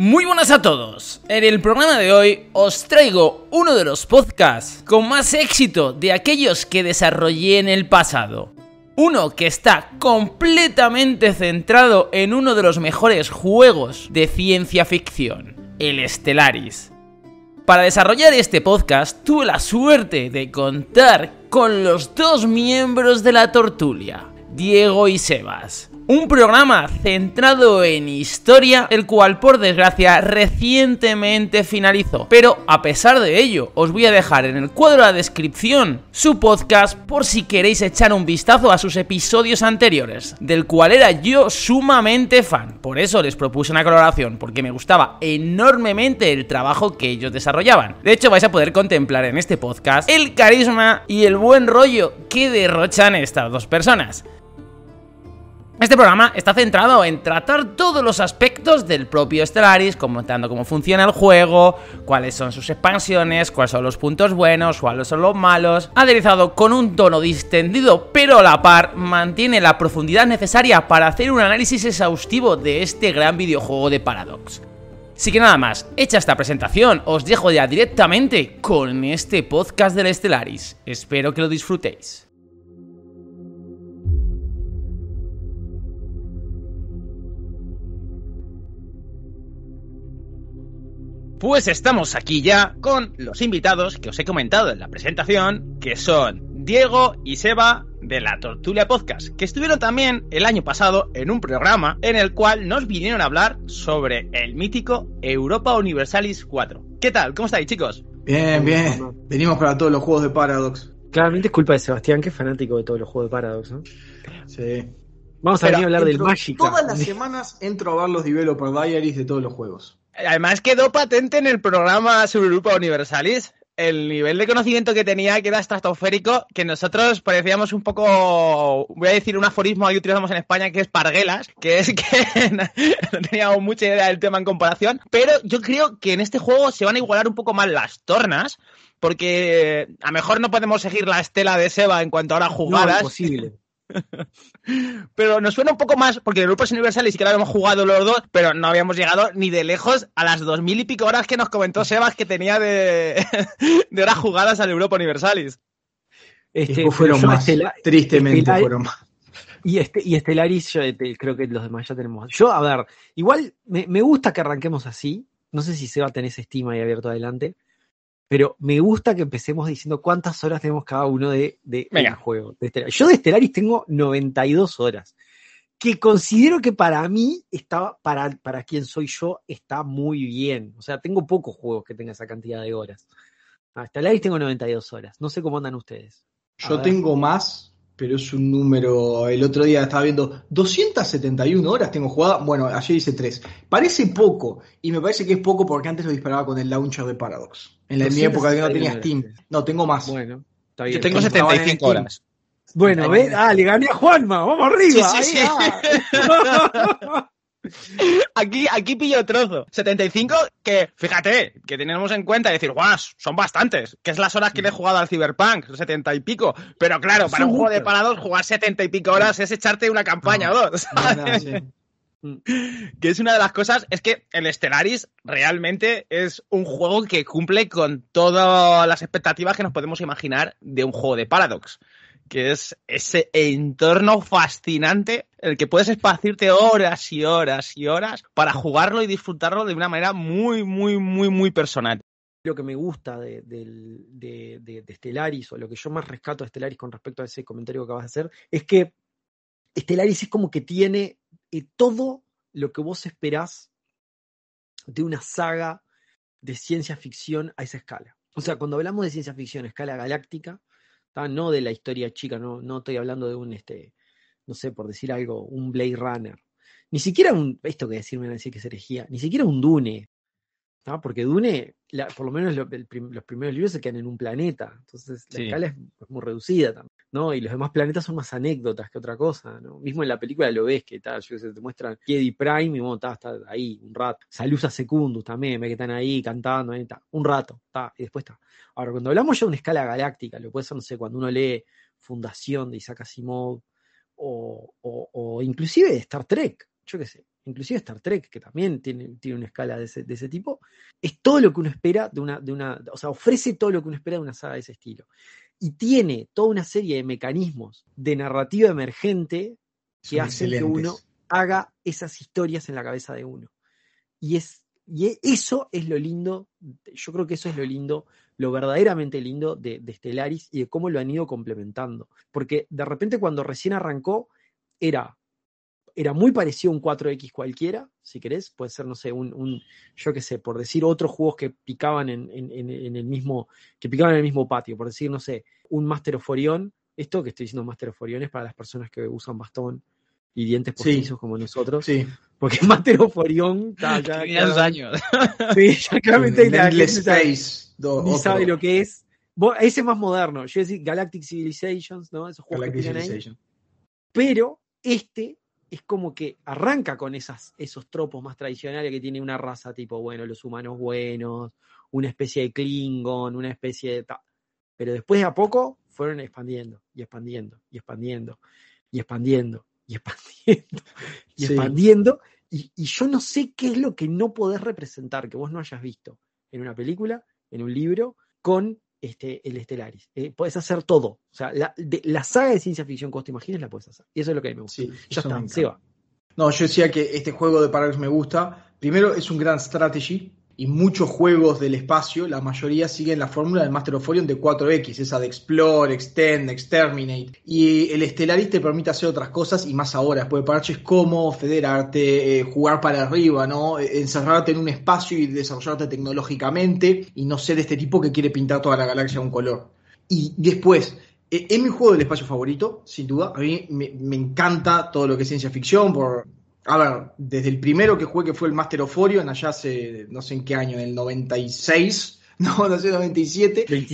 Muy buenas a todos. En el programa de hoy os traigo uno de los podcasts con más éxito de aquellos que desarrollé en el pasado. Uno que está completamente centrado en uno de los mejores juegos de ciencia ficción, el Stellaris. Para desarrollar este podcast tuve la suerte de contar con los dos miembros de la tortulia, Diego y Sebas. Un programa centrado en historia, el cual por desgracia recientemente finalizó. Pero a pesar de ello, os voy a dejar en el cuadro de la descripción su podcast por si queréis echar un vistazo a sus episodios anteriores, del cual era yo sumamente fan. Por eso les propuse una colaboración, porque me gustaba enormemente el trabajo que ellos desarrollaban. De hecho, vais a poder contemplar en este podcast el carisma y el buen rollo que derrochan estas dos personas. Este programa está centrado en tratar todos los aspectos del propio Stellaris, comentando cómo funciona el juego, cuáles son sus expansiones, cuáles son los puntos buenos, cuáles son los malos. Aderezado con un tono distendido, pero a la par mantiene la profundidad necesaria para hacer un análisis exhaustivo de este gran videojuego de Paradox. Así que nada más, hecha esta presentación, os dejo ya directamente con este podcast del Stellaris. Espero que lo disfrutéis. Pues estamos aquí ya con los invitados que os he comentado en la presentación, que son Diego y Seba de la Tortulia Podcast, que estuvieron también el año pasado en un programa en el cual nos vinieron a hablar sobre el mítico Europa Universalis 4. ¿Qué tal? ¿Cómo estáis, chicos? Bien, bien. Venimos para todos los juegos de Paradox. Claramente es culpa de Sebastián, que es fanático de todos los juegos de Paradox, ¿no? Sí. Vamos a venir a hablar del Magic. Todas las semanas entro a ver los Developer Diaries de todos los juegos. Además quedó patente en el programa Subgrupo Universalis el nivel de conocimiento que tenía, que era estratosférico, que nosotros parecíamos un poco, voy a decir un aforismo que utilizamos en España, que es parguelas, que es que no teníamos mucha idea del tema en comparación, pero yo creo que en este juego se van a igualar un poco más las tornas, porque a lo mejor no podemos seguir la estela de Seba en cuanto a las jugadas. No, pero nos suena un poco más, porque en grupos universales sí que lo habíamos jugado los dos, pero no habíamos llegado ni de lejos a las dos mil y pico horas que nos comentó Sebas que tenía de, horas jugadas al Europa Universalis. Este, fueron más, tristemente fueron más. Y, este, y Estelaris, este, creo que los demás ya tenemos. Yo, a ver, igual me, gusta que arranquemos así. No sé si Seba tenés estima y abierto adelante pero me gusta que empecemos diciendo cuántas horas tenemos cada uno de, de, juego. Yo de Stellaris tengo 92 horas, que considero que para mí, está, para, para quien soy yo, está muy bien. O sea, tengo pocos juegos que tengan esa cantidad de horas. A Stellaris tengo 92 horas. No sé cómo andan ustedes. yo tengo más, pero es un número. El otro día estaba viendo 271 horas tengo jugada. Bueno, ayer hice 3. Parece poco, y me parece que es poco porque antes lo disparaba con el launcher de Paradox. En, la, mi época no tenía Steam. No, tengo más. Bueno, está bien. Yo tengo 75 horas. Bueno, ve, ah, le gané a Juanma, vamos arriba. Sí, sí, sí. Ah. aquí, aquí pillo trozo. 75, que fíjate, que tenemos en cuenta decir, guau, son bastantes, que es las horas que le he mm. jugado al Cyberpunk, 70 y pico. Pero claro, para un juego de parados, jugar 70 y pico horas es echarte una campaña o dos. Mm. que es una de las cosas, es que el Stellaris realmente es un juego que cumple con todas las expectativas que nos podemos imaginar de un juego de Paradox, que es ese entorno fascinante en el que puedes esparcirte horas y horas y horas para jugarlo y disfrutarlo de una manera muy, muy, muy, muy personal lo que me gusta de, Estelaris, Stellaris, o lo que yo más rescato de Stellaris con respecto a ese comentario que acabas de hacer, es que Stellaris es como que tiene y todo lo que vos esperás de una saga de ciencia ficción a esa escala. O sea, cuando hablamos de ciencia ficción a escala galáctica, no de la historia chica, no, no estoy hablando de un, este, no sé, por decir algo, un Blade Runner. Ni siquiera un, esto que decirme decir que es ni siquiera un Dune, porque Dune, por lo menos los primeros libros se quedan en un planeta, entonces la escala es, muy reducida también, ¿no? Y los demás planetas son más anécdotas que otra cosa, ¿no? Mismo en la película lo ves que tal, yo te muestran Kedi Prime y vos está, ahí un rato. a Secundus también, me que están ahí cantando, un rato, está, y después está. Ahora, cuando hablamos ya de una escala galáctica, lo puede ser, no sé, cuando uno lee Fundación de Isaac Asimov, o, o, o inclusive de Star Trek, yo qué sé, inclusive Star Trek, que también tiene, tiene una escala de ese, tipo, es todo lo que uno espera de una, de una, o sea, ofrece todo lo que uno espera de una saga de ese estilo. Y tiene toda una serie de mecanismos de narrativa emergente que hace hacen que uno haga esas historias en la cabeza de uno. Y, es, y e, eso es lo lindo, yo creo que eso es lo lindo, lo verdaderamente lindo de, de Stellaris y de cómo lo han ido complementando. Porque de repente cuando recién arrancó, era era muy parecido a un 4X cualquiera, si querés, puede ser, no sé, un, yo qué sé, por decir otros juegos que picaban en, el mismo, que picaban en el mismo patio, por decir, no sé, un Master of Orion, esto que estoy diciendo Master of Orion es para las personas que usan bastón y dientes postizos como nosotros, sí. porque Master of Orion ya, ya, años. Sí, ya claramente sabe, ni sabe lo que es. Ese es más moderno, yo decir Galactic Civilizations, ¿no? Esos juegos Galactic que ahí. Pero este es como que arranca con esos tropos más tradicionales que tiene una raza tipo, bueno, los humanos buenos, una especie de Klingon, una especie de... tal. Pero después de a poco fueron expandiendo y expandiendo y expandiendo y expandiendo y expandiendo y expandiendo. Y, y yo no sé qué es lo que no podés representar, que vos no hayas visto en una película, en un libro, con este, el Estelaris. Eh, puedes hacer todo. O sea, la, la saga de ciencia ficción que te imaginas la puedes hacer. Y eso es lo que a mí me gusta. ya está, se va. No, yo decía que este juego de Paradox me gusta. Primero, es un gran strategy y muchos juegos del espacio, la mayoría siguen la fórmula del Master of Orion de 4X, esa de Explore, Extend, Exterminate. Y el Stellaris te permite hacer otras cosas y más ahora, después de parches como federarte, eh, jugar para arriba, ¿no? E, encerrarte en un espacio y desarrollarte tecnológicamente y no ser este tipo que quiere pintar toda la galaxia un color. Y después, eh, es mi juego del espacio favorito, sin duda. A mí me, me, encanta todo lo que es ciencia ficción, por a ver, desde el primero que jugué, que fue el Master of Orion, allá hace no sé en qué año, en el 96, no, no sé, 97. Eh,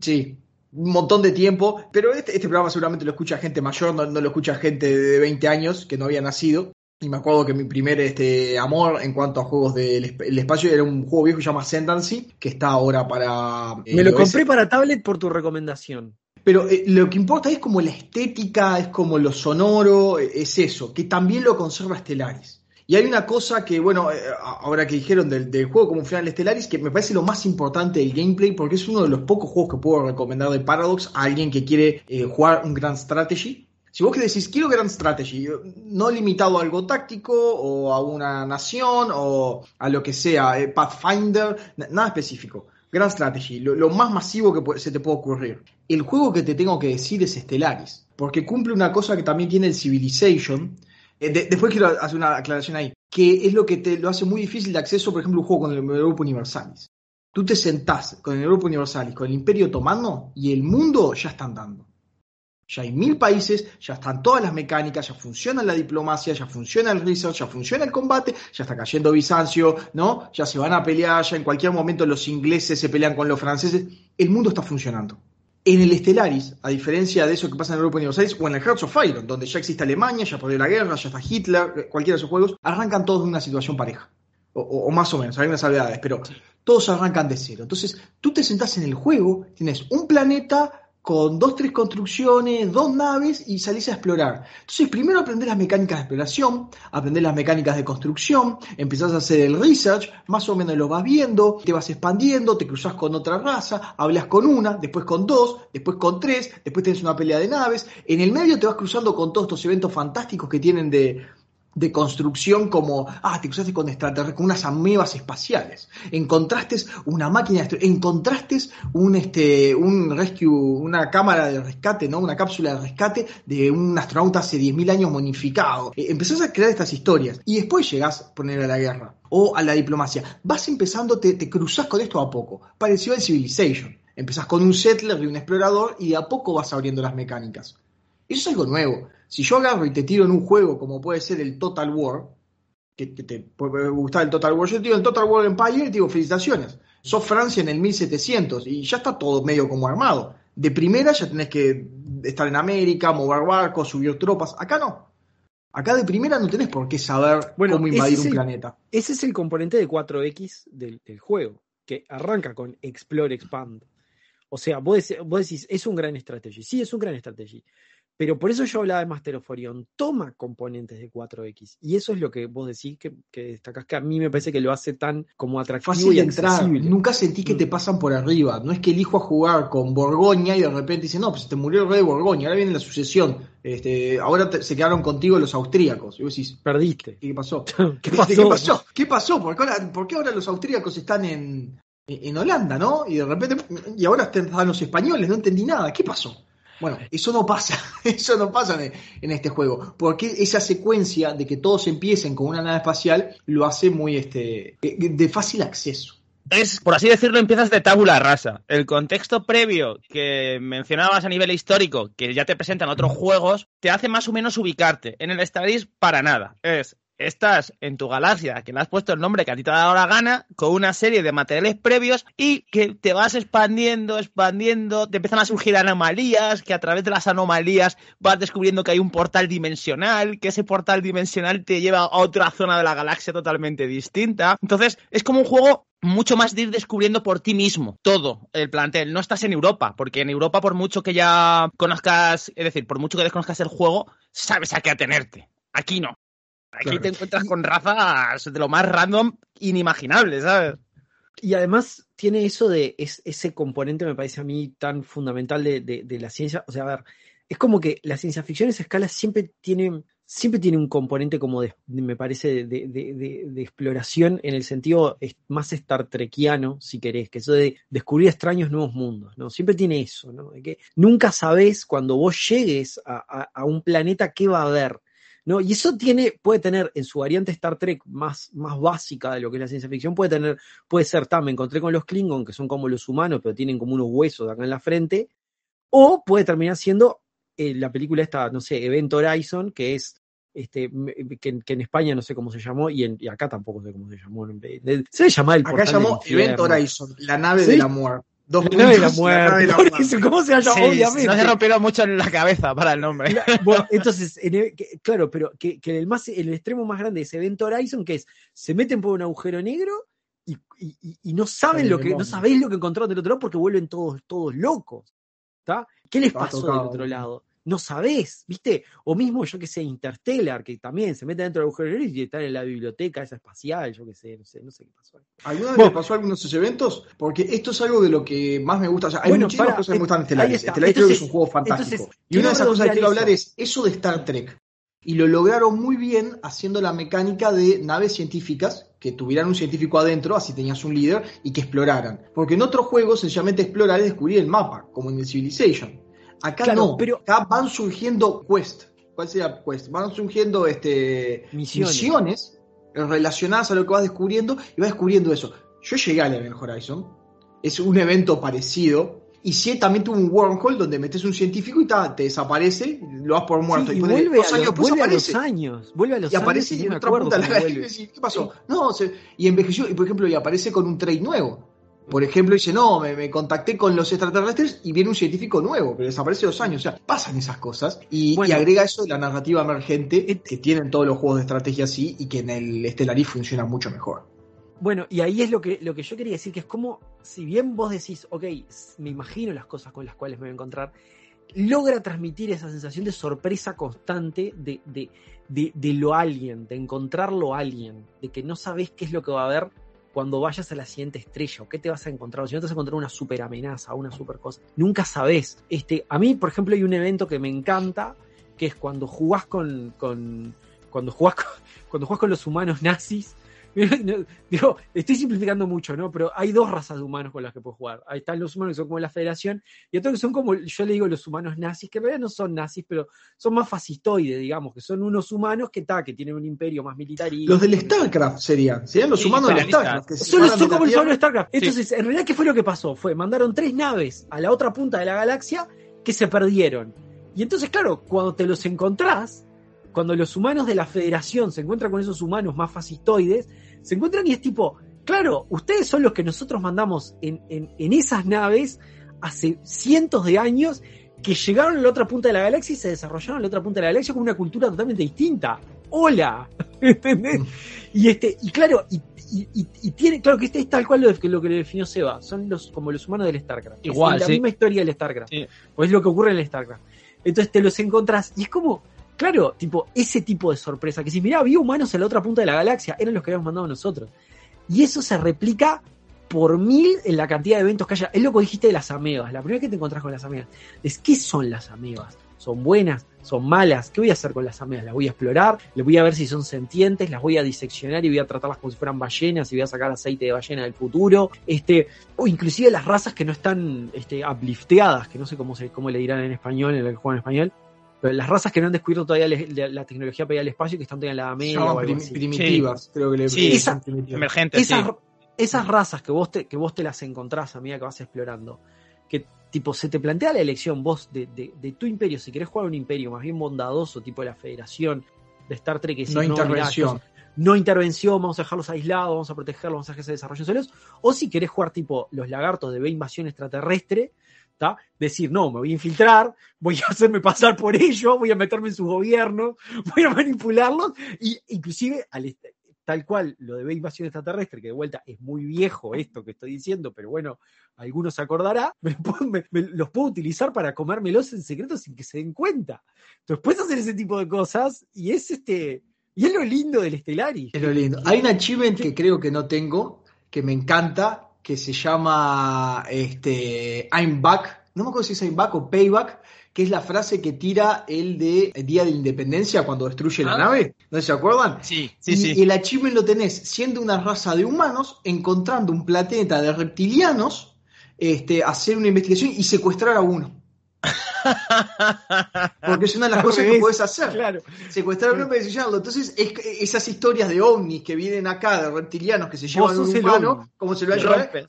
sí, un montón de tiempo. Pero este, este, programa seguramente lo escucha gente mayor, no, lo escucha gente de 20 años que no había nacido. Y me acuerdo que mi primer este, amor en cuanto a juegos del espacio era un juego viejo que se llama Ascendancy, que está ahora para. Eh, me lo compré para tablet por tu recomendación. Pero eh, lo que importa es como la estética, es como lo sonoro, eh, es eso, que también lo conserva Stellaris. Y hay una cosa que, bueno, eh, ahora que dijeron del, juego como final de Stellaris, que me parece lo más importante del gameplay, porque es uno de los pocos juegos que puedo recomendar de Paradox a alguien que quiere jugar un Grand Strategy. Si vos que decís, quiero Grand Strategy, no limitado a algo táctico o a una nación o a lo que sea, Pathfinder, nada específico. Gran Strategy, lo, más masivo que se te puede ocurrir. El juego que te tengo que decir es Stellaris, porque cumple una cosa que también tiene el Civilization. Eh, después quiero hacer una aclaración ahí, que es lo que te lo hace muy difícil de acceso, por ejemplo, un juego con el grupo Universalis. Tú te sentás con el grupo Universalis, con el Imperio Otomano y el mundo ya está andando. Ya hay mil países, ya están todas las mecánicas, ya funciona la diplomacia, ya funciona el research, ya funciona el combate, ya está cayendo Bizancio, ¿no? Ya se van a pelear, ya en cualquier momento los ingleses se pelean con los franceses. El mundo está funcionando. En el Stellaris, a diferencia de eso que pasa en Europa Universalis o en el Hearts of Iron, donde ya existe Alemania, ya perdió la guerra, ya está Hitler, eh, cualquiera de esos juegos, arrancan todos de una situación pareja. O, más o menos, hay unas salvedades, pero todos arrancan de cero. Entonces, tú te sentás en el juego, tienes un planeta, con dos, tres construcciones, dos naves y salís a explorar. Entonces, primero aprender las mecánicas de exploración, aprendés las mecánicas de construcción, empezás a hacer el research, más o menos lo vas viendo, te vas expandiendo, te cruzas con otra raza, hablas con una, después con dos, después con tres, después tenés una pelea de naves. En el medio te vas cruzando con todos estos eventos fantásticos que tienen de, de construcción como, ah, te cruzaste con con unas amebas espaciales, encontraste una máquina, encontraste un, este, un rescue, una cámara de rescate, ¿no? Una cápsula de rescate de un astronauta hace 10.000 años monificado. Eh, empezás a crear estas historias y después llegás a poner a la guerra o a la diplomacia. Vas empezando, te, te cruzas con esto a poco. Pareció al Civilization. Empezás con un settler y un explorador y a poco vas abriendo las mecánicas. Eso es algo nuevo. Si yo agarro y te tiro en un juego como puede ser el Total War, que, te puede gustar el Total War, yo te el Total War Empire y te digo felicitaciones, sos Francia en el 1700 y ya está todo medio como armado. De primera ya tenés que estar en América, mover barcos, subir tropas, acá no. Acá de primera no tenés por qué saber cómo invadir un planeta. Ese es el componente de 4X del, juego, que arranca con Explore Expand. O sea, vos, decís, es un gran estrategia. Sí, es un gran estrategia. Pero por eso yo hablaba de Master of Toma componentes de 4X. Y eso es lo que vos decís que, destacás, que a mí me parece que lo hace tan como atractivo. Fácil y de Nunca sentí que te mm. pasan por arriba. No es que elijo a jugar con Borgoña y de repente dice no, pues te murió el rey de Borgoña, ahora viene la sucesión. Este, ahora se quedaron contigo los austríacos. Y vos decís, perdiste. ¿Qué pasó? ¿Qué pasó? ¿Qué pasó? ¿Qué pasó? ¿Por, qué ahora, los austríacos están en, en Holanda, no? Y de repente, y ahora están los españoles, no entendí nada. ¿Qué pasó? Bueno, eso no pasa, eso no pasa en, este juego, porque esa secuencia de que todos empiecen con una nave espacial lo hace muy este, eh, de fácil acceso. Es, por así decirlo, empiezas de tabula rasa. El contexto previo que mencionabas a nivel histórico, que ya te presentan otros juegos, te hace más o menos ubicarte. En el Staris para nada. Es estás en tu galaxia, que le has puesto el nombre que a ti te ha dado la gana, con una serie de materiales previos y que te vas expandiendo, expandiendo, te empiezan a surgir anomalías, que a través de las anomalías vas descubriendo que hay un portal dimensional, que ese portal dimensional te lleva a otra zona de la galaxia totalmente distinta. Entonces, es como un juego mucho más de ir descubriendo por ti mismo todo el plantel. No estás en Europa, porque en Europa, por mucho que ya conozcas, es decir, por mucho que desconozcas el juego, sabes a qué atenerte. Aquí no. Aquí te encuentras con Rafa, de lo más random inimaginable, ¿sabes? Y además tiene eso de ese componente, me parece a mí, tan fundamental de, la ciencia. O sea, a ver, es como que la ciencia ficción en esa escala siempre tiene, siempre tiene un componente como de, me parece, de, exploración en el sentido más Star Trekiano, si querés, que eso de descubrir extraños nuevos mundos, ¿no? Siempre tiene eso, ¿no? que nunca sabés cuando vos llegues a, a un planeta qué va a haber ¿no? Y eso tiene, puede tener en su variante Star Trek más, más básica de lo que es la ciencia ficción, puede tener, puede ser me encontré con los Klingon, que son como los humanos, pero tienen como unos huesos acá en la frente, o puede terminar siendo eh, la película esta, no sé, Event Horizon, que es este, que, en España no sé cómo se llamó y, en, acá tampoco sé cómo se llamó. Se llama el Acá llamó Event Horizon, la nave del de la muerte. Dos la muerte. ¿Cómo se llama? mucho en la cabeza para el nombre. entonces, claro, pero que, que el, más, el extremo más grande de ese evento Horizon, que es, se meten por un agujero negro y, y, no saben lo que, no sabéis lo que encontraron del otro lado porque vuelven todos, todos locos. ¿Qué les pasó del otro lado? no sabés, ¿viste? O mismo, yo que sé, Interstellar, que también se mete dentro del agujero y está en la biblioteca esa espacial, yo que sé, no sé, qué pasó. ¿Alguna vez pasó algunos de esos eventos? Porque esto es algo de lo que más me gusta. hay muchas cosas que me gustan de este Stellaris creo que es un juego fantástico. y una de esas cosas que quiero hablar es eso de Star Trek. Y lo lograron muy bien haciendo la mecánica de naves científicas que tuvieran un científico adentro, así tenías un líder, y que exploraran. Porque en otros juegos sencillamente explorar es descubrir el mapa, como en el Civilization. Acá no, pero... acá van surgiendo quest. ¿Cuál sería quest? Van surgiendo este, misiones. relacionadas a lo que vas descubriendo y vas descubriendo eso. Yo llegué a Event Horizon, es un evento parecido, y sí, también tuvo un wormhole donde metes un científico y te desaparece, lo vas por muerto. y vuelve, a, años, los, vuelve años, vuelve a los y aparece años. Y aparece y otra la ¿qué pasó? No, y envejeció, y por ejemplo, y aparece con un trade nuevo. Por ejemplo, dice, no, me, contacté con los extraterrestres y viene un científico nuevo, pero desaparece dos años. O sea, pasan esas cosas. Y, agrega eso de la narrativa emergente que tienen todos los juegos de estrategia así y que en el Stellaris funciona mucho mejor. Bueno, y ahí es lo que, lo que yo quería decir, que es como, si bien vos decís, ok, me imagino las cosas con las cuales me voy a encontrar, logra transmitir esa sensación de sorpresa constante de, de, de, lo alguien, de encontrarlo alguien, de que no sabés qué es lo que va a haber cuando vayas a la siguiente estrella qué te vas a encontrar, si no te vas a encontrar una super amenaza, una super cosa. Nunca sabes. Este, a mí, por ejemplo, hay un evento que me encanta, que es cuando con, cuando cuando jugás con los humanos nazis Digo, estoy simplificando mucho, ¿no? Pero hay dos razas de humanos con las que puedo jugar. Ahí están los humanos que son como la federación y otros que son como, yo le digo, los humanos nazis, que en realidad no son nazis, pero son más fascistoides, digamos, que son unos humanos que, que tienen un imperio más militar Los del StarCraft serían, serían los humanos del StarCraft. son como los humanos de StarCraft. Entonces, en realidad, ¿qué fue lo que pasó? Fue, mandaron tres naves a la otra punta de la galaxia que se perdieron. Y entonces, claro, cuando te los encontrás, cuando los humanos de la federación se encuentran con esos humanos más fascistoides, se encuentran y es tipo, claro, ustedes son los que nosotros mandamos en, esas naves hace cientos de años que llegaron a la otra punta de la galaxia y se desarrollaron en la otra punta de la galaxia con una cultura totalmente distinta. ¡Hola! Mm. Y este, y claro, y, tiene, claro que este es tal cual lo, lo que le definió Seba, son los, como los humanos del StarCraft. Igual. Es la misma historia del StarCraft. O Pues es lo que ocurre en el StarCraft. Entonces te los encontras y es como, claro, tipo, ese tipo de sorpresa, que si mirá, había humanos en la otra punta de la galaxia, eran los que habíamos mandado nosotros. Y eso se replica por mil en la cantidad de eventos que haya. Es lo que dijiste de las amebas, la primera que te encontrás con las amebas, es ¿qué son las amebas? ¿Son buenas? ¿Son malas? ¿Qué voy a hacer con las amebas? ¿Las voy a explorar? ¿Les voy a ver si son sentientes? ¿Las voy a diseccionar y voy a tratarlas como si fueran ballenas y voy a sacar aceite de ballena del futuro? Este, o inclusive las razas que no están este, uplifteadas, que no sé cómo, se, cómo le dirán en español, en el juego en español, las razas que no han descubierto todavía la, tecnología para ir al espacio y que están todavía en la Media. primitivas, creo que le Emergentes, esas, esas razas que vos, te, que vos te las encontrás a medida que vas explorando, que tipo, se te plantea la elección vos de, tu imperio, si querés jugar un imperio más bien bondadoso, tipo la Federación de Star Trek, no, intervención. no intervención, vamos a dejarlos aislados, vamos a protegerlos, vamos a hacer que se desarrollen solos, o si querés jugar tipo los lagartos de B invasión extraterrestre, Decir, no, me voy a infiltrar, voy a hacerme pasar por ellos, voy a meterme en su gobierno voy a manipularlos, y inclusive tal cual lo de invasión extraterrestre, que de vuelta es muy viejo esto que estoy diciendo, pero bueno, algunos se acordará, los puedo utilizar para comérmelos en secreto sin que se den cuenta. Entonces puedes hacer ese tipo de cosas y es este... Y es lo lindo del Stellaris Es lo lindo. Hay un achievement que creo que no tengo, que me encanta, que se llama este, I'm Back, no me acuerdo si es I'm Back o Payback, que es la frase que tira el de Día de Independencia cuando destruye la ah. nave. ¿No se acuerdan? Sí, sí, sí. El achievement lo tenés siendo una raza de humanos, encontrando un planeta de reptilianos, este, hacer una investigación y secuestrar a uno. Porque es una de las cosas que puedes hacer. Secuestrar a un hombre y sellarlo. Entonces, esas historias de ovnis que vienen acá, de reptilianos que se llevan a un humano, como se lo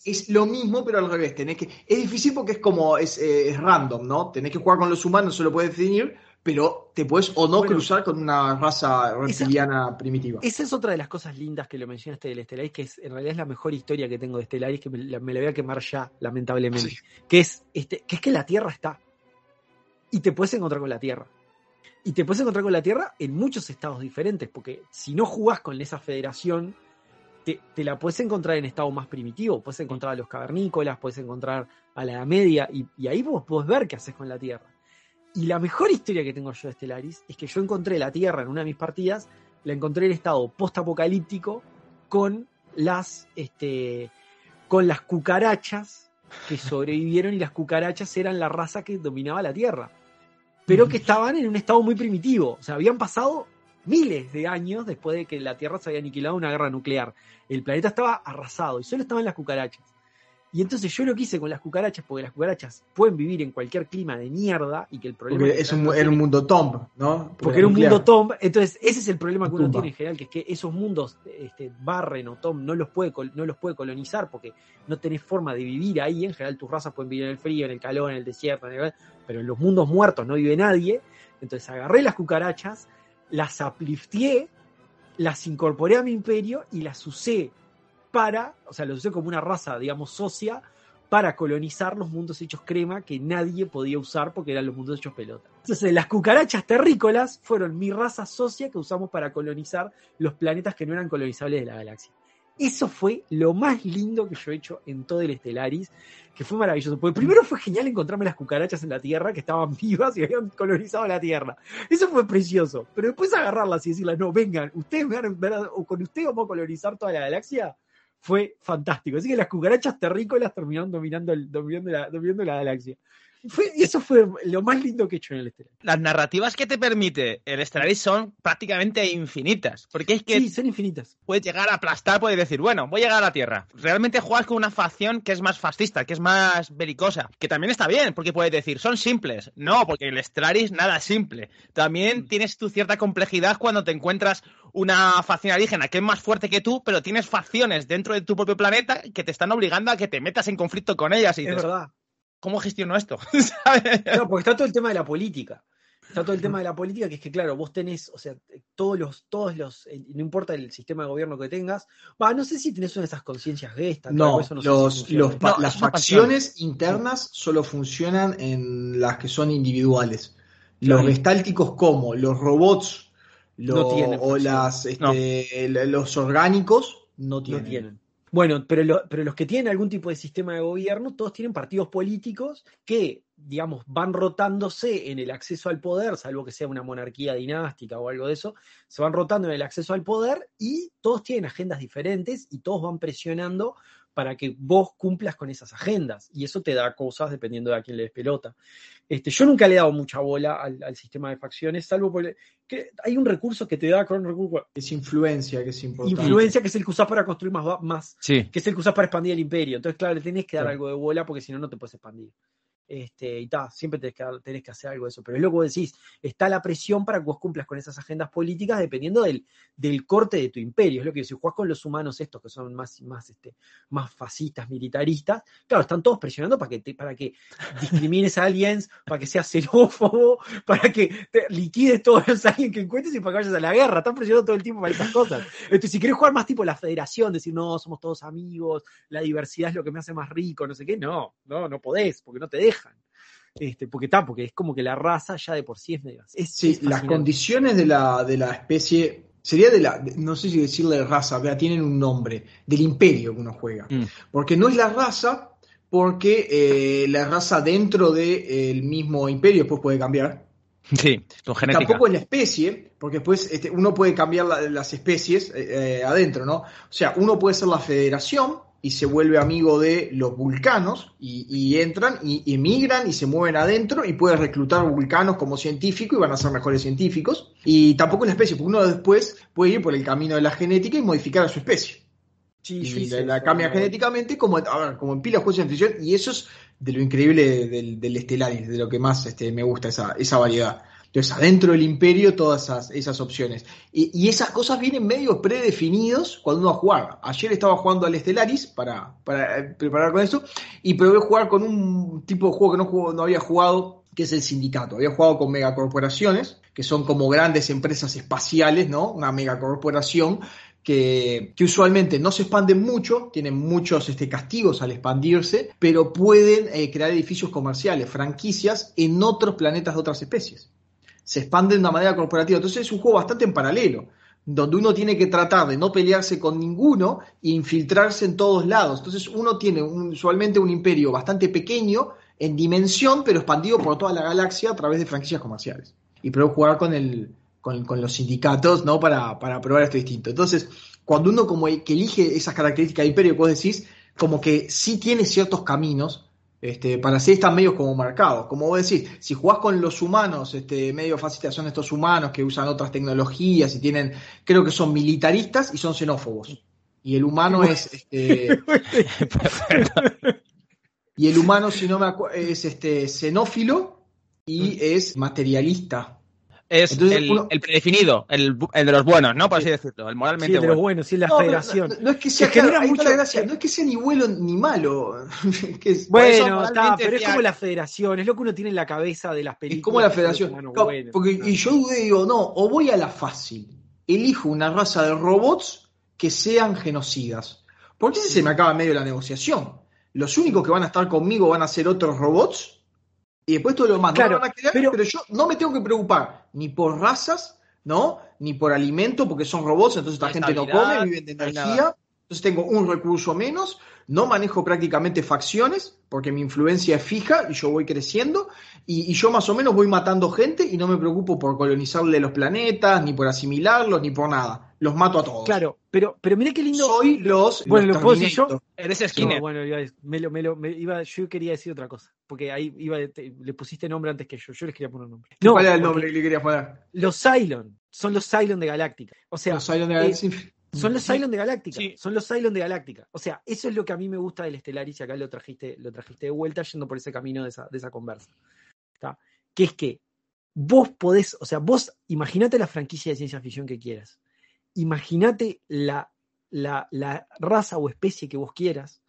es lo mismo, pero al revés. Tenés que, es difícil porque es como, es, eh, random, ¿no? Tenés que jugar con los humanos, se lo puedes definir, pero te puedes o no cruzar con una raza reptiliana primitiva. Esa es otra de las cosas lindas que lo mencionaste del Estelaris, que en realidad es la mejor historia que tengo de Estelaris, que me, la voy a quemar ya, lamentablemente. Que, es, este, que es que la Tierra está. Y te puedes encontrar con la Tierra. Y te puedes encontrar con la Tierra en muchos estados diferentes, porque si no jugás con esa federación, te, la puedes encontrar en estado más primitivo. Puedes encontrar a los cavernícolas, puedes encontrar a la media, y, ahí vos podés ver qué haces con la Tierra. Y la mejor historia que tengo yo de Stellaris es que yo encontré la Tierra en una de mis partidas, la encontré en estado post-apocalíptico con las, este, con las cucarachas que sobrevivieron y las cucarachas eran la raza que dominaba la Tierra pero que estaban en un estado muy primitivo. O sea, habían pasado miles de años después de que la Tierra se había aniquilado en una guerra nuclear. El planeta estaba arrasado y solo estaban las cucarachas. Y entonces yo lo que hice con las cucarachas, porque las cucarachas pueden vivir en cualquier clima de mierda y que el problema... Porque era un mundo tomb, ¿no? Porque, era un mundo tomb, entonces ese es el problema que uno tiene en general, que es que esos mundos este, barren o tomb no los, puede, no los puede colonizar porque no tenés forma de vivir ahí, en general tus razas pueden vivir en el frío, en el calor, en el desierto, en pero en los mundos muertos no vive nadie, entonces agarré las cucarachas, las apliftié, las incorporé a mi imperio y las usé para, o sea, los usé como una raza, digamos, socia, para colonizar los mundos hechos crema que nadie podía usar porque eran los mundos hechos pelota. Entonces, las cucarachas terrícolas fueron mi raza socia que usamos para colonizar los planetas que no eran colonizables de la galaxia. Eso fue lo más lindo que yo he hecho en todo el Estelaris, que fue maravilloso. Porque primero fue genial encontrarme las cucarachas en la Tierra, que estaban vivas y habían colonizado la Tierra. Eso fue precioso. Pero después agarrarlas y decirlas, no, vengan, ustedes van a, con ustedes vamos a colonizar toda la galaxia fue fantástico. Así que las cucarachas terrícolas terminaron dominando, la galaxia y eso fue lo más lindo que he hecho en el Las narrativas que te permite el Estelaris son prácticamente infinitas. Porque es que. Sí, son infinitas. Puedes llegar a aplastar, puedes decir, bueno, voy a llegar a la Tierra. Realmente juegas con una facción que es más fascista, que es más belicosa. Que también está bien, porque puedes decir, son simples. No, porque el Estelaris nada simple. También mm. tienes tu cierta complejidad cuando te encuentras una facción alienígena que es más fuerte que tú, pero tienes facciones dentro de tu propio planeta que te están obligando a que te metas en conflicto con ellas. Y es verdad. ¿cómo gestiono esto? no, porque está todo el tema de la política. Está todo el tema de la política, que es que, claro, vos tenés, o sea, todos los, todos los, eh, no importa el sistema de gobierno que tengas, va, no sé si tenés una de esas conciencias de estas. no las facciones internas solo funcionan en las que son individuales. Los gestálticos como los robots o las, este, los orgánicos no tienen. tienen. Bueno, pero, los que tienen algún tipo de sistema de gobierno, todos tienen partidos políticos que, digamos, van rotándose en el acceso al poder, salvo que sea una monarquía dinástica o algo de eso, se van rotando en el acceso al poder y todos tienen agendas diferentes y todos van presionando para que vos cumplas con esas agendas. Y eso te da cosas dependiendo de a quién le des pelota. Este, yo nunca le he dado mucha bola al, sistema de facciones, salvo porque hay un recurso que te da Es influencia, que es importante. Influencia, que es el que usás para construir más, más que es el que usás para expandir el imperio. Entonces, claro, le tenés que dar algo de bola porque si no, no te puedes expandir. Este, y tal, siempre tenés que, tenés que, hacer algo de eso. Pero es lo que vos decís, está la presión para que vos cumplas con esas agendas políticas dependiendo del, del corte de tu imperio. Es lo que si jugás con los humanos estos que son más, más, este, más fascistas, militaristas, claro, están todos presionando para que, para que discrimines a alguien para que seas xenófobo, para que te liquides todos los alguien que encuentres y para que vayas a la guerra. Están presionando todo el tiempo para estas cosas. Entonces, si querés jugar más tipo la federación, decir, no, somos todos amigos, la diversidad es lo que me hace más rico, no sé qué, no, no, no podés, porque no te dejan este, porque está, es como que la raza ya de por sí es medio. sí, las condiciones de la, especie sería de la, no sé si decirle raza, vea, tienen un nombre, del imperio que uno juega. Mm. Porque no es la raza, porque eh, la raza dentro del eh, mismo imperio después puede cambiar. Sí, genética. Tampoco es la especie, porque después este, uno puede cambiar las especies eh, adentro, ¿no? O sea, uno puede ser la federación, y se vuelve amigo de los vulcanos y, entran y emigran y se mueven adentro y puede reclutar vulcanos como científico y van a ser mejores científicos. Y tampoco una especie, porque uno después puede ir por el camino de la genética y modificar a su especie. Sí, y la, cambia genéticamente como, como en pila juegos de y eso es de lo increíble del, del Estelaris, de lo que más este, me gusta esa, esa variedad. Entonces, adentro del imperio, todas esas, opciones. Y, esas cosas vienen medio predefinidos cuando uno va a jugar. Ayer estaba jugando al Estelaris para, eh, preparar con eso y probé jugar con un tipo de juego que no, no había jugado, que es el sindicato. Había jugado con megacorporaciones, que son como grandes empresas espaciales, ¿no? Una megacorporación que, que, usualmente no se expanden mucho, tienen muchos este, castigos al expandirse, pero pueden eh, crear edificios comerciales, franquicias en otros planetas de otras especies se expande de una manera corporativa. Entonces es un juego bastante en paralelo, donde uno tiene que tratar de no pelearse con ninguno e infiltrarse en todos lados. Entonces uno tiene usualmente un imperio bastante pequeño en dimensión, pero expandido por toda la galaxia a través de franquicias comerciales. Y puedo jugar con, el, con, con los sindicatos ¿no? para, probar esto distinto. Entonces, cuando uno como que elige esas características de imperio decís, como que sí tiene ciertos caminos este, para sí están medio como marcados. Como vos decís, si jugás con los humanos, este, medio fascistas son estos humanos que usan otras tecnologías y tienen, creo que son militaristas y son xenófobos. Y el humano es... Este, y el humano, si no me acuerdo, es este, xenófilo y es materialista es el, predefinido, el, de los buenos, ¿no? Por así decirlo, el moralmente sí, el de los buenos, sí, la federación. No, es que sea, no es que sea ni bueno ni malo. bueno, pero es como la federación, es lo que uno tiene en la cabeza de las películas. Es como la federación. Y yo digo, no, o voy a la fácil, elijo una raza de robots que sean genocidas. Porque si se me acaba en medio la negociación. Los únicos que van a estar conmigo van a ser otros robots y después todo lo demás. no van a quedar, pero, yo no me tengo que preocupar ni por razas, ¿no? Ni por alimento, porque son robots, entonces esta gente no come, viven de energía. Entonces tengo un recurso menos, no manejo prácticamente facciones, porque mi influencia es fija y yo voy creciendo, y, yo más o menos voy matando gente y no me preocupo por colonizarle los planetas, ni por asimilarlos, ni por nada. Los mato a todos. Claro, pero, pero mira qué lindo. Soy los. Bueno, lo puedo decir yo. Eres bueno, iba, yo quería decir otra cosa porque ahí iba, le pusiste nombre antes que yo, yo les quería poner nombre. No, ¿Cuál era el nombre que le querías poner? Los Cylon, son los Cylon de Galáctica. O sea, eh, son los Cylon de Galáctica. Son los Cylon de Galáctica. O sea, eso es lo que a mí me gusta del Stellaris y acá lo trajiste, lo trajiste de vuelta yendo por ese camino de esa, de conversa. ¿Está? Que es que vos podés, o sea, vos imaginate la franquicia de ciencia ficción que quieras. Imaginate la, la raza o especie que vos quieras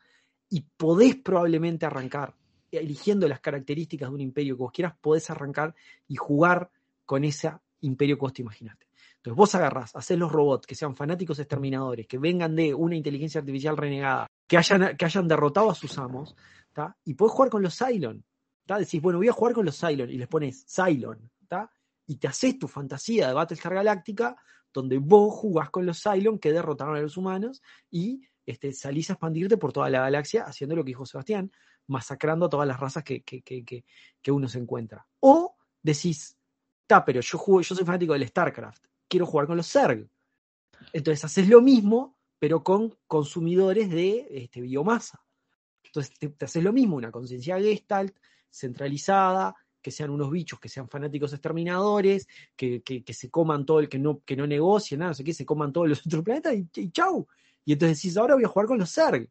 y podés probablemente arrancar eligiendo las características de un imperio que vos quieras, podés arrancar y jugar con ese imperio que vos te imaginaste. Entonces vos agarrás, haces los robots que sean fanáticos exterminadores, que vengan de una inteligencia artificial renegada, que hayan, que hayan derrotado a sus amos, y podés jugar con los Cylon. Decís, bueno, voy a jugar con los Cylon, y les pones Cylon, y te haces tu fantasía de Battlestar Galáctica, donde vos jugás con los Cylon que derrotaron a los humanos y este, salís a expandirte por toda la galaxia haciendo lo que dijo Sebastián, masacrando a todas las razas que, uno se encuentra. O decís, está, pero yo, yo soy fanático del StarCraft, quiero jugar con los Zerg. Entonces haces lo mismo, pero con consumidores de este, biomasa. Entonces te, haces lo mismo, una conciencia gestalt, centralizada, que sean unos bichos, que sean fanáticos exterminadores, que, se coman todo el que no, que no negocie, nada, no sé qué, se coman todos los otros planetas y, y, chau. Y entonces decís, ahora voy a jugar con los Zerg.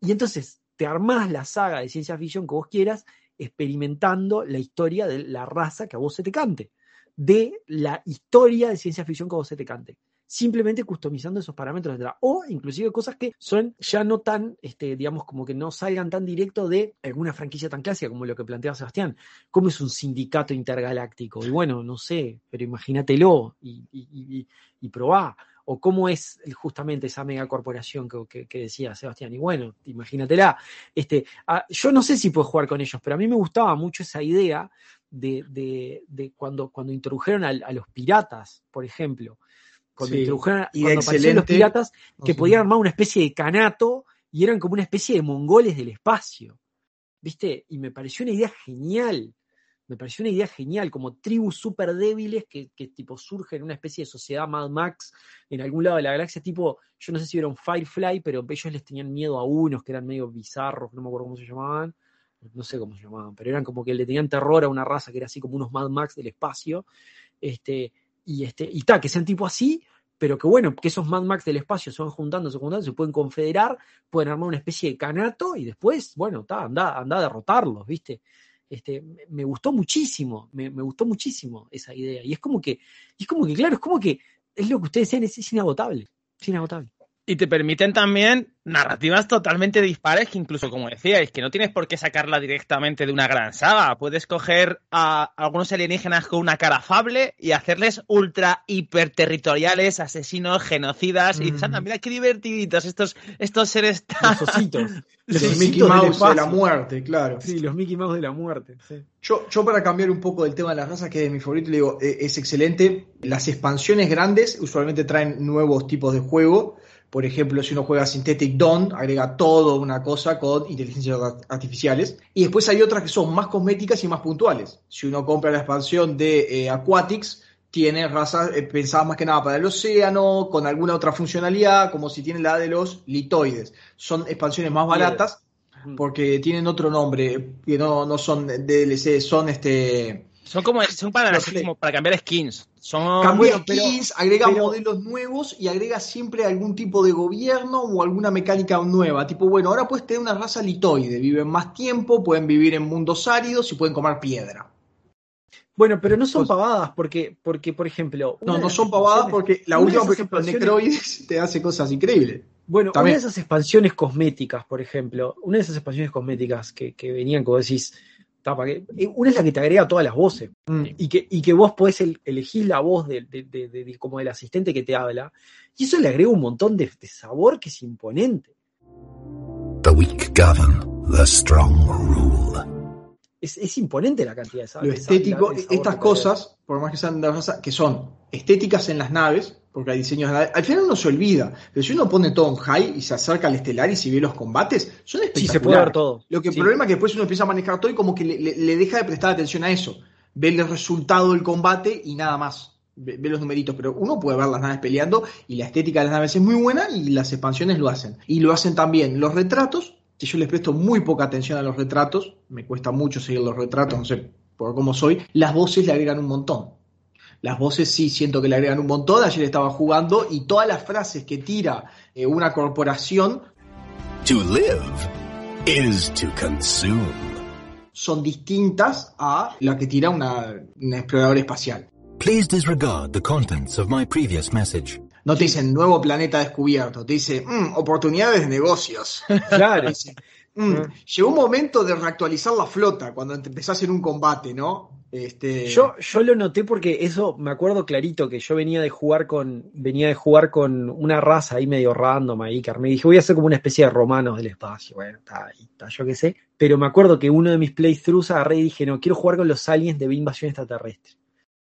Y entonces te armás la saga de ciencia ficción que vos quieras, experimentando la historia de la raza que a vos se te cante, de la historia de ciencia ficción que a vos se te cante simplemente customizando esos parámetros, O inclusive cosas que son ya no tan, este, digamos, como que no salgan tan directo de alguna franquicia tan clásica como lo que plantea Sebastián. ¿Cómo es un sindicato intergaláctico? Y bueno, no sé, pero imagínatelo y, y, y probá o cómo es justamente esa megacorporación que, que, decía Sebastián. Y bueno, imagínatela. Este, yo no sé si puedo jugar con ellos, pero a mí me gustaba mucho esa idea de, de, cuando, cuando introdujeron a, los piratas, por ejemplo. Cuando introdujeron los piratas, que podían armar una especie de canato y eran como una especie de mongoles del espacio. ¿Viste? Y me pareció una idea genial me pareció una idea genial, como tribus súper débiles que, tipo surgen en una especie de sociedad Mad Max en algún lado de la galaxia, tipo, yo no sé si vieron Firefly, pero ellos les tenían miedo a unos que eran medio bizarros, no me acuerdo cómo se llamaban, no sé cómo se llamaban, pero eran como que le tenían terror a una raza que era así como unos Mad Max del espacio, este, y este, y ta, que sean tipo así, pero que bueno, que esos Mad Max del espacio se van juntando, se juntando, se pueden confederar, pueden armar una especie de canato y después, bueno, ta, anda, anda a derrotarlos, ¿viste? Este, me gustó muchísimo, me, gustó muchísimo esa idea. Y es como que, es como que, claro, es como que es lo que ustedes decían, es, es inagotable, es inagotable. Y te permiten también narrativas totalmente dispares que incluso, como decíais, que no tienes por qué sacarla directamente de una gran saga. Puedes coger a algunos alienígenas con una cara afable y hacerles ultra hiperterritoriales, asesinos, genocidas. Y dices, anda, mira qué divertiditos estos, estos seres tan... Los Mickey Mouse de, la muerte, claro. Sí, los Mickey Mouse de la muerte. Yo, yo para cambiar un poco del tema de las razas, que es mi favorito, le digo, e, es excelente. Las expansiones grandes usualmente traen nuevos tipos de juego por ejemplo, si uno juega Synthetic Dawn, agrega todo una cosa con inteligencias artificiales. Y después hay otras que son más cosméticas y más puntuales. Si uno compra la expansión de eh, Aquatics, tiene razas eh, pensadas más que nada para el océano, con alguna otra funcionalidad, como si tiene la de los litoides. Son expansiones más baratas porque tienen otro nombre, eh, que no, no son DLC, son este son como son para, para cambiar skins. Son... skins, agrega modelos nuevos y agrega siempre algún tipo de gobierno o alguna mecánica nueva. Tipo, bueno, ahora puedes tener una raza litoide, viven más tiempo, pueden vivir en mundos áridos y pueden comer piedra. Bueno, pero no son pavadas, porque, porque por ejemplo. No, no son pavadas porque la última, por ejemplo, Necroides te hace cosas increíbles. Bueno, También. una de esas expansiones cosméticas, por ejemplo, una de esas expansiones cosméticas que, que venían, como decís, eh, una es la que te agrega todas las voces mm. y, que, que vos podés elegir la voz de, como del asistente que te habla. Y eso le agrega un montón de, sabor que es imponente. Es, imponente la cantidad de sabor. estético, estas cosas, por más que sean que son estéticas en las naves, porque hay diseños. Al final uno se olvida, pero si uno pone todo en high y se acerca al estelar y si ve los combates, son espectaculares. Sí, se puede ver todo. Lo que el problema es que después uno empieza a manejar todo y como que le, deja de prestar atención a eso. Ve el resultado del combate y nada más. Ve, los numeritos, pero uno puede ver las naves peleando y la estética de las naves es muy buena y las expansiones lo hacen. Y lo hacen también los retratos, que yo les presto muy poca atención a los retratos, me cuesta mucho seguir los retratos, no sé por cómo soy, las voces le agregan un montón las voces sí siento que le agregan un montón. Ayer estaba jugando y todas las frases que tira eh, una corporación. To live is to consume. Son distintas a la que tira un explorador espacial. Please disregard the contents of my previous message. No te dicen nuevo planeta descubierto, te dicen mm, oportunidades de negocios. Claro. Mm. Llegó un momento de reactualizar la flota cuando empezás en un combate, ¿no? Este, yo, yo lo noté porque eso me acuerdo clarito que yo venía de jugar con venía de jugar con una raza ahí medio random ahí me dije voy a ser como una especie de romanos del espacio bueno está, yo qué sé pero me acuerdo que uno de mis playthroughs agarré y dije no quiero jugar con los aliens de invasión extraterrestre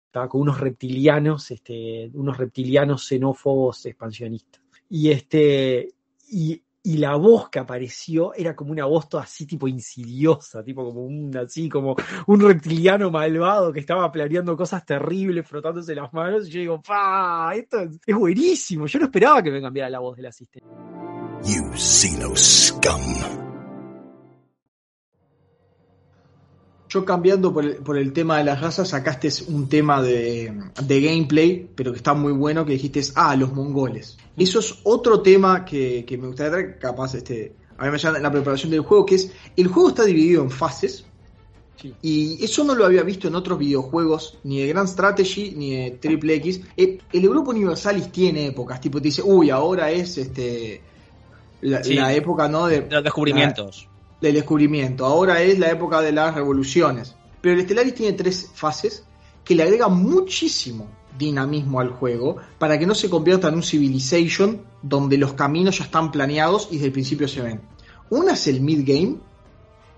estaba con unos reptilianos este unos reptilianos xenófobos expansionistas y este y y la voz que apareció era como una voz toda así tipo insidiosa, tipo como un así como un reptiliano malvado que estaba planeando cosas terribles, frotándose las manos, y yo digo, ¡pa! Esto es, buenísimo. Yo no esperaba que me cambiara la voz del asistente. Yo cambiando por el, tema de las razas, sacaste un tema de, de gameplay, pero que está muy bueno, que dijiste, ah, los mongoles. Eso es otro tema que, me gustaría traer, capaz, este, a mí me llama la preparación del juego, que es, el juego está dividido en fases, y eso no lo había visto en otros videojuegos, ni de Grand Strategy, ni de Triple X. El, eh, el Europa Universalis tiene épocas, tipo, te dice, uy, ahora es este la, época, ¿no? De, los descubrimientos. del descubrimiento, ahora es la época de las revoluciones. Pero el Stellaris tiene tres fases que le agrega muchísimo dinamismo al juego, para que no se convierta en un Civilization donde los caminos ya están planeados y desde el principio se ven. Una es el mid-game,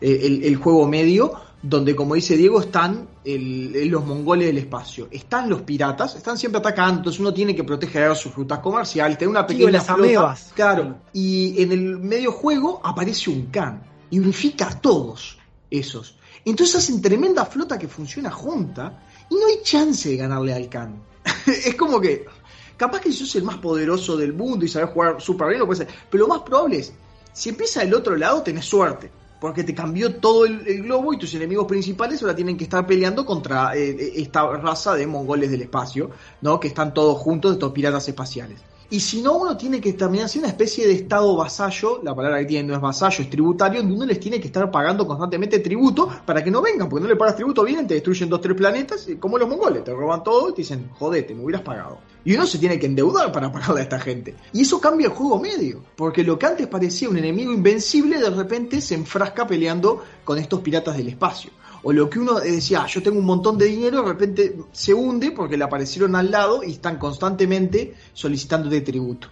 eh, el, juego medio, donde como dice Diego están los mongoles del espacio, están los piratas, están siempre atacando, entonces uno tiene que proteger sus rutas comerciales, tiene una pequeña flota, y en el medio juego aparece un Khan y unifica a todos esos. Entonces hacen tremenda flota que funciona junta y no hay chance de ganarle al Khan. es como que. Capaz que sos el más poderoso del mundo y sabes jugar super bien, lo puede ser. Pero lo más probable es, si empieza del otro lado, tenés suerte. Porque te cambió todo el, globo y tus enemigos principales ahora tienen que estar peleando contra eh, eh, esta raza de mongoles del espacio, ¿no? Que están todos juntos, estos piratas espaciales. Y si no, uno tiene que terminar siendo una especie de estado vasallo, la palabra que tiene no es vasallo, es tributario, donde uno les tiene que estar pagando constantemente tributo para que no vengan, porque no le pagas tributo, vienen, te destruyen dos, tres planetas, como los mongoles, te roban todo y te dicen, jodete, me hubieras pagado. Y uno se tiene que endeudar para pagarle a esta gente. Y eso cambia el juego medio, porque lo que antes parecía un enemigo invencible, de repente se enfrasca peleando con estos piratas del espacio o lo que uno decía, ah, yo tengo un montón de dinero, de repente se hunde porque le aparecieron al lado y están constantemente solicitándote tributo.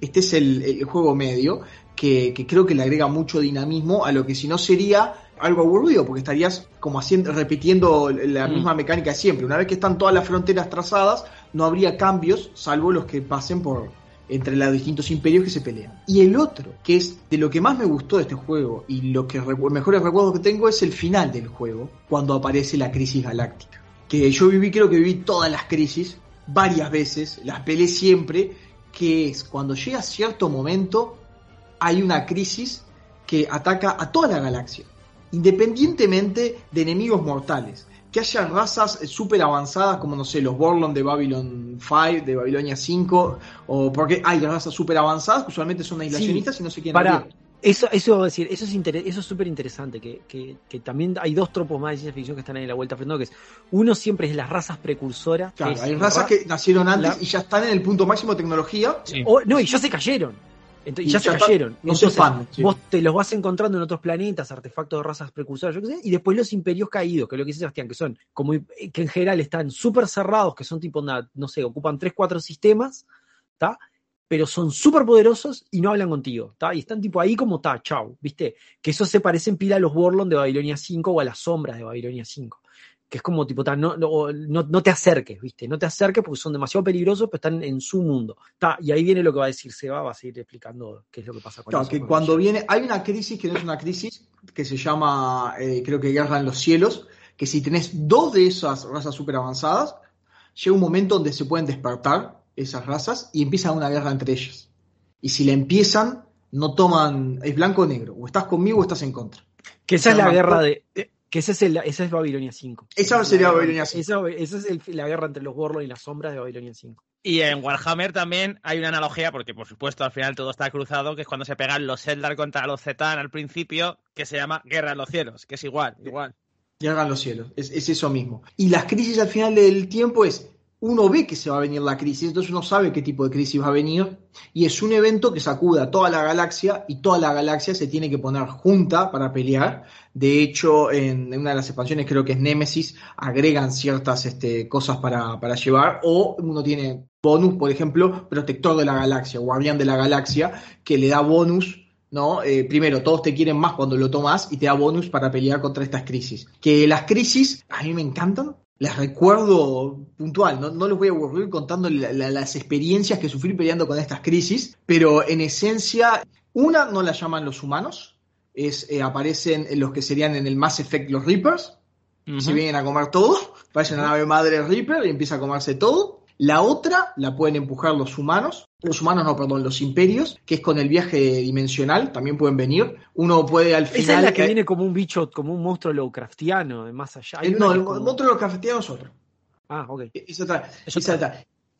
Este es el, juego medio que, creo que le agrega mucho dinamismo a lo que si no sería algo aburrido, porque estarías como haciendo, repitiendo la mm. misma mecánica siempre. Una vez que están todas las fronteras trazadas, no habría cambios, salvo los que pasen por, entre los distintos imperios que se pelean. Y el otro, que es de lo que más me gustó de este juego y los que mejores recuerdos que tengo es el final del juego, cuando aparece la crisis galáctica. Que yo viví, creo que viví todas las crisis, varias veces, las peleé siempre, que es cuando llega cierto momento, hay una crisis que ataca a toda la galaxia, independientemente de enemigos mortales que haya razas súper avanzadas, como no sé, los Borlon de Babylon 5, de Babilonia 5, o porque hay razas súper avanzadas que usualmente son aislacionistas y no sé quién. Para, eso, decir, eso es eso es súper interesante, que, también hay dos tropos más de ciencia ficción que están ahí en la vuelta frente, que es, uno siempre es las razas precursoras. Claro, hay razas que nacieron antes y ya están en el punto máximo de tecnología. no, y ya se cayeron y ya, se cayeron. Vos te los vas encontrando en otros planetas, artefactos de razas precursoras, yo qué sé, y después los imperios caídos, que es lo que dice Sebastián, que son como eh, que en general están súper cerrados, que son tipo, no sé, ocupan 3, 4 sistemas, ¿está? pero son súper poderosos y no hablan contigo, está Y están tipo ahí como ta, chau, ¿viste? Que eso se parecen pila a los Borlon de Babilonia 5 o a las sombras de Babilonia 5 que es como tipo, no, no, no, te acerques, ¿viste? No te acerques porque son demasiado peligrosos, pero están en su mundo. y ahí viene lo que va a decir Seba, va a seguir explicando qué es lo que pasa con claro, que cuando viene, hay una crisis que no es una crisis, que se llama, eh, creo que Guerra en los Cielos, que si tenés dos de esas razas super avanzadas, llega un momento donde se pueden despertar esas razas y empieza una guerra entre ellas. Y si la empiezan, no toman, es blanco o negro, o estás conmigo o estás en contra. Que esa es la guerra de. Que es esa es Babilonia 5. Esa sería Babilonia 5. Esa, es la guerra entre los Warlords y las sombras de Babilonia 5. Y en Warhammer también hay una analogía, porque por supuesto al final todo está cruzado, que es cuando se pegan los Eldar contra los Zetan al principio, que se llama Guerra en los Cielos, que es igual, igual. Guerra en los Cielos, es, es eso mismo. Y las crisis al final del tiempo es uno ve que se va a venir la crisis, entonces uno sabe qué tipo de crisis va a venir y es un evento que sacuda toda la galaxia y toda la galaxia se tiene que poner junta para pelear. De hecho, en una de las expansiones creo que es Nemesis, agregan ciertas este, cosas para, llevar o uno tiene bonus, por ejemplo, protector de la galaxia, guardián de la galaxia, que le da bonus ¿no? Eh, primero, todos te quieren más cuando lo tomas y te da bonus para pelear contra estas crisis. Que las crisis a mí me encantan, las recuerdo puntual, no, les voy a aburrir contando las experiencias que sufrí peleando con estas crisis, pero en esencia, una no la llaman los humanos, es, eh, aparecen los que serían en el Mass Effect los Reapers, se vienen a comer todo, aparece una nave madre Reaper y empieza a comerse todo. La otra la pueden empujar los humanos, los humanos no, perdón, los imperios, que es con el viaje dimensional, también pueden venir. Uno puede al final... Esa es la que, viene como un bicho, como un monstruo Lovecraftiano, de más allá. Eh, no, el monstruo Lovecraftiano es otro. Ah, ok.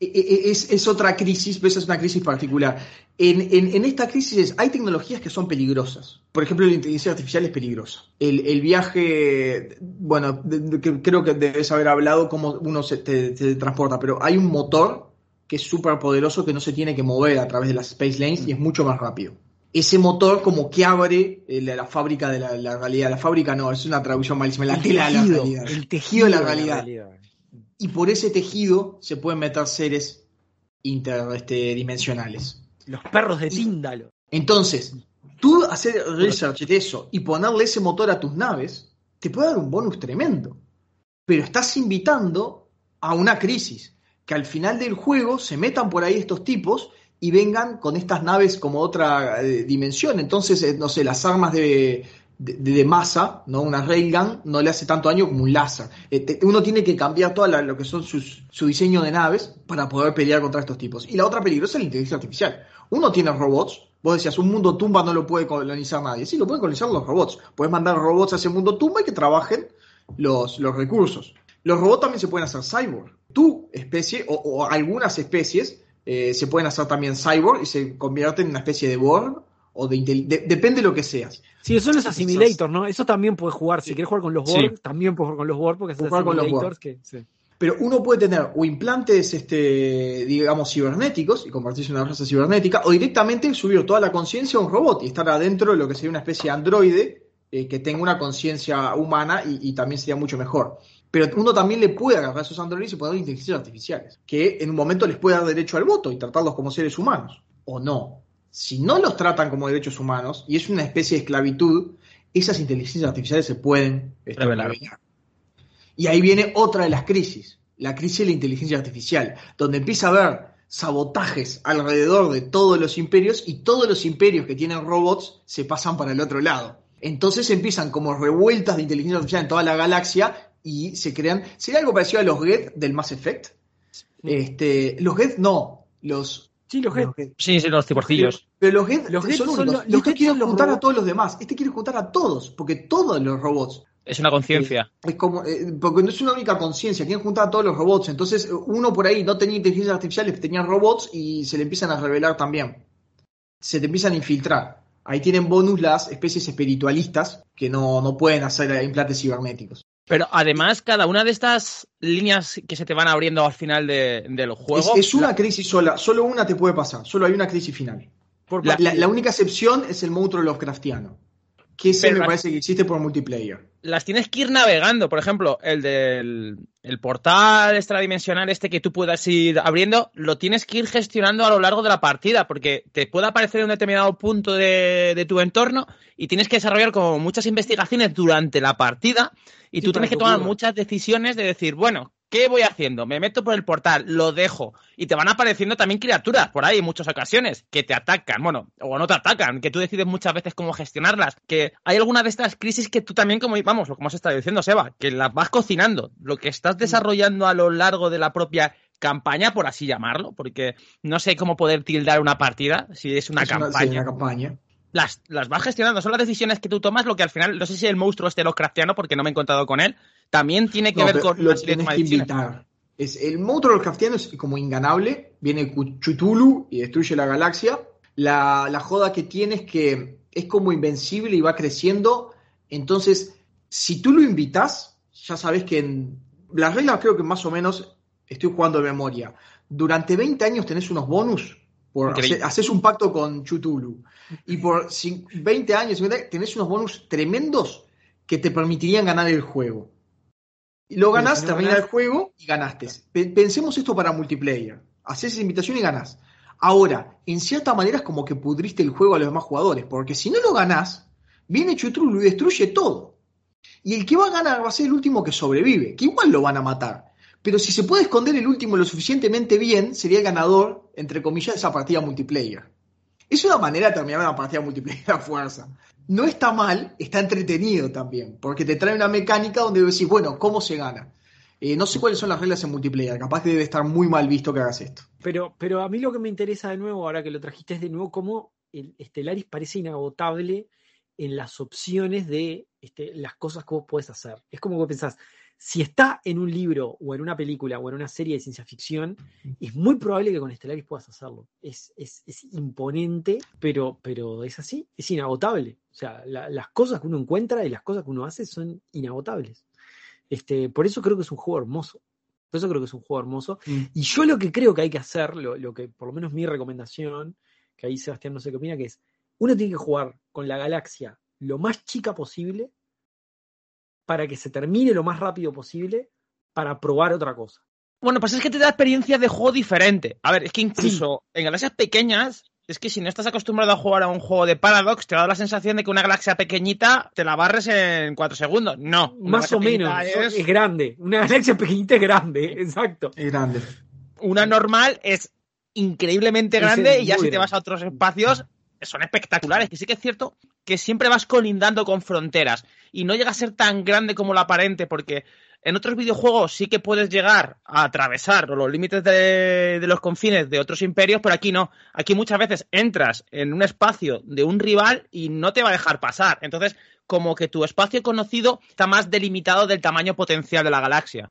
E, e, e, es, otra crisis, esa es una crisis particular. En, en, esta crisis hay tecnologías que son peligrosas. Por ejemplo, la inteligencia artificial es peligrosa. El, viaje, bueno, que creo que debes haber hablado cómo uno se transporta, pero hay un motor que es súper poderoso que no se tiene que mover a través de las space lanes y es mucho más rápido ese motor como que abre eh, la, fábrica de la, realidad. La fábrica no, es una traducción malísima, la el tejido, El tejido De la realidad y por ese tejido se pueden meter seres interdimensionales. Este, Los perros de Tíndalo. Entonces, tú hacer research de eso y ponerle ese motor a tus naves, te puede dar un bonus tremendo. Pero estás invitando a una crisis, que al final del juego se metan por ahí estos tipos y vengan con estas naves como otra eh, dimensión. Entonces, eh, no sé, las armas de, de, masa, ¿no? Una railgun no le hace tanto daño como un láser. Este, uno tiene que cambiar todo lo que son sus, su diseño de naves para poder pelear contra estos tipos. Y la otra peligrosa es la inteligencia artificial. Uno tiene robots, vos decías, un mundo tumba no lo puede colonizar nadie. Sí, lo pueden colonizar los robots. Puedes mandar robots a ese mundo tumba y que trabajen los, los recursos. Los robots también se pueden hacer cyborg. Tu especie o, algunas especies eh, se pueden hacer también cyborg y se convierten en una especie de Borg o de, depende de lo que seas. Sí, eso es asimilator, ah, ¿no? Eso también puede jugar. Si quieres jugar con los Borg, también puedes jugar con los Borg. porque con los que. Sí. Pero uno puede tener o implantes, este, digamos, cibernéticos y convertirse en una raza cibernética, o directamente subir toda la conciencia a un robot y estar adentro de lo que sería una especie de androide eh, que tenga una conciencia humana y, también sería mucho mejor. Pero uno también le puede agarrar a esos androides y dar inteligencias artificiales, que en un momento les puede dar derecho al voto y tratarlos como seres humanos, o no si no los tratan como derechos humanos y es una especie de esclavitud, esas inteligencias artificiales se pueden revelar. Y ahí viene otra de las crisis, la crisis de la inteligencia artificial, donde empieza a haber sabotajes alrededor de todos los imperios y todos los imperios que tienen robots se pasan para el otro lado. Entonces empiezan como revueltas de inteligencia artificial en toda la galaxia y se crean. ¿Sería algo parecido a los Get del Mass Effect? Este, los Get no, los Sí, los, los Sí, sí, los ciporcillos. Pero, los gentes son, los, que quieren juntar a todos los demás. Este quiere juntar a todos, porque todos los robots. Es una conciencia. Eh, es, como, eh, porque no es una única conciencia, quieren juntar a todos los robots. Entonces, uno por ahí no tenía inteligencia artificial, tenía robots y se le empiezan a revelar también. Se te empiezan a infiltrar. Ahí tienen bonus las especies espiritualistas que no, no pueden hacer eh, implantes cibernéticos. Pero además, cada una de estas líneas que se te van abriendo al final de, del juego. Es, una crisis sola, solo una te puede pasar, solo hay una crisis final. La... única excepción es el monstruo Lovecraftiano que se parece que existe por multiplayer. Las tienes que ir navegando, por ejemplo, el del el portal extradimensional este que tú puedas ir abriendo, lo tienes que ir gestionando a lo largo de la partida, porque te puede aparecer en un determinado punto de, tu entorno y tienes que desarrollar como muchas investigaciones durante la partida y tú tienes que tomar muchas decisiones de decir, bueno, ¿Qué voy haciendo? Me meto por el portal, lo dejo. Y te van apareciendo también criaturas por ahí en muchas ocasiones que te atacan, bueno, o no te atacan, que tú decides muchas veces cómo gestionarlas. Que hay alguna de estas crisis que tú también, como vamos, lo que hemos estado diciendo, Seba, que las vas cocinando. Lo que estás desarrollando a lo largo de la propia campaña, por así llamarlo, porque no sé cómo poder tildar una partida, si es una campaña las, las vas gestionando. Son las decisiones que tú tomas lo que al final, no sé si el monstruo este Lovecraftiano, porque no me he encontrado con él, también tiene que ver con... Lo tienes que invitar. Es, el monstruo Lovecraftiano es como inganable, viene Chutulu y destruye la galaxia. La, joda que tiene es que es como invencible y va creciendo. Entonces, si tú lo invitas, ya sabes que en, las reglas creo que más o menos estoy jugando de memoria. Durante 20 años tenés unos bonus porque haces un pacto con Chutulu y por 20 años, 50, tenés unos bonus tremendos que te permitirían ganar el juego. Lo ganás, el juego y ganaste. Pensemos esto para multiplayer. Haces esa invitación y ganás. Ahora, en cierta manera es como que pudriste el juego a los demás jugadores, porque si no lo ganás, viene Chutru y destruye todo. Y el que va a ganar va a ser el último que sobrevive, que igual lo van a matar. Pero si se puede esconder el último lo suficientemente bien, sería el ganador, entre comillas, de esa partida multiplayer. Es una manera de terminar una partida multiplayer a fuerza. No está mal, está entretenido también, porque te trae una mecánica donde decís, bueno, ¿cómo se gana? Eh, no sé cuáles son las reglas en multiplayer, capaz que debe estar muy mal visto que hagas esto. Pero, pero a mí lo que me interesa de nuevo, ahora que lo trajiste, es de nuevo cómo el Stellaris parece inagotable en las opciones de este, las cosas que vos podés hacer. Es como que pensás, si está en un libro o en una película o en una serie de ciencia ficción, es muy probable que con Estelaris puedas hacerlo. Es, es, imponente, pero, pero es así, es inagotable. O sea, las cosas que uno encuentra y las cosas que uno hace son inagotables. Este, por eso creo que es un juego hermoso. Por eso creo que es un juego hermoso. Mm. Y yo lo que creo que hay que hacer, lo, lo que por lo menos mi recomendación, que ahí Sebastián no sé qué opina, que es, uno tiene que jugar con la galaxia lo más chica posible para que se termine lo más rápido posible para probar otra cosa. Bueno, pues es que te da experiencia de juego diferente. A ver, es que incluso en galaxias pequeñas, es que si no estás acostumbrado a jugar a un juego de Paradox, te da la sensación de que una galaxia pequeñita te la barres en cuatro segundos. No. Más o menos. Es... grande. Una galaxia pequeñita es grande, exacto. Es grande. Una normal es increíblemente grande y ya si te vas a otros espacios son espectaculares, y sí que es cierto que siempre vas colindando con fronteras y no llega a ser tan grande como lo aparente, porque en otros videojuegos sí que puedes llegar a atravesar los límites de, de, los confines de otros imperios, pero aquí no. Aquí muchas veces entras en un espacio de un rival y no te va a dejar pasar. Entonces, como que tu espacio conocido está más delimitado del tamaño potencial de la galaxia.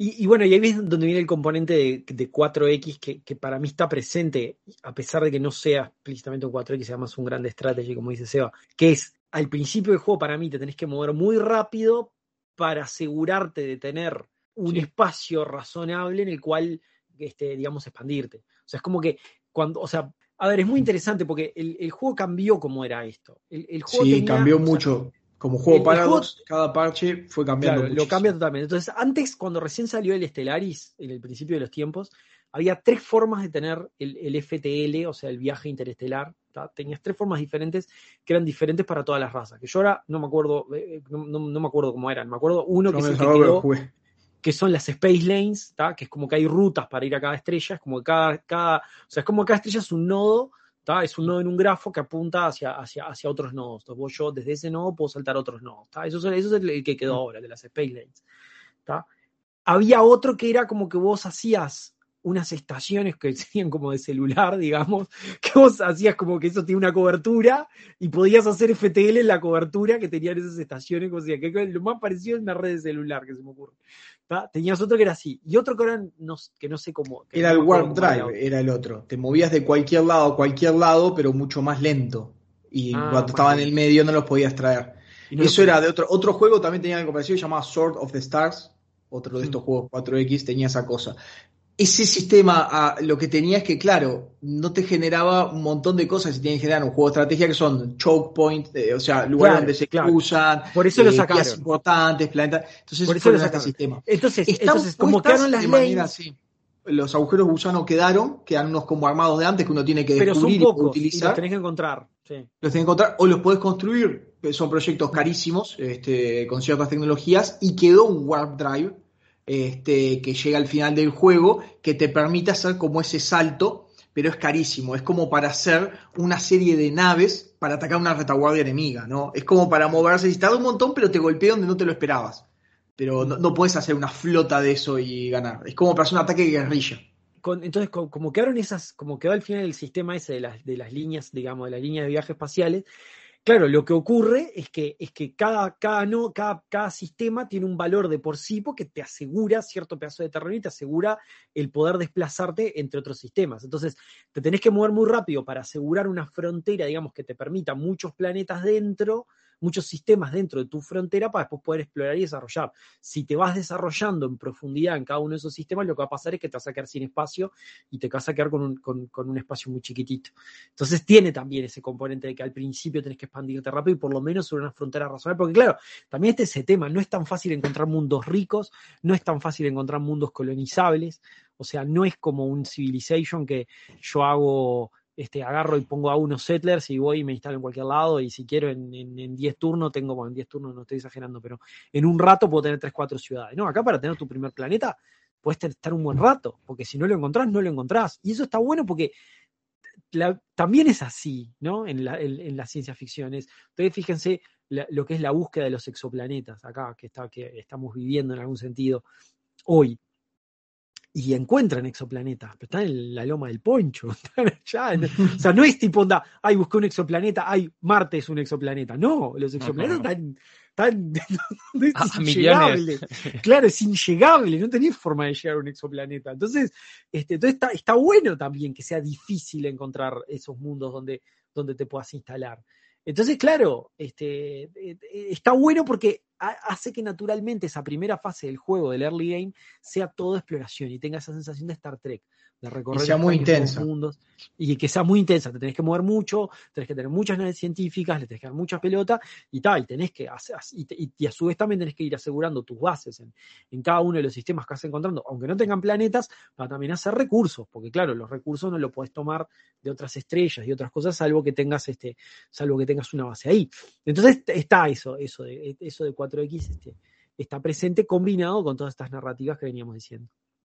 Y, bueno, y ahí ves donde viene el componente de, 4X que, para mí está presente, a pesar de que no sea explícitamente un 4X, sea más un grande strategy, como dice Seba, que es al principio del juego para mí te tenés que mover muy rápido para asegurarte de tener un espacio razonable en el cual, este, digamos, expandirte. O sea, es como que cuando, o sea, a ver, es muy mm. interesante porque el, juego cambió como era esto. El, sí, cambió mucho. Como juego parado, cada parche fue cambiando. lo cambia totalmente. Entonces, antes, cuando recién salió el Stellaris, en el principio de los tiempos, había tres formas de tener el, FTL, o sea, el viaje interestelar. Tenías tres formas diferentes que eran diferentes para todas las razas. Que yo ahora no me acuerdo, eh, eh, no, me acuerdo cómo eran. Me acuerdo uno que, son las Space Lanes, que es como que hay rutas para ir a cada estrella, es como cada, cada, o sea, es como que cada estrella es un nodo es un nodo en un grafo que apunta hacia, hacia, hacia otros nodos. Entonces, yo desde ese nodo puedo saltar otros nodos. Eso, es, eso el, que quedó mm. ahora, de las space lanes. Había otro que era como que vos hacías unas estaciones que tenían como de celular, digamos, que vos hacías como que eso tiene una cobertura y podías hacer FTL en la cobertura que tenían esas estaciones, como que lo más parecido es una red de celular que se me ocurre. Tenías otro que era así y otro que era no, que no sé cómo. Era el Warp Drive, era, el otro. Te movías de cualquier lado a cualquier lado, pero mucho más lento. Y ah, cuando estaba en el medio no los podías traer. eso era de otro, otro juego, también tenía algo parecido, llamado Sword of the Stars, otro de estos juegos 4X tenía esa cosa ese sistema ah, lo que tenía es que, claro, no te generaba un montón de cosas si tienes que generar un juego de estrategia que son choke points, eh, o sea, lugares donde se cruzan, por eso eh, importantes, planetas. Entonces, por eso lo este sistema. Entonces, entonces como quedaron las de sí. Los agujeros gusanos quedaron, quedan unos como armados de antes que uno tiene que Pero descubrir son pocos, y utilizar. los tenés que encontrar. Sí. Los tenés que encontrar o los podés construir. Son proyectos carísimos, este, con ciertas tecnologías, y quedó un warp drive este, que llega al final del juego que te permite hacer como ese salto, pero es carísimo. Es como para hacer una serie de naves para atacar una retaguardia enemiga, ¿no? Es como para moverse, si un montón, pero te golpea donde no te lo esperabas. Pero no, puedes hacer una flota de eso y ganar. Es como para hacer un ataque de guerrilla entonces, como, quedaron esas, como quedó al final el sistema ese de las, de las líneas, digamos, de las líneas de viaje espaciales, Claro, lo que ocurre es que, es que cada, no, cada, sistema tiene un valor de por sí porque te asegura cierto pedazo de terreno y te asegura el poder desplazarte entre otros sistemas. Entonces, te tenés que mover muy rápido para asegurar una frontera, digamos, que te permita muchos planetas dentro muchos sistemas dentro de tu frontera para después poder explorar y desarrollar. Si te vas desarrollando en profundidad en cada uno de esos sistemas, lo que va a pasar es que te vas a quedar sin espacio y te vas a quedar con un, espacio muy chiquitito. Entonces tiene también ese componente de que al principio tenés que expandirte rápido y por lo menos sobre una frontera razonable, porque claro, también este es el tema, no es tan fácil encontrar mundos ricos, no es tan fácil encontrar mundos colonizables, o sea, no es como un Civilization que yo hago este, agarro y pongo a unos settlers y voy y me instalo en cualquier lado y si quiero en 10 turnos tengo, bueno, en 10 turnos no estoy exagerando, pero en un rato puedo tener 3, 4 ciudades. No, acá para tener tu primer planeta puedes estar un buen rato, porque si no lo encontrás, no lo encontrás. Y eso está bueno porque también es así, ¿no? En las en, ficciones. entonces, fíjense lo que es la búsqueda de los exoplanetas acá, que, está, que estamos viviendo en algún sentido hoy y encuentran exoplanetas, pero están en la loma del poncho, o sea, no es tipo onda, ay, busqué un exoplaneta, ay, Marte es un exoplaneta. No, los exoplanetas están, es Claro, es inllegable, no tenés forma de llegar a un exoplaneta. Entonces, este, entonces está, está bueno también que sea difícil encontrar esos mundos donde, donde te puedas instalar. Entonces, claro, este, eh, eh, está bueno porque hace que naturalmente esa primera fase del juego, del early game, sea todo exploración y tenga esa sensación de Star Trek, de recorrer y sea muy mundos y que sea muy intensa. Te tenés que mover mucho, tenés que tener muchas naves científicas, le tenés que dar muchas pelota y tal, y tenés que y, a su vez también tenés que ir asegurando tus bases en, cada uno de los sistemas que vas encontrando, aunque no tengan planetas, para también hacer recursos, porque claro, los recursos no los podés tomar de otras estrellas y otras cosas, salvo que tengas este, salvo que tengas una base ahí. Entonces está eso, eso de, e, eso de x este, está presente combinado con todas estas narrativas que veníamos diciendo.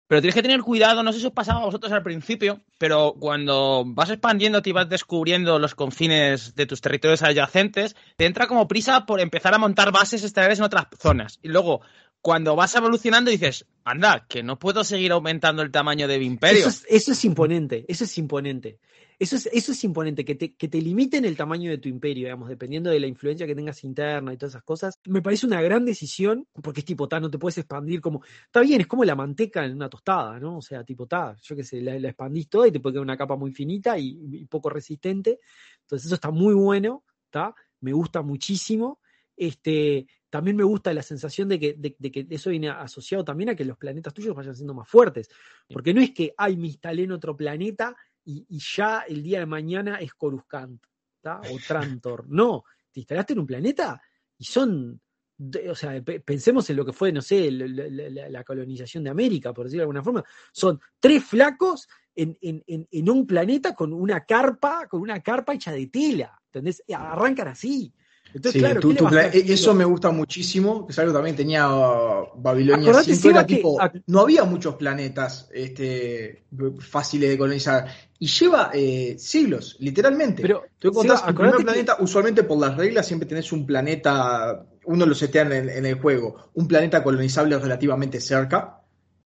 Pero tienes que tener cuidado, no sé si os pasaba a vosotros al principio, pero cuando vas expandiendo y vas descubriendo los confines de tus territorios adyacentes, te entra como prisa por empezar a montar bases estelares en otras zonas. Y luego, cuando vas evolucionando, dices, anda, que no puedo seguir aumentando el tamaño de mi imperio. eso es imponente, eso es imponente. Eso es, imponente, que te, limiten el tamaño de tu imperio, digamos, dependiendo de la influencia que tengas interna y todas esas cosas. Me parece una gran decisión, porque es tipo, ta, no te puedes expandir como. Está bien, es como la manteca en una tostada, ¿no? O sea, tipo, ta, yo qué sé, la, expandís toda y te puede quedar una capa muy finita y, poco resistente. Entonces, eso está muy bueno, ¿está? Me gusta muchísimo. Este, también me gusta la sensación de que, de, que, eso viene asociado también a que los planetas tuyos vayan siendo más fuertes. Porque no es que, ay, me instalé en otro planeta y, ya el día de mañana es Coruscant o Trantor. No, te instalaste en un planeta y son, o sea, pensemos en lo que fue, no sé, la, colonización de América, por decirlo de alguna forma, son tres flacos en, en, en, un planeta con una carpa, con una carpa hecha de tela, ¿entendés? Arrancan así eso me gusta muchísimo, que que también tenía Babilonia no había muchos planetas este, fáciles de colonizar. Y lleva eh, siglos, literalmente. Pero, planeta, usualmente por las reglas siempre tenés un planeta, uno lo setean en, el juego, un planeta colonizable relativamente cerca.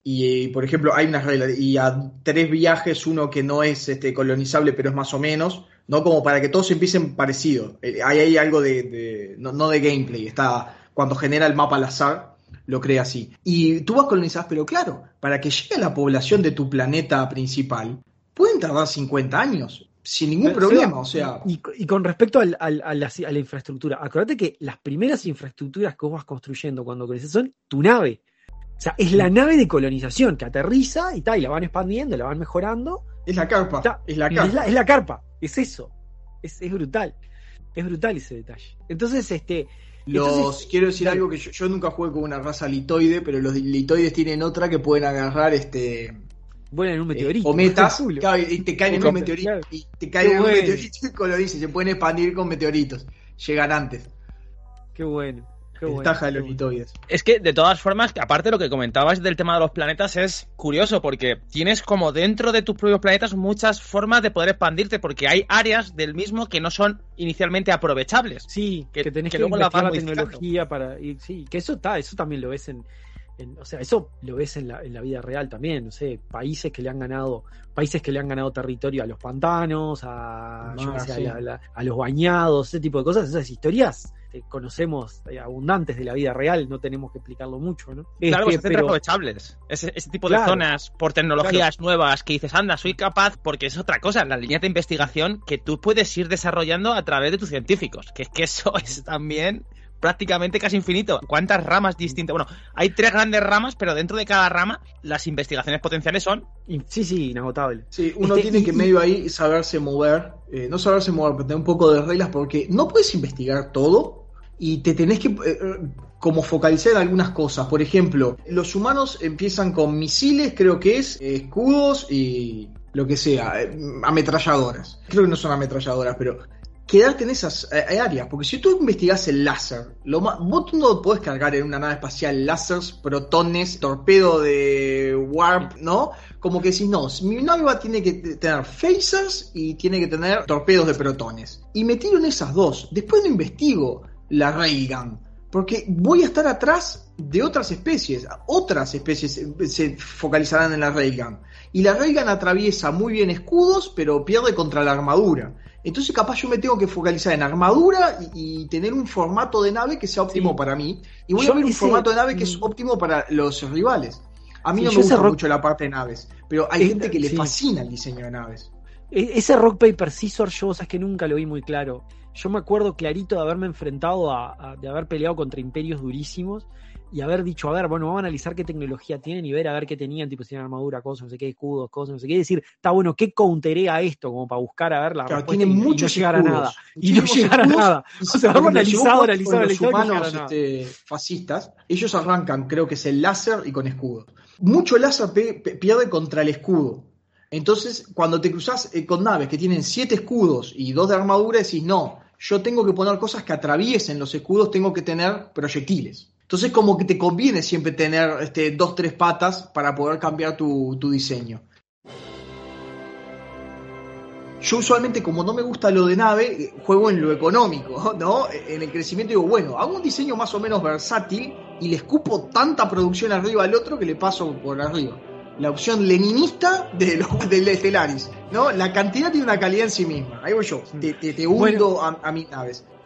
Y, eh, por ejemplo, hay unas reglas, y a tres viajes, uno que no es este, colonizable, pero es más o menos, ¿no? Como para que todos empiecen parecidos. Eh, hay algo de, no, de gameplay, está cuando genera el mapa al azar, lo crea así. Y tú vas colonizás, pero claro, para que llegue a la población de tu planeta principal, pueden tardar 50 años. Sin ningún problema, o sea. Y, con respecto a, la, a, la, infraestructura, acuérdate que las primeras infraestructuras que vos vas construyendo cuando creces son tu nave. O sea, es la nave de colonización que aterriza y tal, y la van expandiendo, la van mejorando, es la carpa. es, la carpa. Es, la, carpa. es eso. Es, es, brutal. Es brutal ese detalle. Entonces, este. Los, quiero decir algo que yo, nunca jugué con una raza litoide, pero los litoides tienen otra que pueden agarrar este. Bueno, en un eh, meteorito. o metas, y te caen en un meteorito. Y te caen en un meteorito lo dice Se pueden expandir con meteoritos. Llegan antes. Qué bueno de los Es que, de todas formas, aparte lo que comentabas del tema de los planetas, es curioso porque tienes como dentro de tus propios planetas muchas formas de poder expandirte, porque hay áreas del mismo que no son inicialmente aprovechables. Sí, que, tienes tenés que, la, tecnología para. ir sí, que eso está, eso también lo ves en. o sea, eso lo ves en la, vida real también, no sé, países que le han ganado, países que le han ganado territorio a los pantanos, a, ah, a los bañados, ese tipo de cosas, esas historias conocemos eh, abundantes de la vida real, no tenemos que explicarlo mucho, Claro, este, es pues pero... aprovechables. Ese, tipo de zonas por tecnologías nuevas que dices, anda, soy capaz, porque es otra cosa, la línea de investigación que tú puedes ir desarrollando a través de tus científicos, que es que eso es también prácticamente casi infinito. ¿Cuántas ramas distintas? Bueno, hay tres grandes ramas, pero dentro de cada rama las investigaciones potenciales son... Sí, sí, inagotables. Sí, uno este, tiene que medio ahí saberse mover, eh, no saberse mover, pero tener un poco de reglas porque no puedes investigar todo, y te tenés que eh, como focalizar en algunas cosas. Por ejemplo, los humanos empiezan con misiles, creo que es, eh, escudos y lo que sea, eh, ametralladoras. Creo que no son ametralladoras, pero quedarte en esas áreas, porque si tú investigás el láser, lo más, vos no podés cargar en una nave espacial lásers, protones, torpedo de warp, ¿no? Como que si no, mi nave tiene que tener phasers y tiene que tener torpedos de protones. Y me en esas dos, después no investigo la Reigan, porque voy a estar atrás de otras especies, otras especies se focalizarán en la Reigan. Y la Reigan atraviesa muy bien escudos, pero pierde contra la armadura. Entonces capaz yo me tengo que focalizar en armadura y, tener un formato de nave que sea óptimo para mí. Y voy a ver un formato de nave que es óptimo para los rivales. A mí no me gusta mucho la parte de naves, pero hay este, gente que le fascina el diseño de naves. E, ese rock paper scissor yo, sabes que nunca lo vi muy claro yo me acuerdo clarito de haberme enfrentado a, de haber peleado contra imperios durísimos y haber dicho, a ver, bueno, vamos a analizar qué tecnología tienen y ver a ver qué tenían, tipo si tienen armadura, cosas, no sé qué, escudos, cosas, no sé qué, decir, está bueno, ¿qué counteré a esto? Como para buscar a ver la tienen mucho no llegar a nada. Y no llegar a nada. O sea, vamos a analizar los humanos fascistas, ellos arrancan, creo que es el láser y con escudos. Mucho láser pierde contra el escudo. Entonces, cuando te cruzas eh, con naves que tienen siete escudos y dos de armadura, decís, no, yo tengo que poner cosas que atraviesen los escudos, tengo que tener proyectiles. Entonces como que te conviene siempre tener este, dos, tres patas para poder cambiar tu, tu diseño. Yo usualmente, como no me gusta lo de nave, eh, juego en lo económico, ¿no? E, en el crecimiento digo, bueno, hago un diseño más o menos versátil y le escupo tanta producción arriba al otro que le paso por arriba la opción leninista de los de ¿no? La cantidad tiene una calidad en sí misma. Ahí voy yo, mm. te, te, hundo a, a mis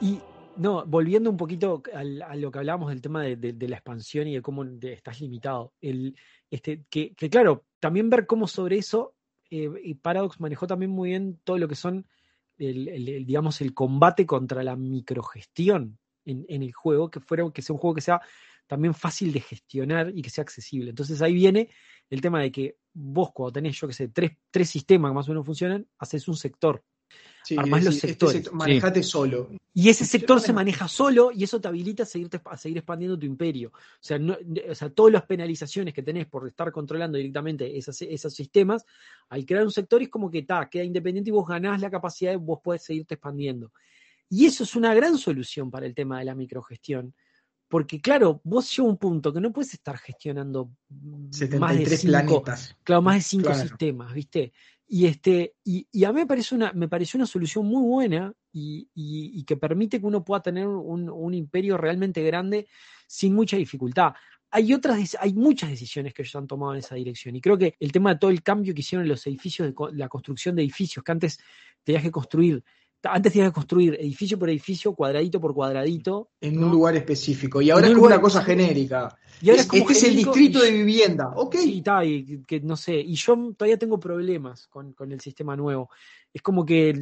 Y no, volviendo un poquito a, lo que hablábamos del tema de, la expansión y de cómo estás limitado. El, este, que, claro, también ver cómo sobre eso, eh, Paradox manejó también muy bien todo lo que son el, digamos, el combate contra la microgestión en, en, el juego, que fuera, que sea un juego que sea también fácil de gestionar y que sea accesible. Entonces ahí viene el tema de que vos cuando tenés, yo qué sé, tres, sistemas que más o menos funcionan, haces un sector. además los este sectores. manejate solo. Y ese sector se maneja solo y eso te habilita a, a seguir expandiendo tu imperio. O sea, sea, todas las penalizaciones que tenés por estar controlando directamente esos sistemas, al crear un sector es como que está queda independiente y vos ganás la capacidad de vos podés seguirte expandiendo. Y eso es una gran solución para el tema de la microgestión porque claro, vos llega un punto que no puedes estar gestionando más de cinco, planetas. Claro, más de cinco sistemas, ¿viste? Y, este, y, a mí me, parece una, pareció una solución muy buena y, que permite que uno pueda tener un, imperio realmente grande sin mucha dificultad. Hay, otras, hay muchas decisiones que ellos han tomado en esa dirección y creo que el tema de todo el cambio que hicieron en los edificios, la construcción de edificios, que antes tenías que construir antes tenías que construir edificio por edificio, cuadradito por cuadradito. En un lugar específico. Y ahora es como una cosa genérica. este es el distrito de vivienda. Ok. Y, está, y, que, no sé. Y yo todavía tengo problemas con, el sistema nuevo. Es como que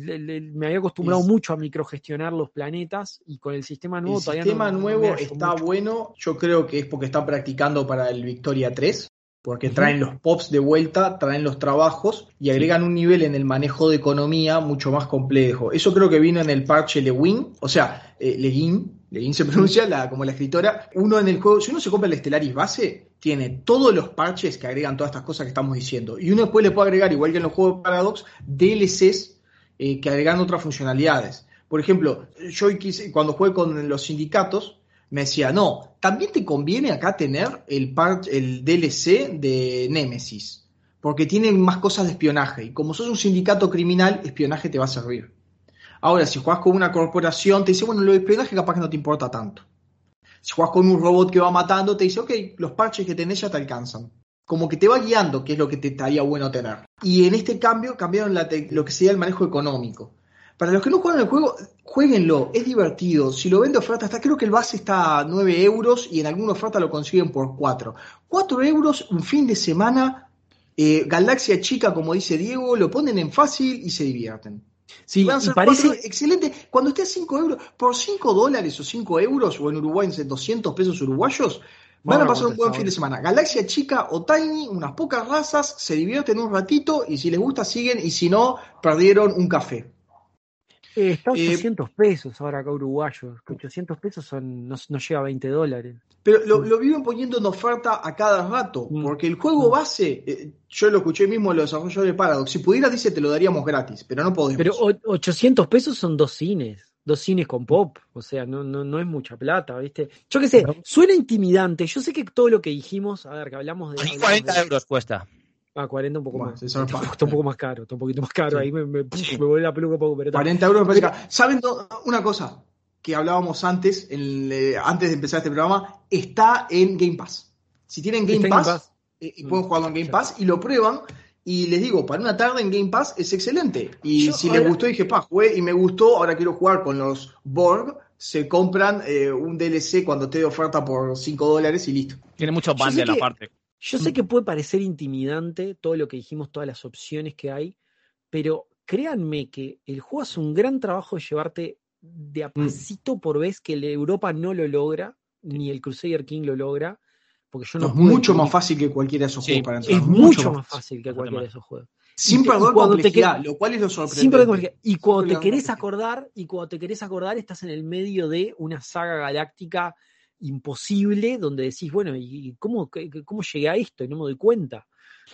me había acostumbrado mucho a microgestionar los planetas y con el sistema nuevo todavía no. El sistema nuevo está bueno. Yo creo que es porque está practicando para el Victoria 3 porque traen los POPs de vuelta, traen los trabajos y agregan un nivel en el manejo de economía mucho más complejo. Eso creo que vino en el parche Lewin, o sea, eh, Leguin, se pronuncia la, como la escritora. Uno en el juego, si uno se compra el Stellaris base, tiene todos los parches que agregan todas estas cosas que estamos diciendo. Y uno después le puede agregar, igual que en los juegos de Paradox, DLCs eh, que agregan otras funcionalidades. Por ejemplo, yo cuando jugué con los sindicatos, me decía, no, también te conviene acá tener el, DLC de Nemesis, porque tiene más cosas de espionaje, y como sos un sindicato criminal, espionaje te va a servir. Ahora, si jugás con una corporación, te dice, bueno, lo de espionaje capaz que no te importa tanto. Si jugás con un robot que va matando, te dice, ok, los parches que tenés ya te alcanzan. Como que te va guiando, que es lo que te estaría bueno tener. Y en este cambio cambiaron lo que sería el manejo económico. Para los que no juegan el juego, jueguenlo, es divertido. Si lo vende de oferta, está, creo que el base está a 9 euros y en alguna oferta lo consiguen por 4. 4 euros un fin de semana, eh, galaxia chica, como dice Diego, lo ponen en fácil y se divierten. Sí, parece... excelente. Cuando esté a 5 euros, por 5 dólares o 5 euros, o en Uruguay en 200 pesos uruguayos, van a pasar un buen fin de semana. Galaxia Chica o Tiny, unas pocas razas, se divierten un ratito y si les gusta siguen y si no, perdieron un café. 800 eh, eh, pesos ahora acá uruguayo, 800 pesos son, no, llega a 20 dólares. Pero mm. lo, viven poniendo en oferta a cada rato, mm. porque el juego mm. base, eh, yo lo escuché mismo en los desarrolladores de Paradox, si pudieras, dice te lo daríamos gratis, pero no podemos. Pero 800 pesos son dos cines, dos cines con pop, o sea, no, no, no es mucha plata, ¿viste? Yo qué sé, suena intimidante, yo sé que todo lo que dijimos, a ver, que hablamos de... 40 euros cuesta. Ah, 40 un poco más. Está un, poco, más caro, está un poquito más caro. Ahí me, me, vuelve la peluca un poco, pero 40 euros me ¿Saben una cosa que hablábamos antes, en, eh, antes de empezar este programa? Está en Game Pass. Si tienen Game Pass, eh, y mm, pueden jugarlo en Game Pass y lo prueban. Y les digo, para una tarde en Game Pass es excelente. Y si les gustó, dije, pa, jugué y me gustó, ahora quiero jugar con los Borg. Se compran eh, un DLC cuando te dé oferta por 5 dólares y listo. Tiene mucho de la parte. Yo sé mm. que puede parecer intimidante todo lo que dijimos, todas las opciones que hay, pero créanme que el juego hace un gran trabajo de llevarte de a mm. pasito por vez que Europa no lo logra, ni el Crusader King lo logra. Porque yo no, es mucho más fácil que cualquiera de esos juegos para Es mucho más fácil que cualquiera de esos juegos. Sin perder complejidad, lo cual es lo sorprendente. y cuando te querés acordar, y cuando te querés acordar, estás en el medio de una saga galáctica imposible donde decís, bueno, ¿y cómo, cómo llegué a esto? Y no me doy cuenta.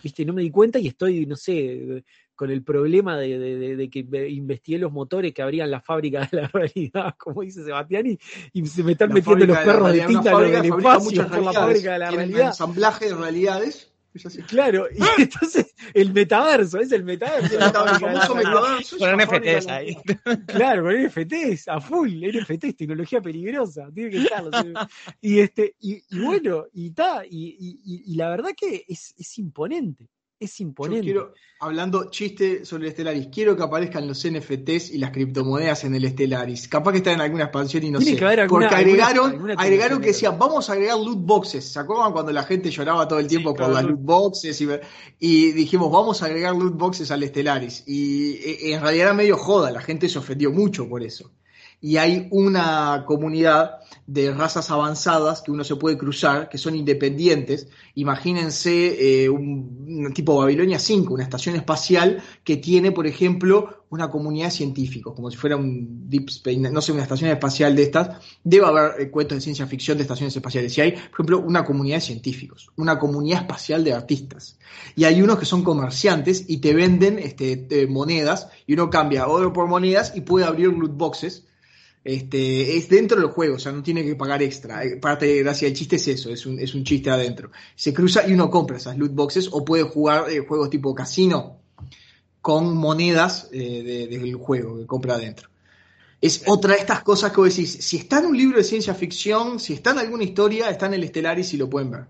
¿Viste? No me di cuenta y estoy, no sé, con el problema de, de, de que investigué los motores que abrían la fábrica de la realidad, como dice Sebastián, y, se me están metiendo los perros de, de tinta en el espacio por la fábrica de la realidad. Ensamblaje de realidades Claro, y ¡Ah! entonces el metaverso, es el metaverso. Con NFTs ahí. Claro, con NFTs, a full, NFTs, tecnología peligrosa, tiene que estar. y este, y, bueno, y, ta, y, y, la verdad que es, es imponente es imponente. hablando chiste sobre el Estelaris, quiero que aparezcan los NFTs y las criptomonedas en el Estelaris. Capaz que está en alguna expansión y no sé. porque agregaron, agregaron que decían, vamos a agregar loot boxes. ¿Se acuerdan cuando la gente lloraba todo el tiempo por las loot boxes? Y, dijimos, vamos a agregar loot boxes al Estelaris. Y, y eh, en realidad era medio joda, la gente se ofendió mucho por eso y hay una comunidad de razas avanzadas que uno se puede cruzar, que son independientes. Imagínense eh, un, tipo Babilonia 5, una estación espacial que tiene, por ejemplo, una comunidad de científicos, como si fuera un Deep Space, no sé, una estación espacial de estas. Debe haber eh, cuentos de ciencia ficción de estaciones espaciales. Y hay, por ejemplo, una comunidad de científicos, una comunidad espacial de artistas. Y hay unos que son comerciantes y te venden este, monedas y uno cambia oro por monedas y puede abrir loot boxes este, es dentro del juego, o sea, no tiene que pagar extra. Eh, parte de gracia del chiste es eso, es un, chiste adentro. Se cruza y uno compra esas loot boxes o puede jugar eh, juegos tipo casino con monedas eh, del juego que compra adentro. Es otra de estas cosas que vos decís, si está en un libro de ciencia ficción, si está en alguna historia, está en el Stellaris y lo pueden ver.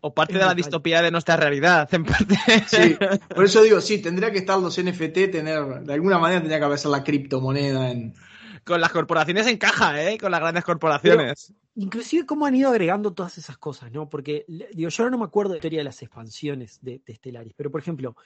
O parte de la distopía de nuestra realidad, por eso digo, sí, tendría que estar los NFT, tener, de alguna manera tendría que aparecer la criptomoneda en con las corporaciones encaja, ¿eh? Con las grandes corporaciones. inclusive cómo han ido agregando todas esas cosas, ¿no? Porque, yo ahora no me acuerdo de la historia de las expansiones de, de Stellaris, pero por ejemplo,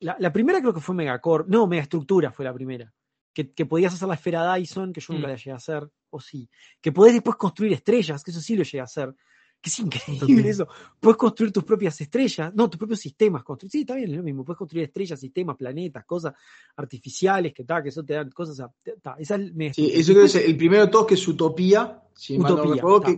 la, primera creo que fue Megacorp, no, Megastructura fue la primera, que, podías hacer la esfera Dyson, que yo nunca mm. la llegué a hacer, o sí, que podés después construir estrellas, que eso sí lo llegué a hacer, que es increíble eso. Puedes construir tus propias estrellas, no, tus propios sistemas. Construir, sí, está bien, es lo mismo. Puedes construir estrellas, sistemas, planetas, cosas artificiales, que, tal que eso te dan cosas. eso el primero de todos, que es utopía.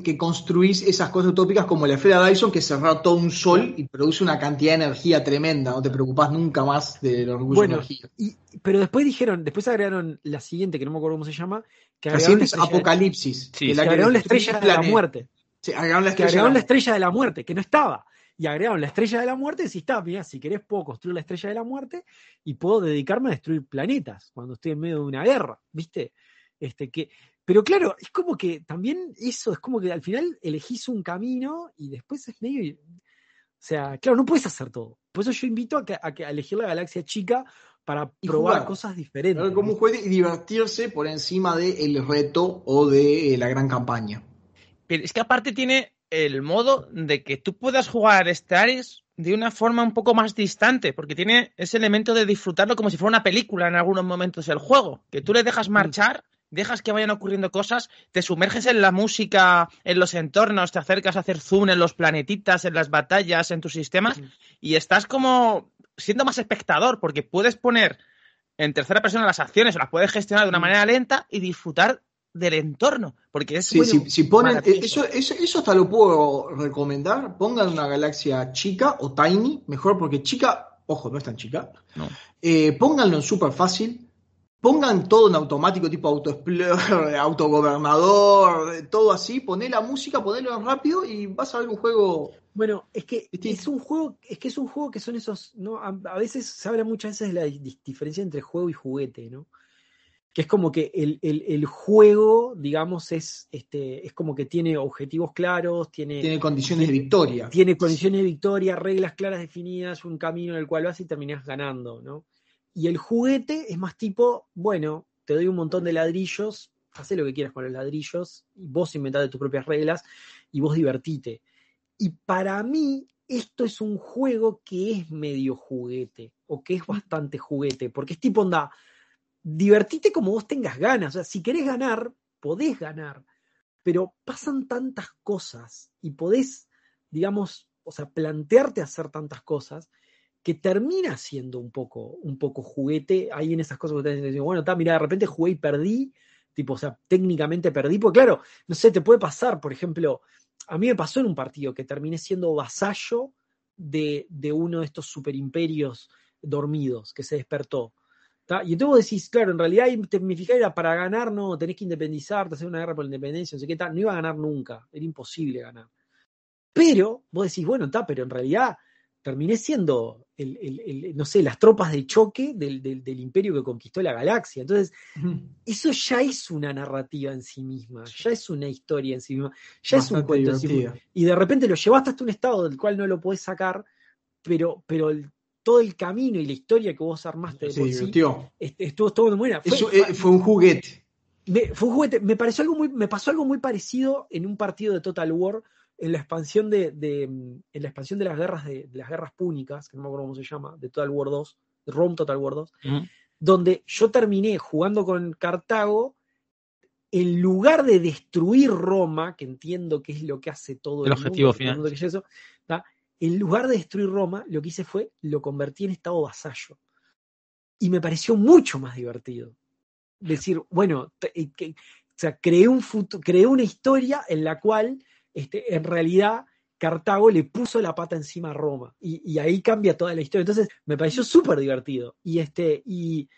que, construís esas cosas utópicas como la esfera Dyson, que cerra todo un sol y produce una cantidad de energía tremenda. No te preocupás nunca más del orgullo de energía. Y, pero después dijeron, después agregaron la siguiente, que no me acuerdo cómo se llama. Que la siguiente Apocalipsis. que la, que agregaron la estrella de la muerte agregaron la, estrella de la muerte, que no estaba. Y agregaron la estrella de la muerte, si está, mira, si querés puedo construir la estrella de la muerte y puedo dedicarme a destruir planetas cuando estoy en medio de una guerra, ¿viste? Este, que, pero claro, es como que también eso, es como que al final elegís un camino y después es medio... O sea, claro, no puedes hacer todo. Por eso yo invito a, que, elegir la galaxia chica para probar cosas diferentes. Como un y divertirse por encima del reto o de eh, la gran campaña es que aparte tiene el modo de que tú puedas jugar este Ares de una forma un poco más distante, porque tiene ese elemento de disfrutarlo como si fuera una película en algunos momentos el juego, que tú le dejas mm. marchar, dejas que vayan ocurriendo cosas, te sumerges en la música, en los entornos, te acercas a hacer zoom en los planetitas, en las batallas, en tus sistemas, mm. y estás como siendo más espectador, porque puedes poner en tercera persona las acciones, o las puedes gestionar de una mm. manera lenta y disfrutar del entorno, porque es si, ponen eh, eso, eso, hasta lo puedo recomendar, pongan una galaxia chica o tiny, mejor porque chica, ojo, no es tan chica, eh, pónganlo en súper fácil, pongan todo en automático, tipo auto autogobernador, todo así, poné la música, ponelo en rápido y vas a ver un juego bueno, es que es un juego, es que es un juego que son esos, ¿no? A, a veces se habla muchas veces de la diferencia entre juego y juguete, ¿no? que es como que el, juego, digamos, es, este, es como que tiene objetivos claros, tiene... condiciones de victoria. Tiene condiciones de victoria, reglas claras definidas, un camino en el cual vas y terminas ganando, ¿no? Y el juguete es más tipo, bueno, te doy un montón de ladrillos, haz lo que quieras con los ladrillos, y vos inventate tus propias reglas y vos divertite. Y para mí, esto es un juego que es medio juguete, o que es bastante juguete, porque es tipo onda divertite como vos tengas ganas. O sea, si querés ganar, podés ganar. Pero pasan tantas cosas y podés, digamos, o sea, plantearte hacer tantas cosas que termina siendo un poco, un poco juguete ahí en esas cosas que te dicen, bueno, está, mira, de repente jugué y perdí, tipo, o sea, técnicamente perdí, porque claro, no sé, te puede pasar, por ejemplo, a mí me pasó en un partido que terminé siendo vasallo de, de uno de estos superimperios dormidos que se despertó y entonces vos decís, claro, en realidad te, me era para ganar, no, tenés que independizarte, hacer una guerra por la independencia, no sé qué, tal, no iba a ganar nunca, era imposible ganar. Pero vos decís, bueno, está, pero en realidad terminé siendo, no sé, las tropas de choque del, imperio que conquistó la galaxia. Entonces, eso ya es una narrativa en sí misma, ya es una historia en sí misma, ya es un cuento en sí misma. Y de repente lo llevaste hasta un estado del cual no lo podés sacar, pero, pero todo el camino y la historia que vos armaste de Se estuvo, muy buena. Eh, fue, un juguete. Me, fue un juguete. Me, pareció algo muy, me pasó algo muy parecido en un partido de Total War, en la expansión de, en la expansión de las guerras de, las guerras púnicas, que no me acuerdo cómo se llama, de Total War 2, Rome Total War 2, donde yo terminé jugando con Cartago en lugar de destruir Roma, que entiendo que es lo que hace todo el, objetivo mundo, final. Eso, en lugar de destruir Roma, lo que hice fue lo convertí en estado vasallo. Y me pareció mucho más divertido. Decir, bueno, que, creé, un creé una historia en la cual este, en realidad Cartago le puso la pata encima a Roma. Y, ahí cambia toda la historia. Entonces, me pareció súper divertido. Y, este, y,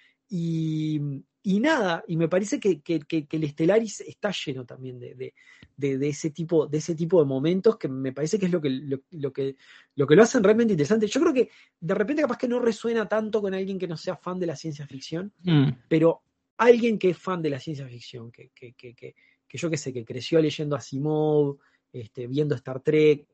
y nada, y me parece que, que, el Estelaris está lleno también de, de, de, ese tipo, de ese tipo de momentos que me parece que es lo que lo, que lo que lo hacen realmente interesante. Yo creo que de repente capaz que no resuena tanto con alguien que no sea fan de la ciencia ficción, mm. pero alguien que es fan de la ciencia ficción, que, que, que, que, yo que sé, que creció leyendo Asimov, este, viendo Star Trek,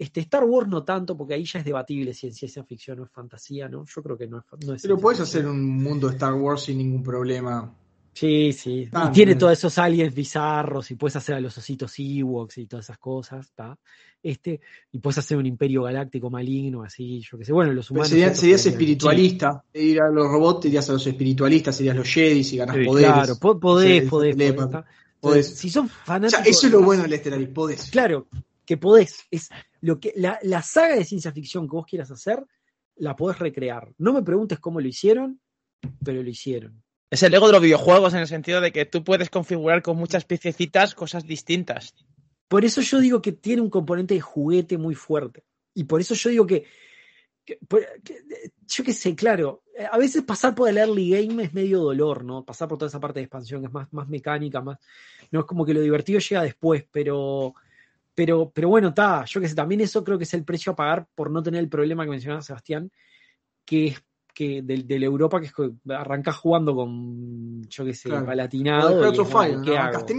este, Star Wars no tanto, porque ahí ya es debatible si es ciencia ficción o es fantasía, ¿no? Yo creo que no es. Pero puedes hacer un mundo Star Wars sin ningún problema. Sí, sí. y tiene todos esos aliens bizarros y puedes hacer a los ositos Ewoks y todas esas cosas, ¿está? Este, y puedes hacer un imperio galáctico maligno, así, yo qué sé. Bueno, los humanos. Serías, espiritualista, ir a los robots, irías a los espiritualistas, serías los Jedi y ganas sí, Claro, podés, podés, podés, Si son fanáticos. eso es lo bueno del Estelaris, podés. Claro, que podés. Es lo que, la, saga de ciencia ficción que vos quieras hacer, la podés recrear. No me preguntes cómo lo hicieron, pero lo hicieron. Es el ego de los videojuegos en el sentido de que tú puedes configurar con muchas piececitas cosas distintas. Por eso yo digo que tiene un componente de juguete muy fuerte. Y por eso yo digo que, yo qué sé, claro, a veces pasar por el early game es medio dolor, ¿no? Pasar por toda esa parte de expansión es más, más mecánica, más... No es como que lo divertido llega después, pero pero, pero bueno, está, yo que sé, también eso creo que es el precio a pagar por no tener el problema que mencionaba Sebastián, que es que del, Europa que es, jugando con, yo que sé, Tengo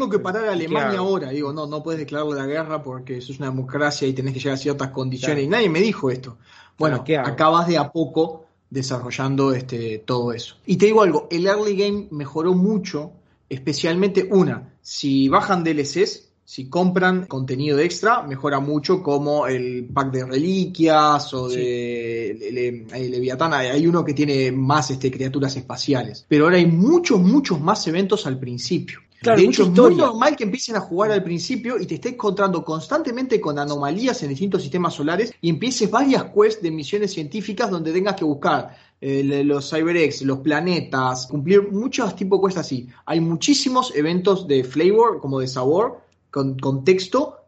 que parar a Alemania ahora. Digo, no, no puedes declarar la guerra porque eso es una democracia y tenés que llegar a ciertas condiciones. Y nadie me dijo esto. Bueno, acabas de a poco desarrollando este, todo eso. Y te digo algo, el early game mejoró mucho, especialmente una, si bajan DLCs, si compran contenido extra, mejora mucho como el pack de reliquias o de Leviatana. Leviatán. Hay uno que tiene más este, criaturas espaciales. Pero ahora hay muchos, muchos más eventos al principio. de hecho, es muy normal que empiecen a jugar al principio y te estés encontrando constantemente con anomalías en distintos sistemas solares y empieces varias quests de misiones científicas donde tengas que buscar eh, los cyberex los planetas, cumplir muchos tipos de quests así. Hay muchísimos eventos de flavor, como de sabor, con,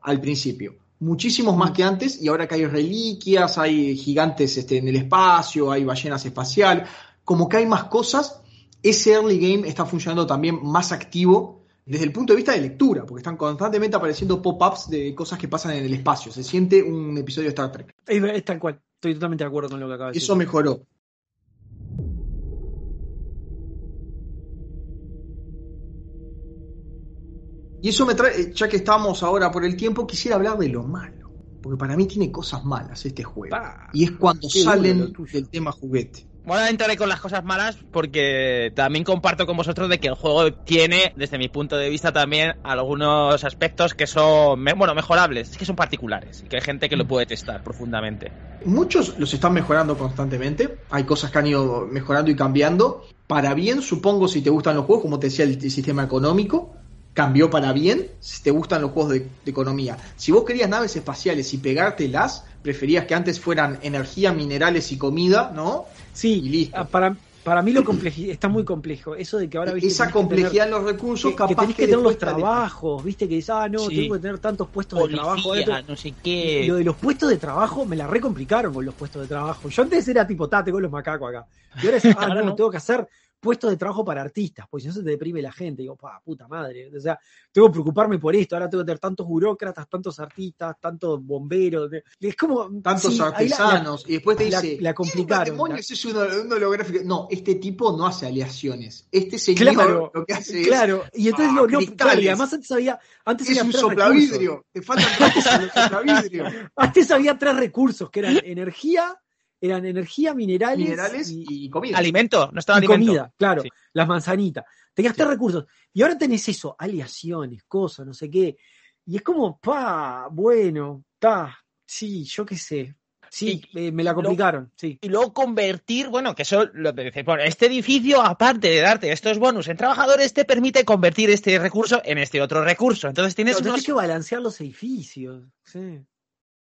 al principio. Muchísimos más mm. que antes, y ahora que hay reliquias, hay gigantes este, en el espacio, hay ballenas espacial, como que hay más cosas, ese early game está funcionando también más activo desde el punto de vista de lectura, porque están constantemente apareciendo pop-ups de cosas que pasan en el espacio. Se siente un episodio Star Trek. estoy totalmente de acuerdo con lo que acabas de decir. Eso mejoró. Y eso me trae, eh, ya que estamos ahora por el tiempo, quisiera hablar de lo malo. Porque para mí tiene cosas malas este juego. y es cuando salen el tema juguete. Bueno, entraré con las cosas malas porque también comparto con vosotros de que el juego tiene, desde mi punto de vista también, algunos aspectos que son, bueno, mejorables, es que son particulares y que hay gente que lo puede testar profundamente. Muchos los están mejorando constantemente, hay cosas que han ido mejorando y cambiando, para bien, supongo, si te gustan los juegos, como te decía, el sistema económico, cambió para bien si te gustan los juegos de, economía. Si vos querías naves espaciales y pegártelas, preferías que antes fueran energía, minerales y comida, ¿no? Sí, y ah, Para, para mí lo está muy complejo. Eso de que ahora viste, Esa complejidad en los recursos, que, capaz que tenés que, tener los trabajos, viste que dices, ah, no, tengo que tener tantos puestos de trabajo. no sé qué. Lo de los puestos de trabajo me la recomplicaron con los puestos de trabajo. Yo antes era tipo, tate tengo los macacos acá. Y ahora es, ah, no, no, tengo que hacer puestos de trabajo para artistas, porque si no se te deprime la gente, digo, pa, puta madre, o sea, tengo que preocuparme por esto, ahora tengo que tener tantos burócratas, tantos artistas, tantos bomberos, es como... Tantos artesanos, y después te dice, la, eh, complicaron. es un, holográfico? No, este tipo no hace aleaciones, este señor lo que hace Claro, y entonces lo digo, no, y además antes había... Antes es un soplavidrio, te faltan antes, soplavidrio. antes había tres recursos, que eran energía, eran energía, minerales, y, comida. Alimento, no estaba y comida, claro, las manzanitas. Tenías tres recursos. Y ahora tenés eso, aleaciones, cosas, no sé qué. Y es como, pa, bueno, ta, sí, yo qué sé. Sí, me la complicaron, Y luego convertir, bueno, que eso, lo, bueno, este edificio, aparte de darte estos bonus en trabajadores, te permite convertir este recurso en este otro recurso. Entonces tienes, Pero, tienes que balancear los edificios, sí.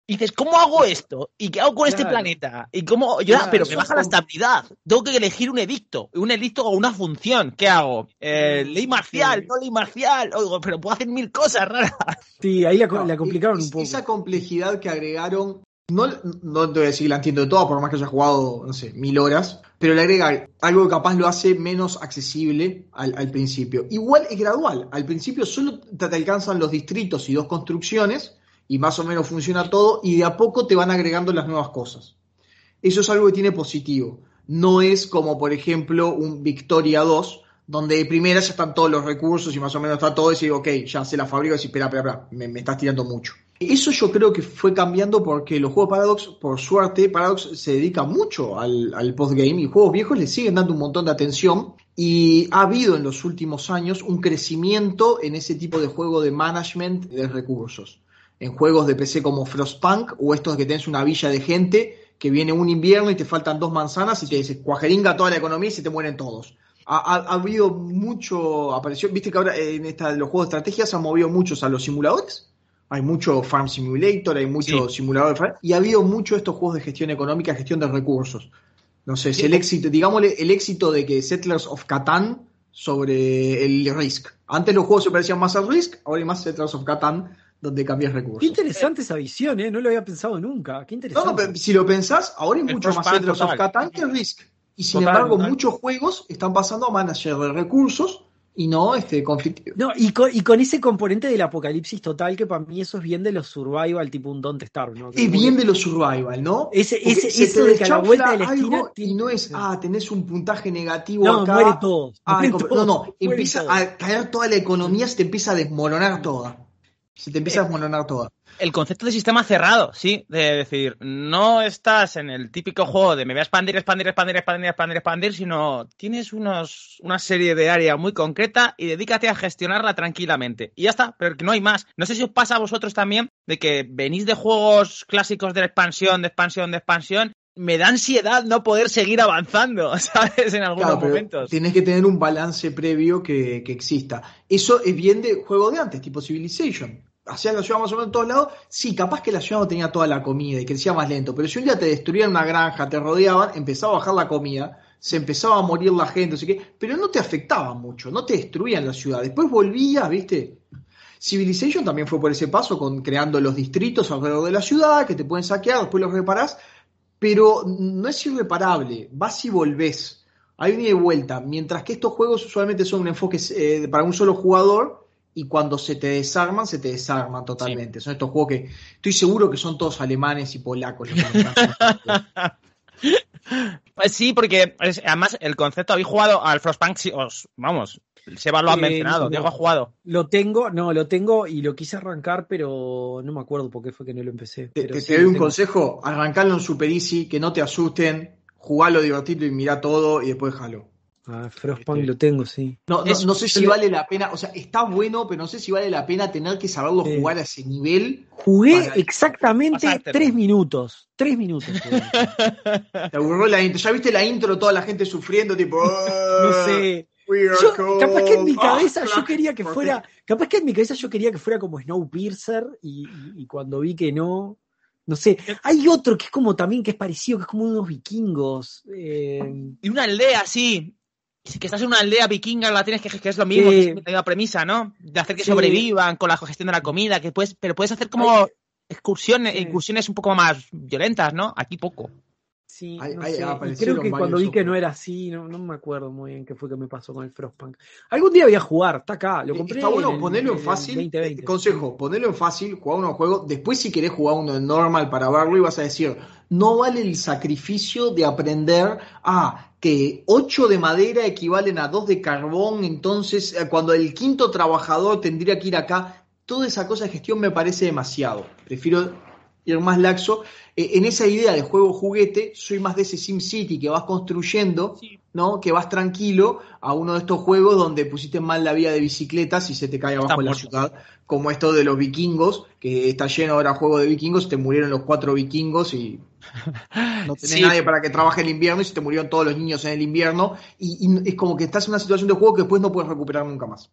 Y dices, ¿cómo hago esto? ¿Y qué hago con este planeta? ¿Y cómo? Yo, pero me baja la estabilidad. Tengo que elegir un edicto, un edicto o una función. ¿Qué hago? Eh, mm, ley marcial, no ley marcial. Oigo, pero puedo hacer mil cosas raras. Sí, ahí la, complicaron un poco. Esa complejidad que agregaron, no, no te voy a decir la entiendo de todo, por más que haya jugado, no sé, mil horas, pero le agrega algo que capaz lo hace menos accesible al, al principio. Igual es gradual. Al principio solo te alcanzan los distritos y dos construcciones y más o menos funciona todo y de a poco te van agregando las nuevas cosas. Eso es algo que tiene positivo. No es como, por ejemplo, un Victoria 2, donde de primera ya están todos los recursos y más o menos está todo, y digo, ok, ya se la fabrico, y decís, espera, espera, me, me, estás tirando mucho. Eso yo creo que fue cambiando porque los juegos Paradox, por suerte, Paradox se dedica mucho al, al postgame y juegos viejos le siguen dando un montón de atención y ha habido en los últimos años un crecimiento en ese tipo de juego de management de recursos en juegos de PC como Frostpunk o estos que tenés una villa de gente que viene un invierno y te faltan dos manzanas y te cuajeringa toda la economía y se te mueren todos. Ha, habido mucho, apareció, viste que ahora en esta, los juegos de estrategia se han movido muchos a los simuladores. Hay mucho Farm Simulator, hay mucho simuladores. simulador y ha habido mucho estos juegos de gestión económica, gestión de recursos. No sé, el éxito, digámosle, el éxito de que Settlers of Catan sobre el Risk. Antes los juegos se parecían más al Risk, ahora hay más Settlers of Catan donde cambias recursos. Qué interesante esa visión, ¿eh? No lo había pensado nunca. Qué interesante. No, no, si lo pensás, ahora hay mucho más entre los que Risk. Y sin embargo, muchos juegos están pasando a manager de recursos y no este conflictivo. No, y con, y con, ese componente del apocalipsis total, que para mí eso es bien de los survival, tipo un Don't Star, ¿no? es bien de los survival, ¿no? Ese, ese se de que a la vuelta de la esquina. Y no es, ah, tenés un puntaje negativo acá. Muere todo, ah, muere todo, no, no, empieza a caer toda la economía, se te empieza a desmoronar toda. Si te empiezas a desmoronar todo. El concepto de sistema cerrado, sí. De decir, no estás en el típico juego de me voy a expandir, expandir, expandir, expandir, expandir, expandir, sino tienes unos, una serie de área muy concreta y dedícate a gestionarla tranquilamente. Y ya está, pero que no hay más. No sé si os pasa a vosotros también de que venís de juegos clásicos de la expansión, de expansión, de expansión, me da ansiedad no poder seguir avanzando, ¿sabes? En algunos momentos. Tienes que tener un balance previo que, exista. Eso es bien de juego de antes, tipo Civilization. Hacías la ciudad más o menos en todos lados. Sí, capaz que la ciudad no tenía toda la comida y crecía más lento, pero si un día te destruían una granja, te rodeaban, empezaba a bajar la comida, se empezaba a morir la gente, así que, pero no te afectaba mucho, no te destruían la ciudad. Después volvías, ¿viste? Civilization también fue por ese paso, con creando los distritos alrededor de la ciudad, que te pueden saquear, después los reparás, pero no es irreparable, vas y volvés. Hay un día y vuelta. Mientras que estos juegos usualmente son un enfoque eh, para un solo jugador y cuando se te desarman, se te desarman totalmente. Son estos juegos que estoy seguro que son todos alemanes y polacos. Los pues sí, porque además el concepto, habéis jugado al Frostpunk, os, vamos, Seba lo ha eh, mencionado, Diego jugado. Lo tengo, no, lo tengo y lo quise arrancar, pero no me acuerdo por qué fue que no lo empecé. Te, doy un consejo, arrancarlo en Super Easy, que no te asusten, jugalo, divertido y mira todo y después jalo. Ah, Frostpunk este, lo tengo, sí. No, sé si vale la pena, o sea, está bueno, pero no sé si vale la pena tener que saberlo jugar a ese nivel. Jugué exactamente tres minutos. Tres minutos. Te la intro. Ya viste la intro, toda la gente sufriendo, tipo. no sé. Ah" capaz que en mi ah, cabeza yo quería que fuera, capaz que en mi cabeza yo quería que fuera como Snowpiercer y, y, cuando vi que no, no sé. Eh, Hay otro que es como también que es parecido, que es como unos vikingos. Eh, y una aldea, sí. Que estás en una aldea vikinga, la tienes que, que es lo mismo, que la premisa, ¿no? De hacer que sobrevivan con la gestión de la comida, que puedes, pero puedes hacer como excursiones, incursiones un poco más violentas, ¿no? Aquí poco. Sí, creo que cuando vi que no era así, no, me acuerdo muy bien qué fue que me pasó con el Frostpunk. Algún día voy a jugar, está acá, lo eh, compré. Está bueno, ponerlo eh, en, fácil. Consejo, ponerlo en fácil, jugar uno a juego. Después, si querés jugar uno en normal para verlo, y vas a decir, no vale el sacrificio de aprender a que 8 de madera equivalen a 2 de carbón, entonces eh, cuando el quinto trabajador tendría que ir acá, toda esa cosa de gestión me parece demasiado. Prefiero ir más laxo, eh, en esa idea de juego juguete, soy más de ese SimCity que vas construyendo, ¿no? Que vas tranquilo a uno de estos juegos donde pusiste mal la vía de bicicletas y se te cae abajo en la ciudad, como esto de los vikingos, que está lleno ahora juego de vikingos, te murieron los cuatro vikingos y no tenés nadie para que trabaje el invierno y se te murieron todos los niños en el invierno y es como que estás en una situación de juego que después no puedes recuperar nunca más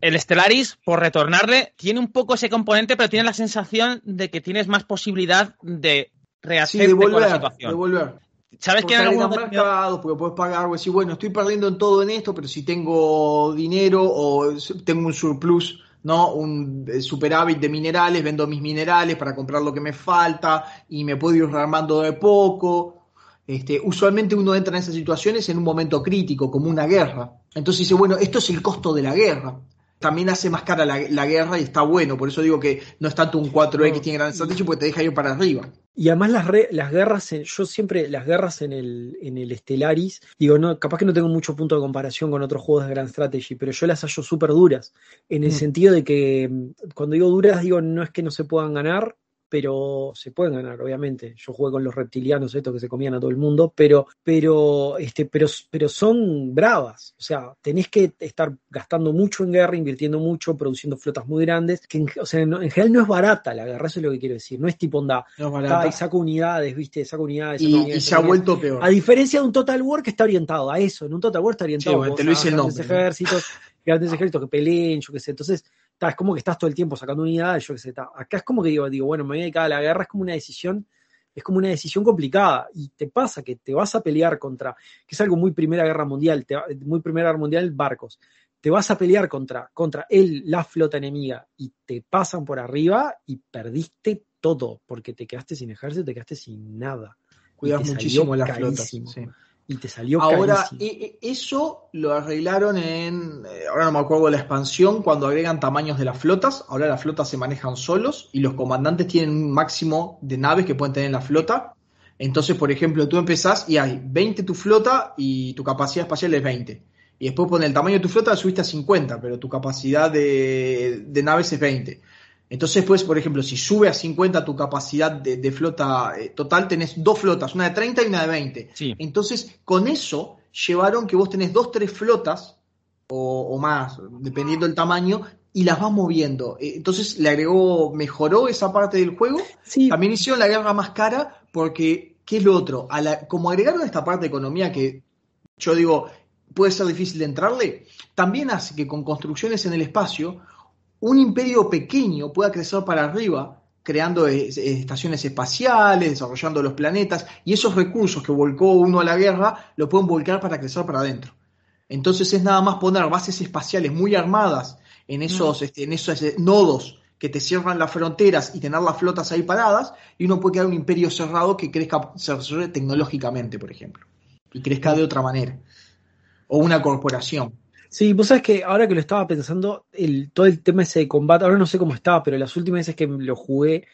el Stellaris, por retornarle, tiene un poco ese componente, pero tiene la sensación de que tienes más posibilidad de rehacer sí, la situación. ¿Sabes qué? porque puedes pagar algo bueno, estoy perdiendo en todo en esto, pero si tengo dinero o tengo un surplus, ¿no? Un eh, superávit de minerales, vendo mis minerales para comprar lo que me falta y me puedo ir armando de poco. Este, usualmente uno entra en esas situaciones en un momento crítico, como una guerra. Entonces dice, bueno, esto es el costo de la guerra también hace más cara la, guerra y está bueno. Por eso digo que no es tanto un 4X tiene gran Strategy, porque te deja ir para arriba. Y además las, las guerras, en, yo siempre las guerras en el, en el Stellaris, digo, no, capaz que no tengo mucho punto de comparación con otros juegos de Grand Strategy, pero yo las hallo súper duras, en el mm. sentido de que mm, cuando digo duras, digo, no es que no se puedan ganar, pero se pueden ganar, obviamente. Yo jugué con los reptilianos estos que se comían a todo el mundo, pero, pero, este, pero, pero son bravas. O sea, tenés que estar gastando mucho en guerra, invirtiendo mucho, produciendo flotas muy grandes, que en, o sea, en, general no es barata la guerra, eso es lo que quiero decir. No es tipo onda, no es y unidades, viste, saco unidades. Y, se ha vuelto peor. A diferencia de un Total War que está orientado a eso, en un Total War está orientado a, los ejércitos, grandes ejércitos que peleen, yo qué sé. Entonces, es como que estás todo el tiempo sacando unidades, yo qué sé, acá es como que digo, digo, bueno, me voy a la guerra, es como una decisión, es como una decisión complicada, y te pasa que te vas a pelear contra, que es algo muy Primera Guerra Mundial, muy Primera Guerra Mundial, barcos, te vas a pelear contra, contra él, la flota enemiga, y te pasan por arriba y perdiste todo, porque te quedaste sin ejército, te quedaste sin nada. Cuidas muchísimo la flota y te salió Ahora, e, e, eso lo arreglaron en, eh, ahora no me acuerdo de la expansión, cuando agregan tamaños de las flotas, ahora las flotas se manejan solos y los comandantes tienen un máximo de naves que pueden tener en la flota. Entonces, por ejemplo, tú empezás y hay 20 tu flota y tu capacidad espacial es 20. Y después pone el tamaño de tu flota, subiste a 50, pero tu capacidad de, de naves es 20. Entonces, pues, por ejemplo, si sube a 50 tu capacidad de, flota eh, total, tenés dos flotas, una de 30 y una de 20. Entonces, con eso llevaron que vos tenés dos, tres flotas o, más, dependiendo del tamaño, y las vas moviendo. Eh, entonces le agregó, mejoró esa parte del juego. También hicieron la guerra más cara porque, ¿qué es lo otro? como agregaron esta parte de economía que yo digo, puede ser difícil de entrarle, también hace que con construcciones en el espacio un imperio pequeño pueda crecer para arriba, creando estaciones espaciales, desarrollando los planetas, y esos recursos que volcó uno a la guerra, lo pueden volcar para crecer para adentro. Entonces es nada más poner bases espaciales muy armadas en esos, este, en esos eh, nodos que te cierran las fronteras y tener las flotas ahí paradas, y uno puede crear un imperio cerrado que crezca tecnológicamente, por ejemplo, y crezca de otra manera, o una corporación. Sí, vos sabes que ahora que lo estaba pensando, el, todo el tema ese de combate, ahora no sé cómo estaba, pero las últimas veces que lo jugué,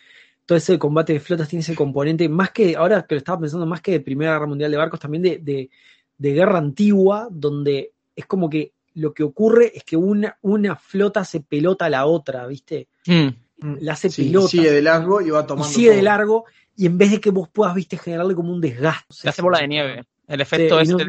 todo ese combate de flotas tiene ese componente, más que, ahora que lo estaba pensando, más que de Primera Guerra Mundial de Barcos, también de, de, guerra antigua, donde es como que lo que ocurre es que una, una flota se pelota a la otra, ¿viste? Mm. La hace pelota. Sigue de largo y va tomando. tomar. sigue de largo, y en vez de que vos puedas, viste, generarle como un desgaste. Se hace bola de nieve. El efecto es como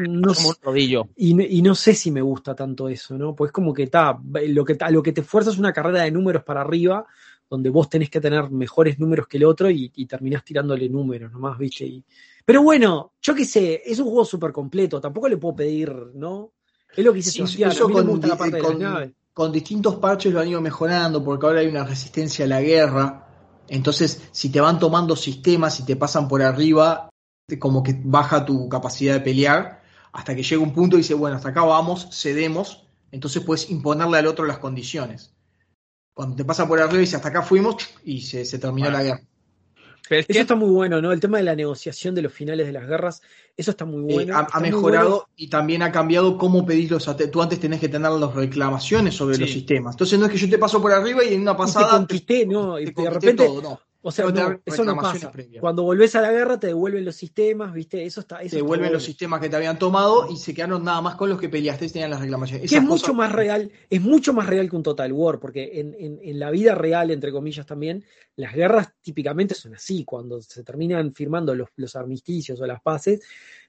un rodillo. Y, no sé si me gusta tanto eso, ¿no? Pues como que está, lo que, lo que te fuerzas es una carrera de números para arriba, donde vos tenés que tener mejores números que el otro y, terminás tirándole números nomás, ¿viste? Y, pero bueno, yo qué sé, es un juego súper completo, tampoco le puedo pedir, ¿no? Es lo que hice Con, con, distintos parches lo han ido mejorando, porque ahora hay una resistencia a la guerra. Entonces, si te van tomando sistemas y te pasan por arriba, este, como que baja tu capacidad de pelear hasta que llega un punto y dice, bueno, hasta acá vamos, cedemos, entonces puedes imponerle al otro las condiciones. Cuando te pasa por arriba y dice, hasta acá fuimos y se, terminó la guerra. eso está muy bueno, ¿no? El tema de la negociación de los finales de las guerras, eso está muy bueno. ha, mejorado y también ha cambiado cómo pedís los... Tú antes tenés que tener las reclamaciones sobre los sistemas. Entonces no es que yo te paso por arriba y en una pasada... te conquisté, ¿no? y de repente, no. O sea, eso no Cuando volvés a la guerra te devuelven los sistemas, ¿viste? Eso está. te devuelven los sistemas que te habían tomado y se quedaron nada más con los que peleaste y tenían las reclamaciones. que es mucho más real, es mucho más real que un Total War, porque en, en, en, la vida real, entre comillas, también, las guerras típicamente son así. Cuando se terminan firmando los, los armisticios o las paces,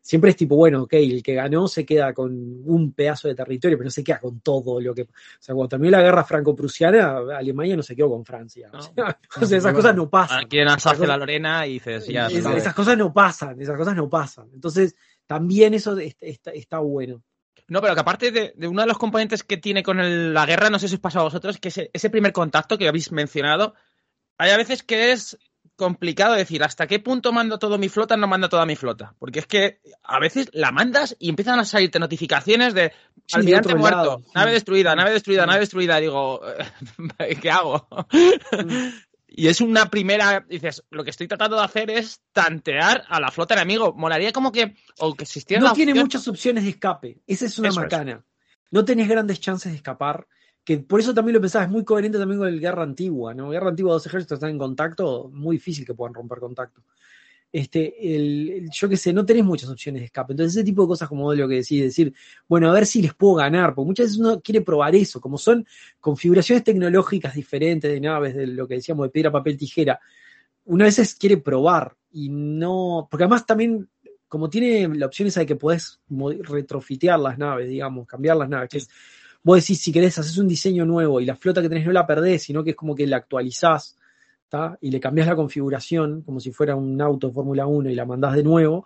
siempre es tipo, bueno, ok, el que ganó se queda con un pedazo de territorio, pero no se queda con todo lo que... O sea, cuando terminó la guerra franco-prusiana, Alemania no se quedó con Francia. O sea, esas cosas no pasan. Ah, quieren asarse la Lorena y dices, ya... esas cosas no pasan, esas cosas no pasan. Entonces, también eso está, bueno. No, pero que aparte de, uno de los componentes que tiene con la guerra, no sé si os pasa a vosotros, que ese primer contacto que habéis mencionado, hay a veces que es complicado decir hasta qué punto mando toda mi flota, no mando toda mi flota. Porque es que a veces la mandas y empiezan a salirte notificaciones de almirante muerto, nave destruida, nave destruida, nave destruida. Digo, ¿qué hago? Mm. y es una primera, dices, lo que estoy tratando de hacer es tantear a la flota enemigo. Molaría como que, o que existiera... No tiene muchas opciones de escape, esa es una macana. No tenés grandes chances de escapar que por eso también lo pensaba, es muy coherente también con el Guerra Antigua, ¿no? Guerra Antigua, dos ejércitos están en contacto, muy difícil que puedan romper contacto. Este, el, yo qué sé, no tenés muchas opciones de escape. Entonces, ese tipo de cosas como lo que decís, decir, bueno, a ver si les puedo ganar, porque muchas veces uno quiere probar eso, como son configuraciones tecnológicas diferentes de naves, de lo que decíamos de piedra, papel, tijera. Una veces quiere probar y no, porque además también como tiene la opción esa de que podés retrofitear las naves, digamos, cambiar las naves, que es vos decís, si querés, haces un diseño nuevo y la flota que tenés no la perdés, sino que es como que la actualizás y le cambiás la configuración, como si fuera un auto Fórmula 1 y la mandás de nuevo.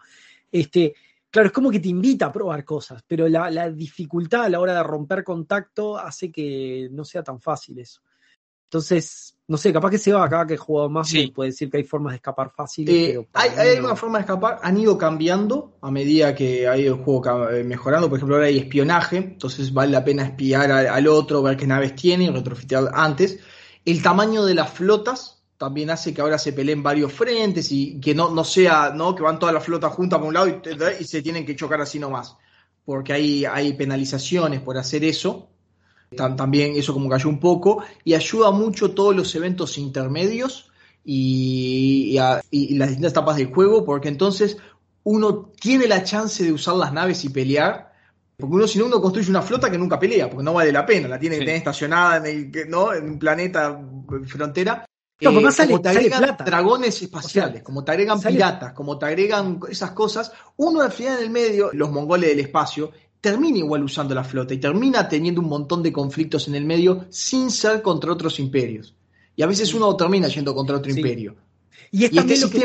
Este, claro, es como que te invita a probar cosas, pero la, la dificultad a la hora de romper contacto hace que no sea tan fácil eso. Entonces, no sé, capaz que se va acá que he jugado más y puede decir que hay formas de escapar fáciles. Eh, hay, hay forma de escapar, han ido cambiando a medida que ha ido el juego eh, mejorando. Por ejemplo, ahora hay espionaje, entonces vale la pena espiar al, otro, ver qué naves tiene, retrofitear antes. El tamaño de las flotas también hace que ahora se peleen varios frentes y que no, no sea, ¿no? Que van todas las flotas juntas por un lado y, se tienen que chocar así nomás. Porque hay penalizaciones por hacer eso también eso como cayó un poco y ayuda mucho todos los eventos intermedios y, las distintas etapas del juego porque entonces uno tiene la chance de usar las naves y pelear. Porque uno, si no, uno construye una flota que nunca pelea, porque no vale la pena, la tiene que tener estacionada en, el, ¿no? en un planeta eh, frontera. Eh, como te agregan dragones espaciales, como te agregan piratas, como te agregan esas cosas, uno al final en el medio, los mongoles del espacio, termina igual usando la flota y termina teniendo un montón de conflictos en el medio sin ser contra otros imperios. Y a veces uno termina yendo contra otro imperio. Y, es este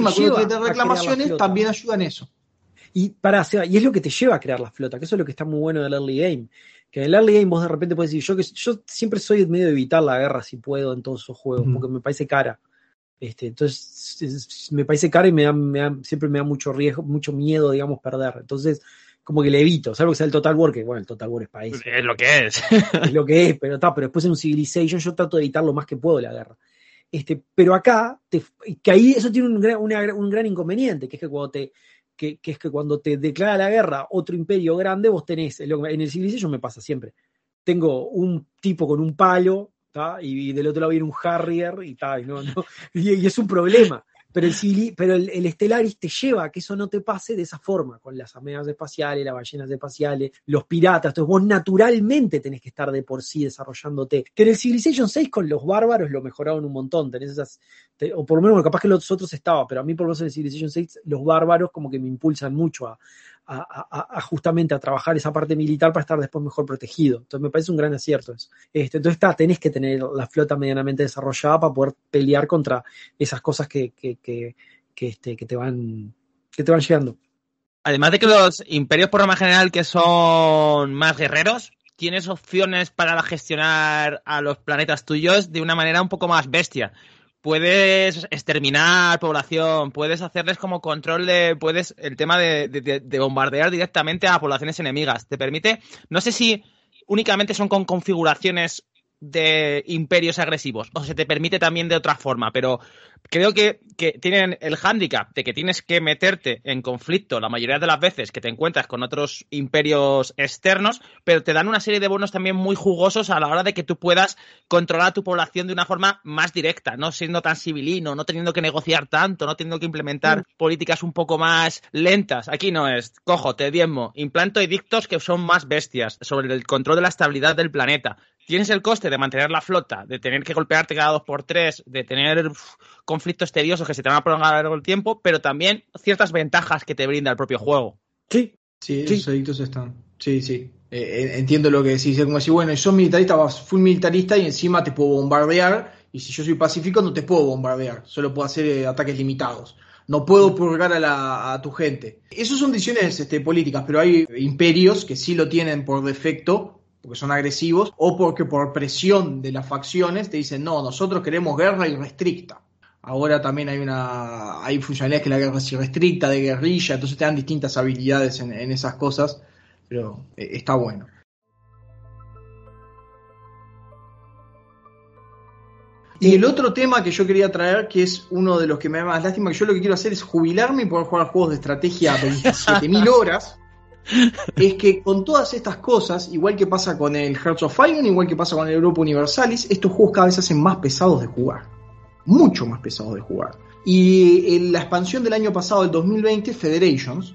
de reclamaciones también ayuda en eso. Y, para, y es lo que te lleva a crear la flota, que eso es lo que está muy bueno del early game. Que en el early game vos de repente puedes decir, yo, que, yo siempre soy medio de evitar la guerra si puedo en todos esos juegos, porque me parece cara. Este, entonces, me parece cara y me me siempre me da mucho riesgo, mucho miedo, digamos, perder. Entonces, como que le evito, salvo que sea el Total War, que bueno, el Total War es país. Es lo que es. es lo que es, pero está, pero después en un Civilization yo trato de evitar lo más que puedo la guerra. Este, pero acá, que ahí eso tiene un gran, inconveniente, que es que cuando te, que, es que cuando te declara la guerra otro imperio grande, vos tenés, en el Civilization me pasa siempre, tengo un tipo con un palo, y del otro lado viene un Harrier, y, tal y, es un problema pero el, pero el, Stellaris te lleva a que eso no te pase de esa forma, con las ameas espaciales, las ballenas espaciales, los piratas. Entonces vos naturalmente tenés que estar de por sí desarrollándote. Que en el Civilization 6 con los bárbaros lo mejoraron un montón. Tenés esas, o por lo menos capaz que los otros estaba, pero a mí por lo menos en el Civilization 6 los bárbaros como que me impulsan mucho a, a, justamente a trabajar esa parte militar para estar después mejor protegido. Entonces me parece un gran acierto eso. Este, entonces tenés que tener la flota medianamente desarrollada para poder pelear contra esas cosas que, que, que, este, que, te van que te van llegando. Además de que los imperios por lo más general que son más guerreros, tienes opciones para gestionar a los planetas tuyos de una manera un poco más bestia puedes exterminar población, puedes hacerles como control de, puedes, el tema de, bombardear directamente a poblaciones enemigas. Te permite, no sé si únicamente son con configuraciones de imperios agresivos o se te permite también de otra forma, pero creo que, tienen el hándicap de que tienes que meterte en conflicto la mayoría de las veces que te encuentras con otros imperios externos, pero te dan una serie de bonos también muy jugosos a la hora de que tú puedas controlar tu población de una forma más directa, no siendo tan civilino, no teniendo que negociar tanto, no teniendo que implementar mm. políticas un poco más lentas. Aquí no es, cojo, te diezmo, implanto edictos que son más bestias sobre el control de la estabilidad del planeta tienes el coste de mantener la flota, de tener que golpearte cada dos por tres, de tener conflictos tediosos que se te van a prolongar a lo largo del tiempo, pero también ciertas ventajas que te brinda el propio juego. Sí, sí, esos adictos están. Sí, sí. Eh, eh, entiendo lo que decís. como decir, bueno, yo militarista, full militarista y encima te puedo bombardear. Y si yo soy pacífico, no te puedo bombardear. Solo puedo hacer eh, ataques limitados. No puedo purgar a, la, tu gente. Esas son decisiones este, políticas, pero hay imperios que sí lo tienen por defecto porque son agresivos, o porque por presión de las facciones te dicen, no, nosotros queremos guerra irrestricta. Ahora también hay una hay funcionalidades que la guerra es irrestricta, de guerrilla, entonces te dan distintas habilidades en, esas cosas, pero eh, está bueno. Y el otro tema que yo quería traer, que es uno de los que me da más lástima, que yo lo que quiero hacer es jubilarme y poder jugar juegos de estrategia a 27.000 horas. es que con todas estas cosas, igual que pasa con el Hearts of Iron, igual que pasa con el Grupo Universalis, estos juegos cada vez se hacen más pesados de jugar. Mucho más pesados de jugar. Y en eh, la expansión del año pasado, el 2020, Federations,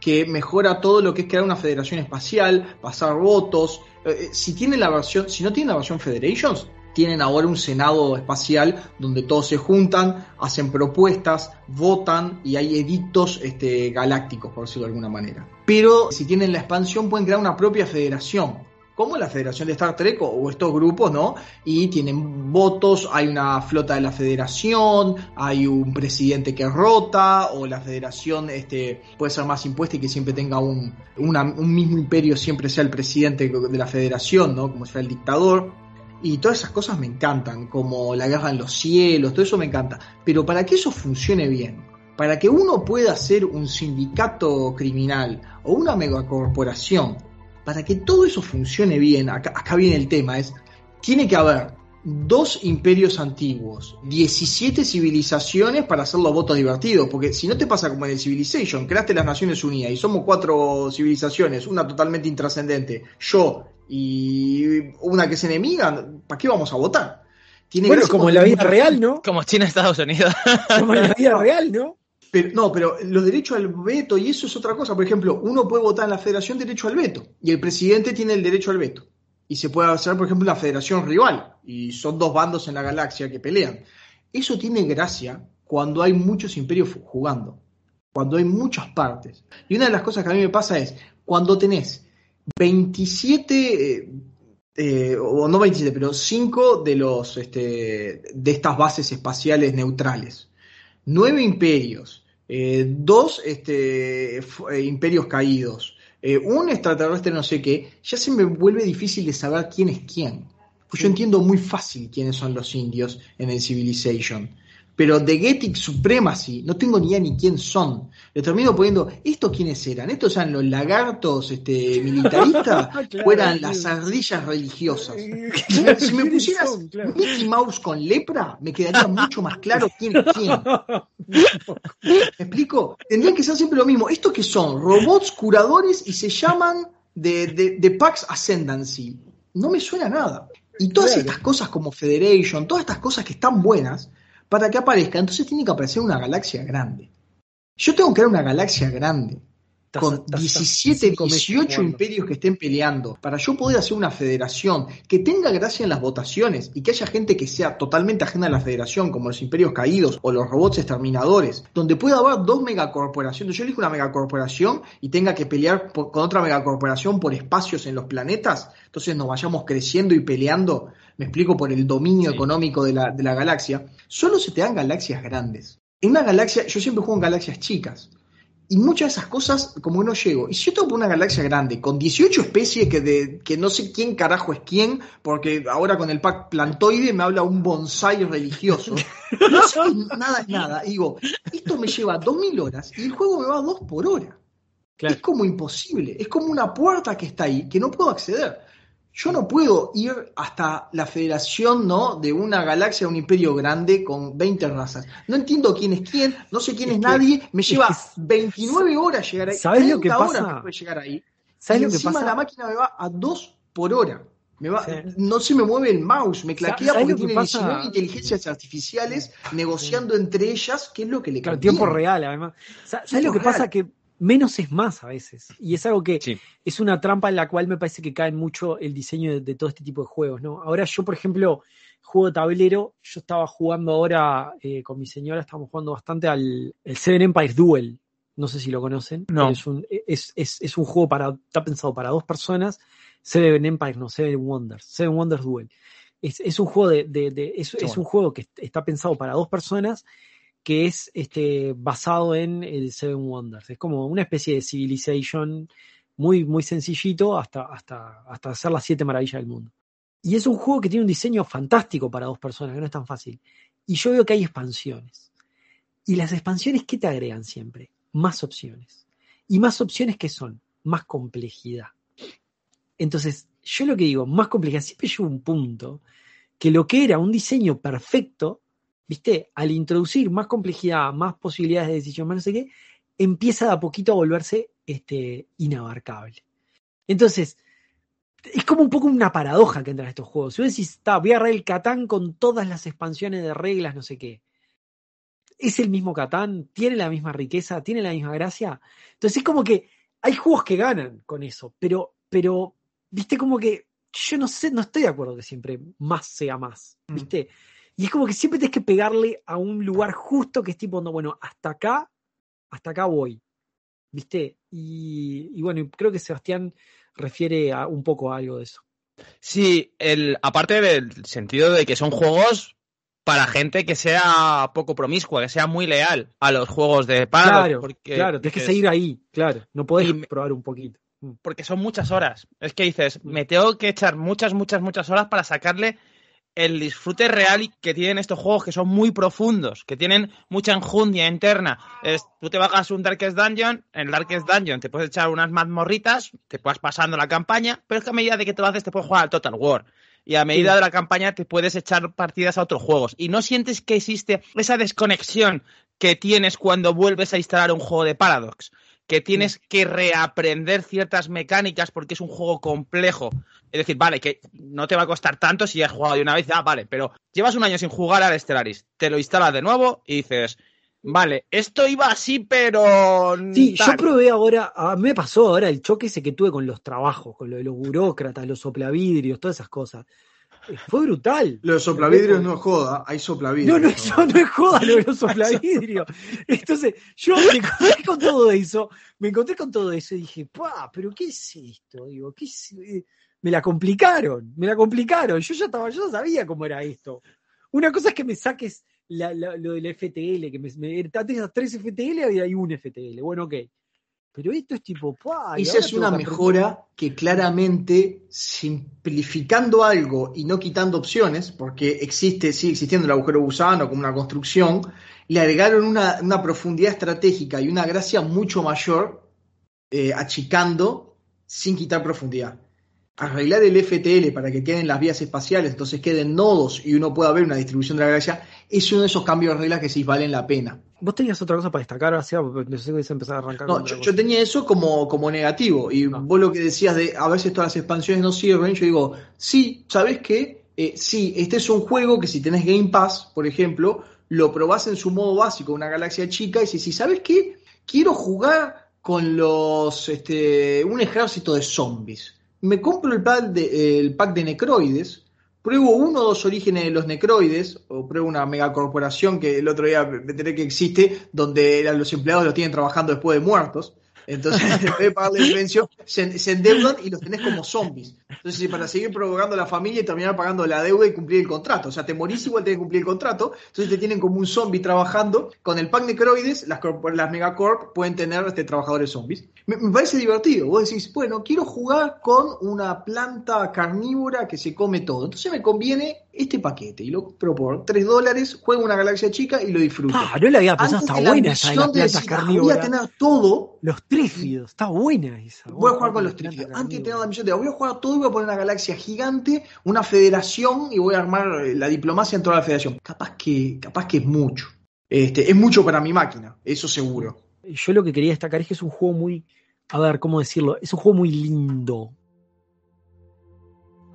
que mejora todo lo que es crear una federación espacial, pasar votos. Eh, eh, si tiene la versión, si no tiene la versión Federations, tienen ahora un Senado espacial donde todos se juntan, hacen propuestas, votan y hay edictos este, galácticos, por decirlo de alguna manera. Pero si tienen la expansión pueden crear una propia federación, como la Federación de Star Trek o, estos grupos, ¿no? Y tienen votos, hay una flota de la Federación, hay un presidente que rota, o la Federación este, puede ser más impuesta y que siempre tenga un, un mismo imperio, siempre sea el presidente de la Federación, ¿no? Como sea el dictador. Y todas esas cosas me encantan, como la guerra en los cielos, todo eso me encanta. Pero para que eso funcione bien, para que uno pueda ser un sindicato criminal o una megacorporación, para que todo eso funcione bien, acá, viene el tema, es, tiene que haber dos imperios antiguos, 17 civilizaciones para hacer los votos divertidos, porque si no te pasa como en el Civilization, creaste las Naciones Unidas y somos cuatro civilizaciones, una totalmente intrascendente, yo, y una que es enemiga, ¿para qué vamos a votar? ¿Tiene bueno, como en la vida real, ¿no? Como China Estados Unidos. como en la vida real, ¿no? Pero, no, pero los derechos al veto, y eso es otra cosa. Por ejemplo, uno puede votar en la federación derecho al veto, y el presidente tiene el derecho al veto. Y se puede hacer, por ejemplo, la federación rival, y son dos bandos en la galaxia que pelean. Eso tiene gracia cuando hay muchos imperios jugando, cuando hay muchas partes. Y una de las cosas que a mí me pasa es, cuando tenés 27, eh, eh, o no 27, pero 5 de, los, este, de estas bases espaciales neutrales, 9 imperios, 2 eh, este, imperios caídos, un extraterrestre no sé qué, ya se me vuelve difícil de saber quién es quién. Pues yo entiendo muy fácil quiénes son los indios en el Civilization pero The Getting Supremacy, no tengo ni idea ni quién son. Le termino poniendo, ¿esto quiénes eran? ¿Estos eran los lagartos este, militaristas fueran o eran las ardillas religiosas? si me pusieras Mickey Mouse con lepra, me quedaría mucho más claro quién es quién. ¿Me explico? Tendrían que ser siempre lo mismo. ¿Estos que son? Robots curadores y se llaman de, de, Pax Ascendancy. No me suena a nada. Y todas estas cosas como Federation, todas estas cosas que están buenas, para que aparezca. Entonces tiene que aparecer una galaxia grande. Yo tengo que crear una galaxia grande con 17, 18 imperios que estén peleando, para yo poder hacer una federación que tenga gracia en las votaciones y que haya gente que sea totalmente ajena a la federación, como los imperios caídos o los robots exterminadores, donde pueda haber dos megacorporaciones, yo elijo una megacorporación y tenga que pelear con otra megacorporación por espacios en los planetas, entonces nos vayamos creciendo y peleando, me explico, por el dominio económico de la, de la galaxia, solo se te dan galaxias grandes. En una galaxia, yo siempre juego en galaxias chicas. Y muchas de esas cosas, como uno no llego. Y si yo tengo una galaxia grande, con 18 especies que, de, que no sé quién carajo es quién, porque ahora con el pack plantoide me habla un bonsai religioso. No nada es nada. digo, esto me lleva 2000 horas y el juego me va a 2 por hora. Es como imposible. Es como una puerta que está ahí que no puedo acceder yo no puedo ir hasta la federación ¿no? de una galaxia, un imperio grande con 20 razas. No entiendo quién es quién, no sé quién es, nadie, me lleva 29 horas llegar ahí. ¿Sabes lo que pasa? llegar ahí. lo que la máquina me va a dos por hora. Me va, No se me mueve el mouse, me claquea porque tiene pasa? 19 inteligencias artificiales negociando entre ellas, qué es lo que le cambia. Claro, tiempo real, además. ¿Sabes lo que pasa? Que menos es más a veces. Y es algo que es una trampa en la cual me parece que cae mucho el diseño de, todo este tipo de juegos, Ahora yo, por ejemplo, juego de tablero, yo estaba jugando ahora eh, con mi señora, estamos jugando bastante al Seven Empires Duel. No sé si lo conocen. No. Es un, es, un juego para, está pensado para dos personas. Seven Empires, no, Seven Wonders. Seven Wonders Duel. Es, un juego de, es un juego que está pensado para dos personas que es este, basado en el Seven Wonders. Es como una especie de Civilization muy, muy sencillito hasta, hasta, hasta hacer las siete maravillas del mundo. Y es un juego que tiene un diseño fantástico para dos personas, que no es tan fácil. Y yo veo que hay expansiones. Y las expansiones, ¿qué te agregan siempre? Más opciones. Y más opciones qué son más complejidad. Entonces, yo lo que digo, más complejidad, siempre llevo un punto que lo que era un diseño perfecto ¿viste? Al introducir más complejidad, más posibilidades de decisión, más no sé qué, empieza de a poquito a volverse este, inabarcable. Entonces, es como un poco una paradoja que en estos juegos. Si vos decís, está, voy a el Catán con todas las expansiones de reglas, no sé qué. Es el mismo Catán, tiene la misma riqueza, tiene la misma gracia. Entonces es como que hay juegos que ganan con eso, pero, pero, viste, como que yo no sé, no estoy de acuerdo que siempre más sea más, mm. viste. Y es como que siempre tienes que pegarle a un lugar justo que es tipo, no, bueno, hasta acá, hasta acá voy. ¿Viste? Y, bueno, creo que Sebastián refiere un poco a algo de eso. Sí, el, aparte del sentido de que son juegos para gente que sea poco promiscua, que sea muy leal a los juegos de paro. Claro, porque, claro, tienes que seguir ahí, claro, no puedes probar un poquito. Mm. Porque son muchas horas. Es que dices, mm. me tengo que echar muchas, muchas, muchas horas para sacarle el disfrute real que tienen estos juegos que son muy profundos, que tienen mucha enjundia interna. Es, tú te bajas un Darkest Dungeon, en el Darkest Dungeon te puedes echar unas mazmorritas, te puedes pasando la campaña, pero es que a medida de que te lo haces te puedes jugar al Total War. Y a medida de la campaña te puedes echar partidas a otros juegos. Y no sientes que existe esa desconexión que tienes cuando vuelves a instalar un juego de Paradox que tienes que reaprender ciertas mecánicas porque es un juego complejo. Es decir, vale, que no te va a costar tanto si ya has jugado de una vez, ah, vale, pero llevas un año sin jugar al Stellaris, te lo instalas de nuevo y dices, vale, esto iba así, pero... Sí, yo probé ahora, me pasó ahora el choque ese que tuve con los trabajos, con lo de los burócratas, los soplavidrios, todas esas cosas. Fue brutal. Los soplavidrios no joda, hay soplavidrios. No, no, eso no es joda lo de los soplavidrios. Entonces, yo me encontré con todo eso, me encontré con todo eso y dije, pa, pero ¿qué es esto? Digo, ¿qué eh, Me la complicaron, me la complicaron. Yo ya estaba, yo ya sabía cómo era esto. Una cosa es que me saques lo del FTL, que me, me, tres FTL y hay un FTL. Bueno, ok. Pero esto es tipo, Esa es una mejora que claramente, simplificando algo y no quitando opciones, porque existe, sigue existiendo el agujero gusano como una construcción, le agregaron una, profundidad estratégica y una gracia mucho mayor, eh, achicando sin quitar profundidad arreglar el FTL para que queden las vías espaciales, entonces queden nodos y uno pueda ver una distribución de la galaxia, es uno de esos cambios de reglas que sí valen la pena. Vos tenías otra cosa para destacar, empezar a arrancar. No, yo, tenía eso como, como negativo. Y ah. vos lo que decías de a veces todas las expansiones no sirven, yo digo, sí, sabes qué? Eh, sí, este es un juego que si tenés Game Pass, por ejemplo, lo probás en su modo básico, una galaxia chica, y si sí, ¿sabes qué? Quiero jugar con los este, un ejército de zombies me compro el pack de, el pack de necroides, pruebo uno o dos orígenes de los necroides, o pruebo una megacorporación que el otro día me enteré que existe, donde los empleados los tienen trabajando después de muertos. Entonces, te puede pagar el se, endeudan y los tenés como zombies. Entonces, para seguir provocando a la familia y terminar pagando la deuda y cumplir el contrato. O sea, te morís igual tenés que cumplir el contrato. Entonces, te tienen como un zombie trabajando. Con el pack Necroides, las, las Megacorp pueden tener este, trabajadores zombies. Me, me parece divertido. Vos decís, bueno, quiero jugar con una planta carnívora que se come todo. Entonces, me conviene este paquete y lo por 3 dólares, juego una galaxia chica y lo disfruto. Ah, no la había pensado, está buena esa de las plantas decir, Voy a tener todo. Los trífidos, está buena esa. Voy a jugar con los trífidos. Antes de tener la misión de, voy a jugar todo y voy a poner una galaxia gigante, una federación y voy a armar eh, la diplomacia en toda la federación. Capaz que, capaz que es mucho. Este, es mucho para mi máquina, eso seguro. Yo lo que quería destacar es que es un juego muy, a ver, ¿cómo decirlo? Es un juego muy lindo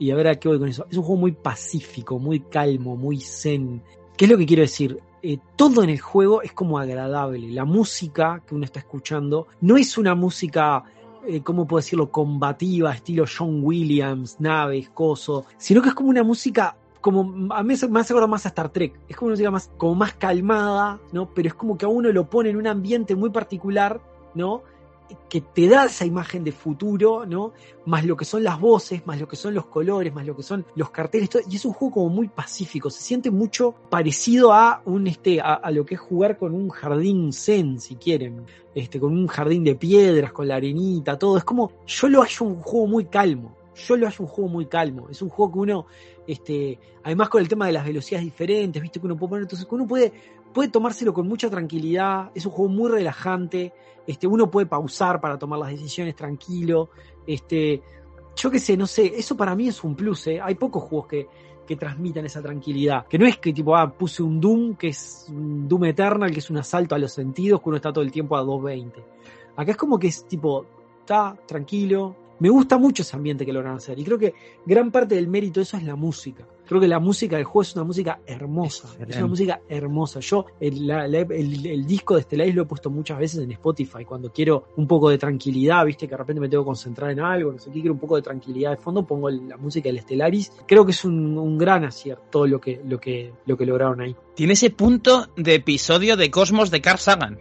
y a ver a qué voy con eso. Es un juego muy pacífico, muy calmo, muy zen. ¿Qué es lo que quiero decir? Eh, todo en el juego es como agradable. La música que uno está escuchando no es una música eh, ¿cómo puedo decirlo?, combativa, estilo John Williams, naves, coso, sino que es como una música como a mí me hace acordar más a Star Trek, es como una música más, como más calmada, ¿no? Pero es como que a uno lo pone en un ambiente muy particular, ¿no? que te da esa imagen de futuro, ¿no? Más lo que son las voces, más lo que son los colores, más lo que son los carteles, y es un juego como muy pacífico, se siente mucho parecido a un este a, lo que es jugar con un jardín zen, si quieren, este con un jardín de piedras, con la arenita, todo, es como yo lo hallo un juego muy calmo. Yo lo hago un juego muy calmo, es un juego que uno este además con el tema de las velocidades diferentes, ¿viste? Que uno puede poner, entonces que uno puede puede tomárselo con mucha tranquilidad, es un juego muy relajante, este, uno puede pausar para tomar las decisiones tranquilo, este, yo qué sé, no sé, eso para mí es un plus, ¿eh? hay pocos juegos que, que transmitan esa tranquilidad, que no es que tipo, ah, puse un Doom, que es un Doom Eternal, que es un asalto a los sentidos, que uno está todo el tiempo a 220. Acá es como que es tipo, está tranquilo, me gusta mucho ese ambiente que logran hacer y creo que gran parte del mérito de eso es la música. Creo que la música del juego es una música hermosa. Es una música hermosa. Yo el, disco de Stellaris lo he puesto muchas veces en Spotify cuando quiero un poco de tranquilidad, viste, que de repente me tengo que concentrar en algo, no sé qué, quiero un poco de tranquilidad de fondo, pongo la música del Stellaris. Creo que es un, gran acierto lo que, lo que, lo que lograron ahí. Tiene ese punto de episodio de Cosmos de Carl Sagan.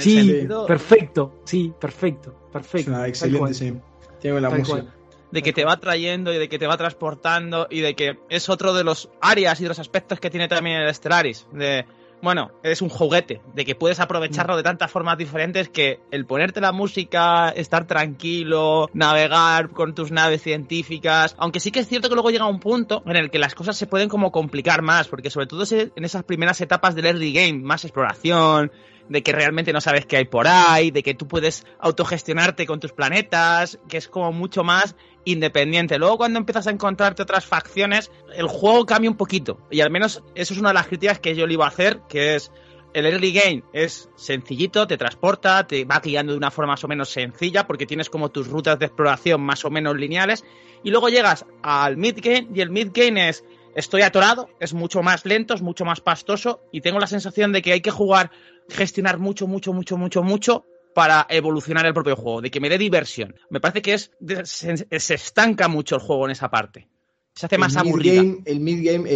sí, perfecto, sí, perfecto, perfecto. excelente, sí. tengo la música de que te va trayendo y de que te va transportando y de que es otro de los áreas y de los aspectos que tiene también el Stellaris. De, bueno, es un juguete, de que puedes aprovecharlo mm. de tantas formas diferentes que el ponerte la música, estar tranquilo, navegar con tus naves científicas, aunque sí que es cierto que luego llega un punto en el que las cosas se pueden como complicar más, porque sobre todo en esas primeras etapas del early game, más exploración, de que realmente no sabes qué hay por ahí, de que tú puedes autogestionarte con tus planetas, que es como mucho más independiente. Luego cuando empiezas a encontrarte otras facciones, el juego cambia un poquito. Y al menos eso es una de las críticas que yo le iba a hacer, que es el early game es sencillito, te transporta, te va guiando de una forma más o menos sencilla, porque tienes como tus rutas de exploración más o menos lineales. Y luego llegas al mid game y el mid game es estoy atorado, es mucho más lento, es mucho más pastoso y tengo la sensación de que hay que jugar, gestionar mucho, mucho, mucho, mucho, mucho para evolucionar el propio juego, de que me dé diversión. Me parece que es se, estanca mucho el juego en esa parte. Se hace más aburrido. El mid-game,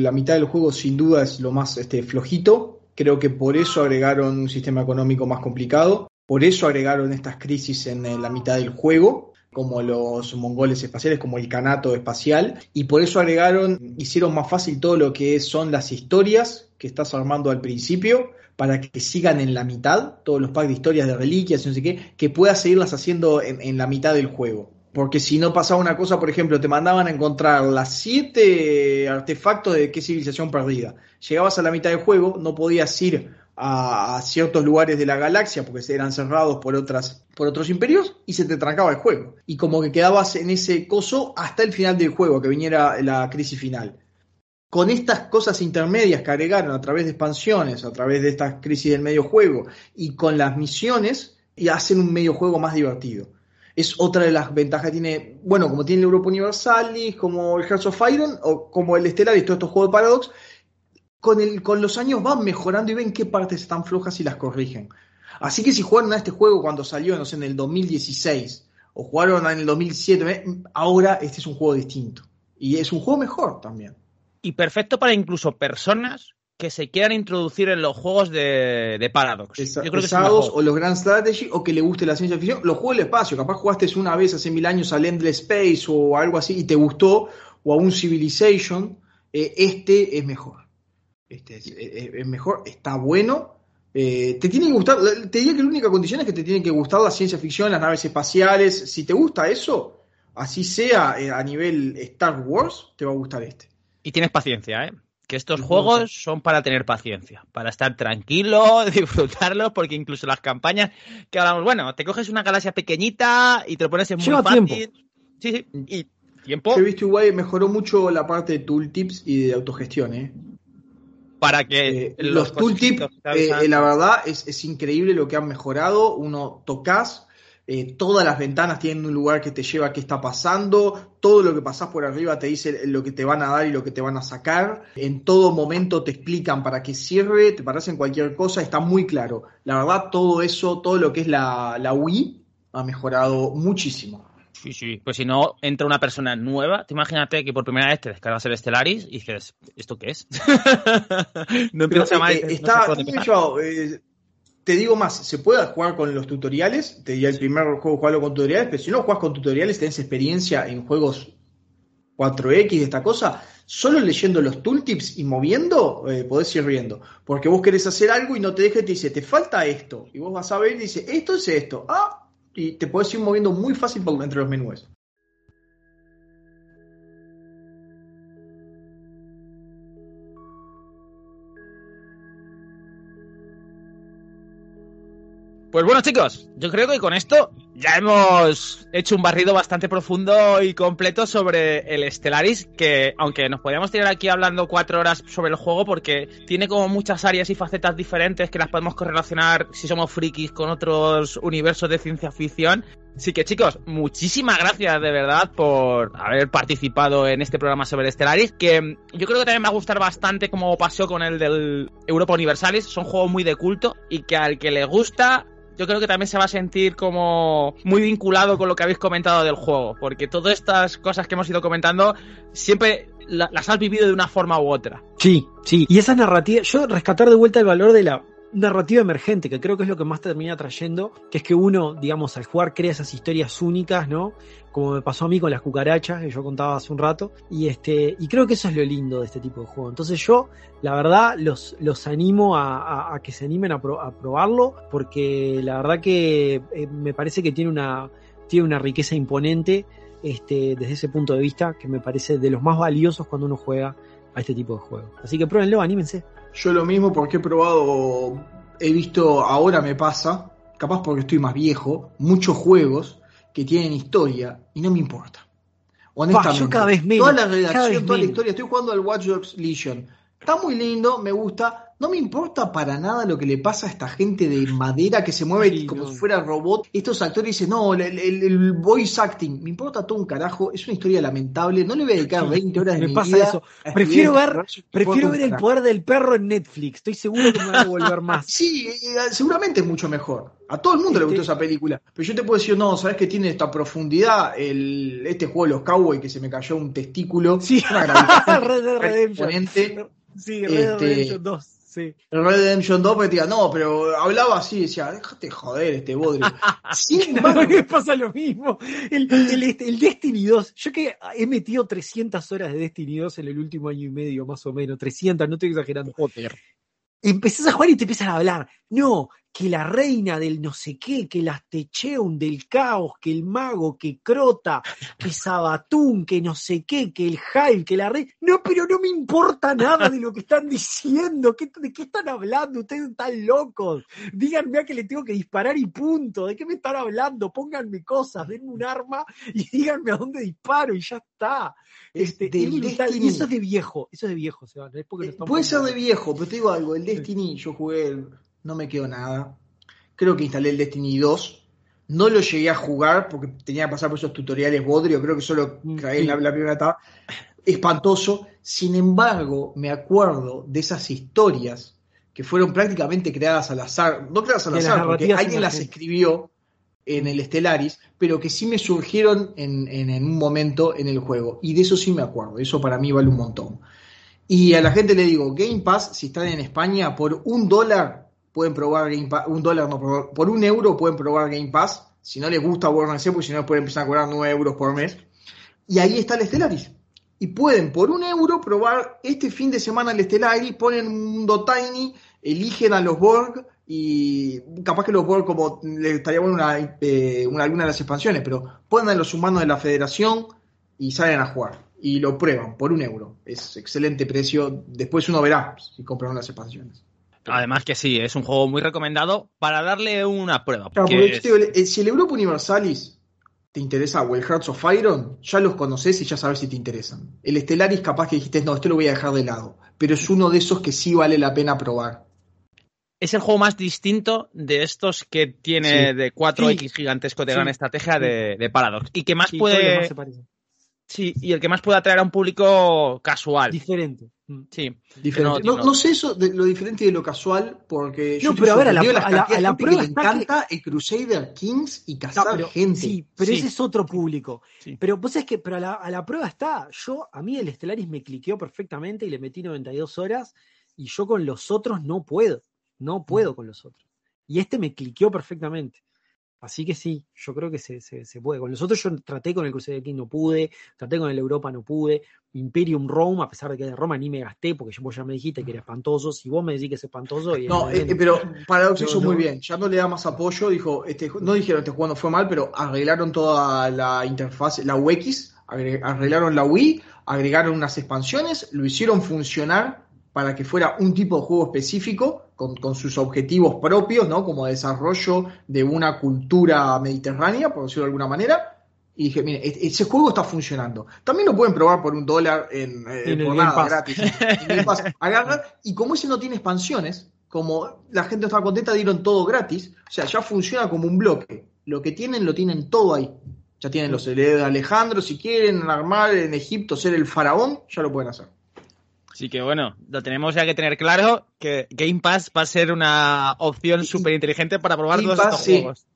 la mitad del juego sin duda es lo más este, flojito. Creo que por eso agregaron un sistema económico más complicado. Por eso agregaron estas crisis en eh, la mitad del juego, como los mongoles espaciales, como el canato espacial, y por eso agregaron, hicieron más fácil todo lo que son las historias que estás armando al principio, para que sigan en la mitad, todos los packs de historias de reliquias y no sé qué, que puedas seguirlas haciendo en, en la mitad del juego. Porque si no pasaba una cosa, por ejemplo, te mandaban a encontrar las siete artefactos de qué civilización perdida. Llegabas a la mitad del juego, no podías ir a, ciertos lugares de la galaxia porque eran cerrados por, otras, por otros imperios y se te trancaba el juego. Y como que quedabas en ese coso hasta el final del juego, que viniera la crisis final. Con estas cosas intermedias que agregaron a través de expansiones, a través de estas crisis del medio juego y con las misiones, y hacen un medio juego más divertido es otra de las ventajas que tiene, bueno, como tiene el Europa Universalis, como el Hearts of Iron, o como el Stellaris, todos estos juegos de Paradox, con, el, con los años van mejorando y ven qué partes están flojas y las corrigen. Así que si jugaron a este juego cuando salió, no sé, en el 2016 o jugaron en el 2007, eh, ahora este es un juego distinto. Y es un juego mejor también. Y perfecto para incluso personas que se quieran introducir en los juegos de, de Paradox. o los Grand Strategy o que le guste la ciencia ficción. Los juegos del espacio, capaz jugaste una vez hace mil años al Endless Space o algo así y te gustó, o a un Civilization, eh, este es mejor. Este, es, mejor, está bueno. Eh, te tiene que gustar, te diría que la única condición es que te tiene que gustar la ciencia ficción, las naves espaciales. Si te gusta eso, así sea eh, a nivel Star Wars, te va a gustar este. Y tienes paciencia, ¿eh? Que estos juegos son para tener paciencia, para estar tranquilo, disfrutarlos, porque incluso las campañas que hablamos, bueno, te coges una galaxia pequeñita y te lo pones en muy Sí, sí, y mm. tiempo. mejoró mucho la parte de tooltips y de autogestión, ¿eh? para que eh, los, eh, eh, la verdad, es, increíble lo que han mejorado. Uno tocas, todas las ventanas tienen un lugar que te lleva a qué está pasando, todo lo que pasás por arriba te dice lo que te van a dar y lo que te van a sacar, en todo momento te explican para qué sirve, te parecen cualquier cosa, está muy claro. La verdad, todo eso, todo lo que es la, la Wii, ha mejorado muchísimo. Sí, sí. Pues si no entra una persona nueva, te imagínate que por primera vez te descargas el Stellaris y dices, ¿esto qué es? no empiezas a eh, está, eh, te digo más, se puede jugar con los tutoriales. Te diría el primer juego jugarlo con tutoriales, pero si no juegas con tutoriales, tenés experiencia en juegos 4X de esta cosa, solo leyendo los tooltips y moviendo, eh, podés ir riendo. Porque vos querés hacer algo y no te dejes te dice, te falta esto. Y vos vas a ver y dice, esto es esto. Ah, y te puedes ir moviendo muy fácil entre los menús. Pues bueno chicos, yo creo que con esto ya hemos hecho un barrido bastante profundo y completo sobre el Stellaris, que aunque nos podíamos tirar aquí hablando cuatro horas sobre el juego, porque tiene como muchas áreas y facetas diferentes que las podemos correlacionar si somos frikis con otros universos de ciencia ficción. Así que chicos, muchísimas gracias de verdad por haber participado en este programa sobre el Stellaris, que yo creo que también me va a gustar bastante como pasó con el del Europa Universalis, son juegos muy de culto y que al que le gusta yo creo que también se va a sentir como muy vinculado con lo que habéis comentado del juego, porque todas estas cosas que hemos ido comentando siempre las has vivido de una forma u otra. Sí, sí. Y esa narrativa, yo rescatar de vuelta el valor de la narrativa emergente, que creo que es lo que más termina trayendo, que es que uno, digamos, al jugar crea esas historias únicas, ¿no? Como me pasó a mí con las cucarachas, que yo contaba hace un rato, y este, y creo que eso es lo lindo de este tipo de juego. Entonces yo, la verdad, los, los animo a, a, que se animen a, pro, a, probarlo, porque la verdad que eh, me parece que tiene una, tiene una riqueza imponente, este, desde ese punto de vista, que me parece de los más valiosos cuando uno juega a este tipo de juegos. Así que pruébenlo, anímense. Yo lo mismo porque he probado, he visto, ahora me pasa, capaz porque estoy más viejo, muchos juegos que tienen historia y no me importa. Honestamente, yo cada toda la redacción, toda la historia, estoy jugando al Watch Dogs Legion. Está muy lindo, me gusta, no me importa para nada lo que le pasa a esta gente de madera que se mueve como si fuera robot. Estos actores dicen, no, el, voice acting, me importa todo un carajo, es una historia lamentable, no le voy a dedicar 20 horas de mi vida. Eso. Prefiero ver, prefiero ver el poder del perro en Netflix, estoy seguro que me va a volver más. sí, eh, seguramente es mucho mejor. A todo el mundo le gustó este esa película. Pero yo te puedo decir, no, ¿sabes que tiene esta profundidad? El, este juego de los cowboys que se me cayó un testículo. Sí, una Sí, Red el Redemption 2 pues, te no, pero hablaba así, decía, déjate joder este bodrio. sí, me pasa lo mismo. El, el, este, Destiny 2, yo que he metido 300 horas de Destiny 2 en el último año y medio, más o menos, 300, no estoy exagerando. Joder. Empezás a jugar y te empiezan a hablar. No, que la reina del no sé qué, que las Techeun del caos, que el mago, que Crota, que Sabatún, que no sé qué, que el Jail, que la reina. No, pero no me importa nada de lo que están diciendo. ¿De qué están hablando? Ustedes están locos. Díganme a qué le tengo que disparar y punto. ¿De qué me están hablando? Pónganme cosas, denme un arma y díganme a dónde disparo y ya está. Este, Eso es de viejo, eso es de viejo, Sebastián. Eh, puede ser de viejo, pero te digo algo, el Destiny, yo jugué no me quedó nada. Creo que instalé el Destiny 2. No lo llegué a jugar porque tenía que pasar por esos tutoriales bodrio, creo que solo caí mm, en la, primera etapa. Espantoso. Sin embargo, me acuerdo de esas historias que fueron prácticamente creadas al azar. No creadas al azar, porque alguien las escribió en el Stellaris, pero que sí me surgieron en, en, un momento en el juego. Y de eso sí me acuerdo, eso para mí vale un montón. Y a la gente le digo, Game Pass, si están en España, por un dólar pueden probar Game Pass, un dólar, no, por, un euro pueden probar Game Pass, si no les gusta Warner C, porque si no pueden empezar a cobrar 9 euros por mes. Y ahí está el Stellaris. Y pueden por un euro probar este fin de semana el Stellaris, ponen un mundo tiny, eligen a los Borg y capaz que los Borg como les estaría bueno una, alguna eh, de las expansiones, pero ponen a los humanos de la federación y salen a jugar. Y lo prueban por un euro. Es excelente precio. Después uno verá si compran las expansiones. Además que sí, es un juego muy recomendado para darle una prueba. si el Europa Universalis te interesa o el Hearts of Iron, ya los conoces y ya sabes si te interesan. El Stellaris capaz que dijiste, no, este lo voy a dejar de lado, pero es uno de esos que sí vale la pena probar. Es el juego más distinto de estos que tiene de 4X gigantesco de gran estrategia de, Paradox. Y que más puede... sí, y el que más puede atraer a un público casual. Diferente. Mm, sí. No, sé eso de lo diferente de lo casual, porque yo pero a la, prueba encanta el Crusader Kings y cazar Sí, pero ese es otro público. Pero pues es que a, la, prueba está. Yo, a mí el Stellaris me cliqueó perfectamente y le metí 92 horas y yo con los otros no puedo. No puedo mm. con los otros. Y este me cliqueó perfectamente. Así que sí, yo creo que se, puede. Con nosotros yo traté con el Crusader King, no pude, traté con el Europa, no pude. Imperium Rome, a pesar de que de Roma ni me gasté, porque vos ya me dijiste que era espantoso, si vos me decís que es espantoso... Y no, eh, pero Paradox hizo muy bien, ya no le da más apoyo, dijo, este, no dijeron este no fue mal, pero arreglaron toda la interfaz, la UX, arreglaron la Wii, agregaron unas expansiones, lo hicieron funcionar para que fuera un tipo de juego específico, con, sus objetivos propios, ¿no? Como desarrollo de una cultura mediterránea, por decirlo de alguna manera. Y dije, mire, ese juego está funcionando. También lo pueden probar por un dólar en, por nada, gratis. y como ese no tiene expansiones, como la gente no está contenta, dieron todo gratis. O sea, ya funciona como un bloque. Lo que tienen, lo tienen todo ahí. Ya tienen los herederos de Alejandro, si quieren armar en Egipto, ser el faraón, ya lo pueden hacer. Así que bueno, lo tenemos ya que tener claro que Game Pass va a ser una opción súper inteligente para probar todos estos juegos.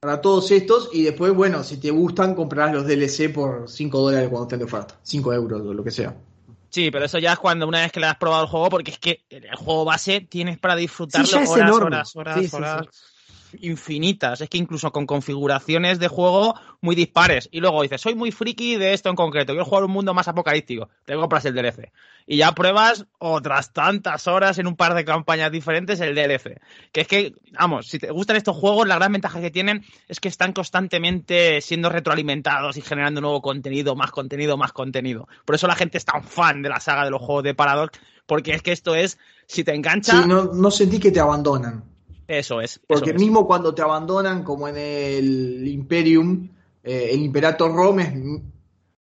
Para todos estos, y después, bueno, si te gustan, comprarás los DLC por 5 dólares cuando estén de oferta, 5 euros o lo que sea. Sí, pero eso ya es cuando una vez que le has probado el juego, porque es que el juego base tienes para disfrutarlo horas, horas, horas, horas infinitas. Es que incluso con configuraciones de juego muy dispares. Y luego dices, soy muy friki de esto en concreto. Quiero jugar un mundo más apocalíptico. Te compras el DLC. Y ya pruebas otras tantas horas en un par de campañas diferentes el DLC. Que es que, vamos, si te gustan estos juegos, la gran ventaja que tienen es que están constantemente siendo retroalimentados y generando nuevo contenido, más contenido, más contenido. Por eso la gente es tan fan de la saga de los juegos de Paradox. Porque es que esto es, si te engancha. no, no sentí que te abandonan. Eso es. Porque mismo cuando te abandonan, como en el Imperium, eh, el Imperator Rome,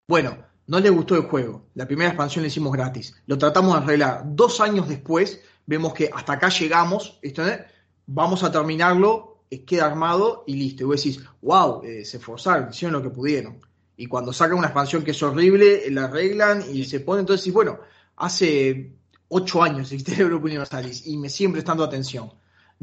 bueno, no le gustó el juego. La primera expansión la hicimos gratis. Lo tratamos de arreglar. Dos años después, vemos que hasta acá llegamos, vamos a terminarlo, eh, queda armado y listo. Y vos decís, wow, eh, se esforzaron, hicieron lo que pudieron. Y cuando sacan una expansión que es horrible, la arreglan y se pone. Entonces, bueno, hace ocho años existe el grupo Universalis y me siempre estando atención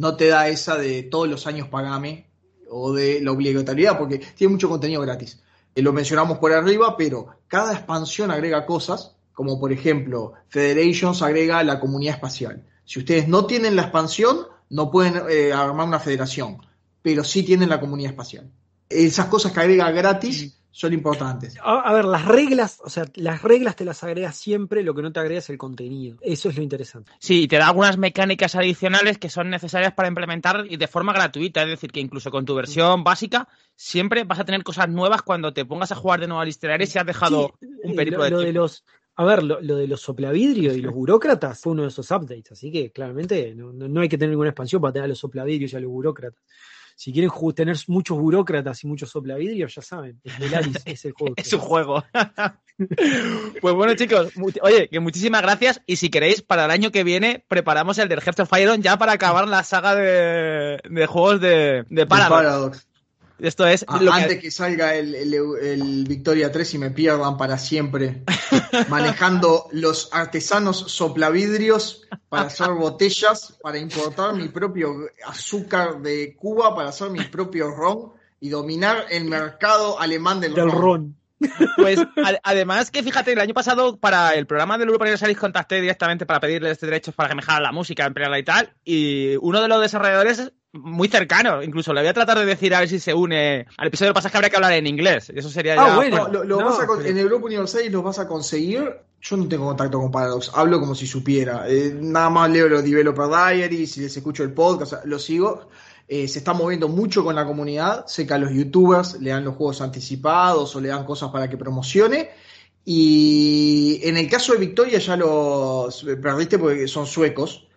no te da esa de todos los años pagame o de la obligatoriedad, porque tiene mucho contenido gratis. Eh, lo mencionamos por arriba, pero cada expansión agrega cosas, como por ejemplo, Federations agrega la comunidad espacial. Si ustedes no tienen la expansión, no pueden eh, armar una federación, pero sí tienen la comunidad espacial. Esas cosas que agrega gratis son importantes. A, ver, las reglas, o sea, las reglas te las agregas siempre, lo que no te agregas es el contenido. Eso es lo interesante. Sí, te da algunas mecánicas adicionales que son necesarias para implementar y de forma gratuita, es decir, que incluso con tu versión básica siempre vas a tener cosas nuevas cuando te pongas a jugar de nuevo al Easter si has dejado un periodo de, los a ver, lo, de los soplavidrios y los burócratas fue uno de esos updates, así que claramente no, no hay que tener ninguna expansión para tener a los soplavidrios y a los burócratas si quieren tener muchos burócratas y muchos soplavidrios, ya saben, es el juego. es un juego. pues bueno, chicos, oye, que muchísimas gracias. Y si queréis, para el año que viene, preparamos el del Hearts of Iron ya para acabar la saga de, juegos de, De Paradox. Esto es. Ah, antes que... salga el, Victoria 3 y me pierdan para siempre, manejando los artesanos soplavidrios para hacer botellas, para importar mi propio azúcar de Cuba, para hacer mi propio ron y dominar el mercado alemán del, ron. Pues además que fíjate, el año pasado para el programa del Europa Universalis contacté directamente para pedirle este derecho para que me la música, emplearla y tal, y uno de los desarrolladores muy cercano. Incluso le voy a tratar de decir a ver si se une al episodio del pasaje. Habrá que hablar en inglés. Eso sería. en ah, ya... bueno. Lo, vas a los vas a conseguir. Yo no tengo contacto con Paradox. Hablo como si supiera. Eh, nada más leo los Developer Diaries, les escucho el podcast, lo sigo. Eh, se está moviendo mucho con la comunidad. Sé que a los youtubers le dan los juegos anticipados o le dan cosas para que promocione. Y en el caso de Victoria ya los perdiste porque son suecos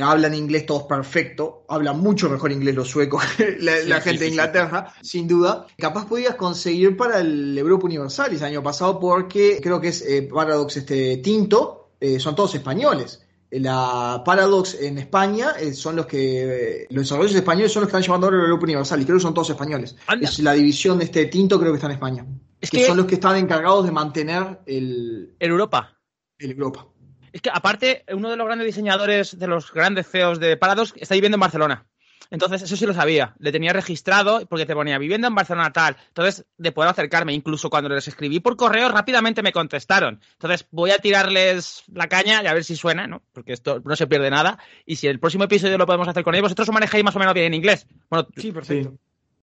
hablan inglés todos perfecto, hablan mucho mejor inglés los suecos la, gente de Inglaterra, sin duda. Capaz podías conseguir para el Europa Universal el año pasado porque creo que es eh, Paradox este, Tinto, eh, son todos españoles. La Paradox en España eh, son los que. los desarrollos españoles son los que están llevando ahora el Europa y creo que son todos españoles. Es la división de este Tinto, creo que está en España. Es que, son los que están encargados de mantener el. Europa. El Europa. Es que aparte, uno de los grandes diseñadores, de los grandes CEOs de Parados está viviendo en Barcelona. Entonces, eso sí lo sabía. Le tenía registrado porque te ponía viviendo en Barcelona tal. Entonces, de poder acercarme, incluso cuando les escribí por correo, rápidamente me contestaron. Entonces, voy a tirarles la caña y a ver si suena, ¿no? Porque esto no se pierde nada. Y si el próximo episodio lo podemos hacer con ellos, vosotros os manejáis más o menos bien en inglés. Bueno, sí, perfecto.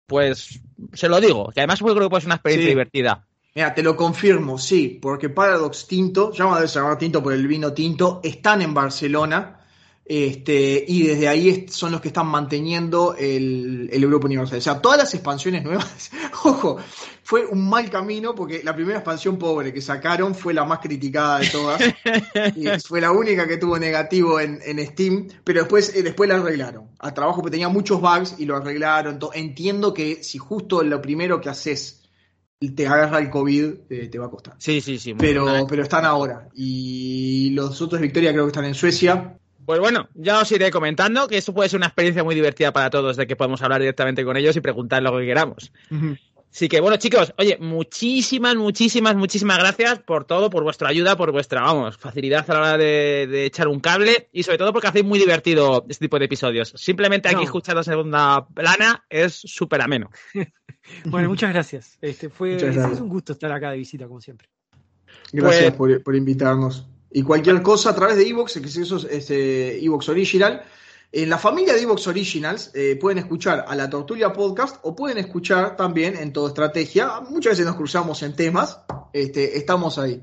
Pues se lo digo, que además creo que es una experiencia divertida. Mira, te lo confirmo, sí, porque Paradox Tinto, ya vamos a llamar Tinto por el vino tinto, están en Barcelona. Este, y desde ahí son los que están manteniendo el, el Europa Universal. O sea, todas las expansiones nuevas, ojo, fue un mal camino porque la primera expansión pobre que sacaron fue la más criticada de todas. y fue la única que tuvo negativo en, Steam, pero después, eh, después la arreglaron. A trabajo que tenía muchos bugs y lo arreglaron. Entiendo que si justo lo primero que haces te agarra el COVID, eh, te va a costar. Sí, sí, sí. Pero, pero están ahora. Y los otros Victoria creo que están en Suecia. Pues bueno, ya os iré comentando que esto puede ser una experiencia muy divertida para todos, de que podemos hablar directamente con ellos y preguntar lo que queramos. Así que bueno, chicos, oye, muchísimas, muchísimas, muchísimas gracias por todo, por vuestra ayuda, por vuestra, vamos, facilidad a la hora de, echar un cable y sobre todo porque hacéis muy divertido este tipo de episodios. Simplemente aquí justo escuchar la segunda plana es súper ameno. bueno, muchas gracias. Este fue este Es un gusto estar acá de visita, como siempre. Gracias pues- por, invitarnos. Y cualquier cosa a través de Evox, que es eso, eh, Evox Original en la familia de Evox Originals eh, pueden escuchar a la Tortulia Podcast o pueden escuchar también en Todo Estrategia. Muchas veces nos cruzamos en temas, este, estamos ahí.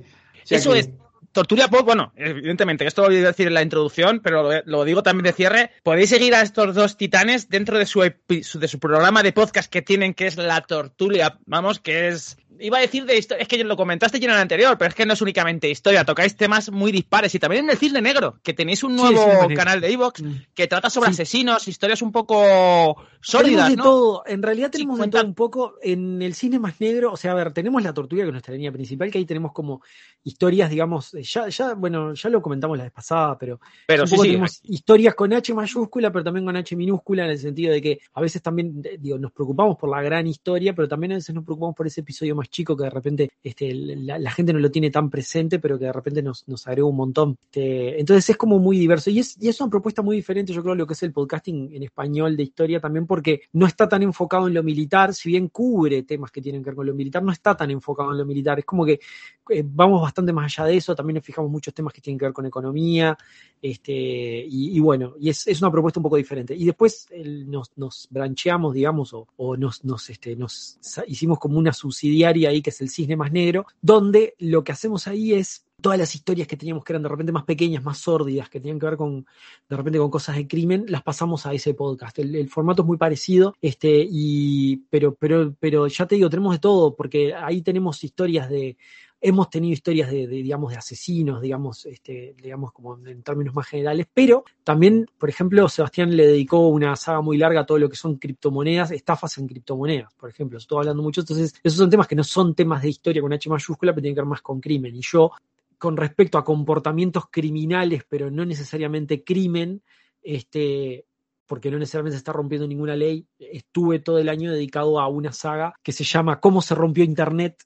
Eso es. Tortulia Podcast, bueno, evidentemente, esto lo voy a decir en la introducción, pero lo, digo también de cierre. Podéis seguir a estos dos titanes dentro de su, de su programa de podcast que tienen, que es La Tortulia, vamos, que es iba a decir de historia, es que lo comentaste ya en el anterior, pero es que no es únicamente historia, tocáis temas muy dispares y también en el cine Negro, que tenéis un nuevo canal de Evox mm. que trata sobre asesinos, historias un poco sólidas. ¿no? todo, en realidad tenemos un poco en el cine más negro, o sea, a ver, tenemos la tortuga que es nuestra línea principal, que ahí tenemos como historias, digamos, eh, ya, ya, bueno, ya lo comentamos la vez pasada, pero, pero tenemos historias con H mayúscula, pero también con H minúscula, en el sentido de que a veces también, digo, nos preocupamos por la gran historia, pero también a veces nos preocupamos por ese episodio más chico que de repente este, la, gente no lo tiene tan presente, pero que de repente nos, agrega un montón. Este, entonces es como muy diverso y es, una propuesta muy diferente, yo creo, a lo que es el podcasting en español de historia también, porque no está tan enfocado en lo militar, si bien cubre temas que tienen que ver con lo militar, no está tan enfocado en lo militar. Es como que eh, vamos bastante más allá de eso, también nos fijamos muchos temas que tienen que ver con economía, este, y, bueno, y es, una propuesta un poco diferente. Y después nos, brancheamos, digamos, o, nos hicimos como una subsidiaria ahí, que es el cisne más negro, donde lo que hacemos ahí es todas las historias que teníamos que eran de repente más pequeñas, más sórdidas, que tenían que ver con de repente con cosas de crimen, las pasamos a ese podcast. El, el, formato es muy parecido, este, y pero, pero, pero ya te digo, tenemos de todo, porque ahí tenemos historias de hemos tenido historias de, digamos, de asesinos, digamos, este, digamos, como en términos más generales, pero también, por ejemplo, Sebastián le dedicó una saga muy larga a todo lo que son criptomonedas, estafas en criptomonedas, por ejemplo, estoy hablando mucho, entonces, esos son temas que no son temas de historia con H mayúscula, pero tienen que ver más con crimen, y yo, con respecto a comportamientos criminales, pero no necesariamente crimen, este, porque no necesariamente se está rompiendo ninguna ley, estuve todo el año dedicado a una saga que se llama Cómo se rompió Internet,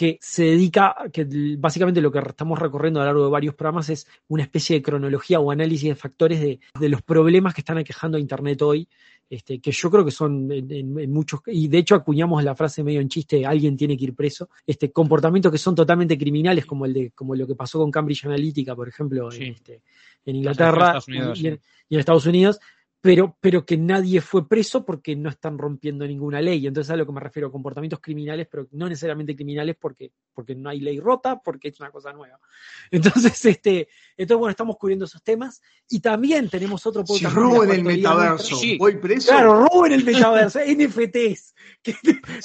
que se dedica, que básicamente lo que estamos recorriendo a lo largo de varios programas es una especie de cronología o análisis de factores de, los problemas que están aquejando a Internet hoy, este, que yo creo que son en, muchos, y de hecho acuñamos la frase medio en chiste, alguien tiene que ir preso, este, comportamientos que son totalmente criminales, como, el de, como lo que pasó con Cambridge Analytica, por ejemplo, este, en, Inglaterra y en Estados Unidos pero, pero que nadie fue preso porque no están rompiendo ninguna ley. Entonces a lo que me refiero, comportamientos criminales, pero no necesariamente criminales porque, porque no hay ley rota, porque es una cosa nueva. Entonces, este, entonces bueno, estamos cubriendo esos temas y también tenemos otro podcast. Si robo en el metaverso, voy preso. Claro, robo en el metaverso, NFTs.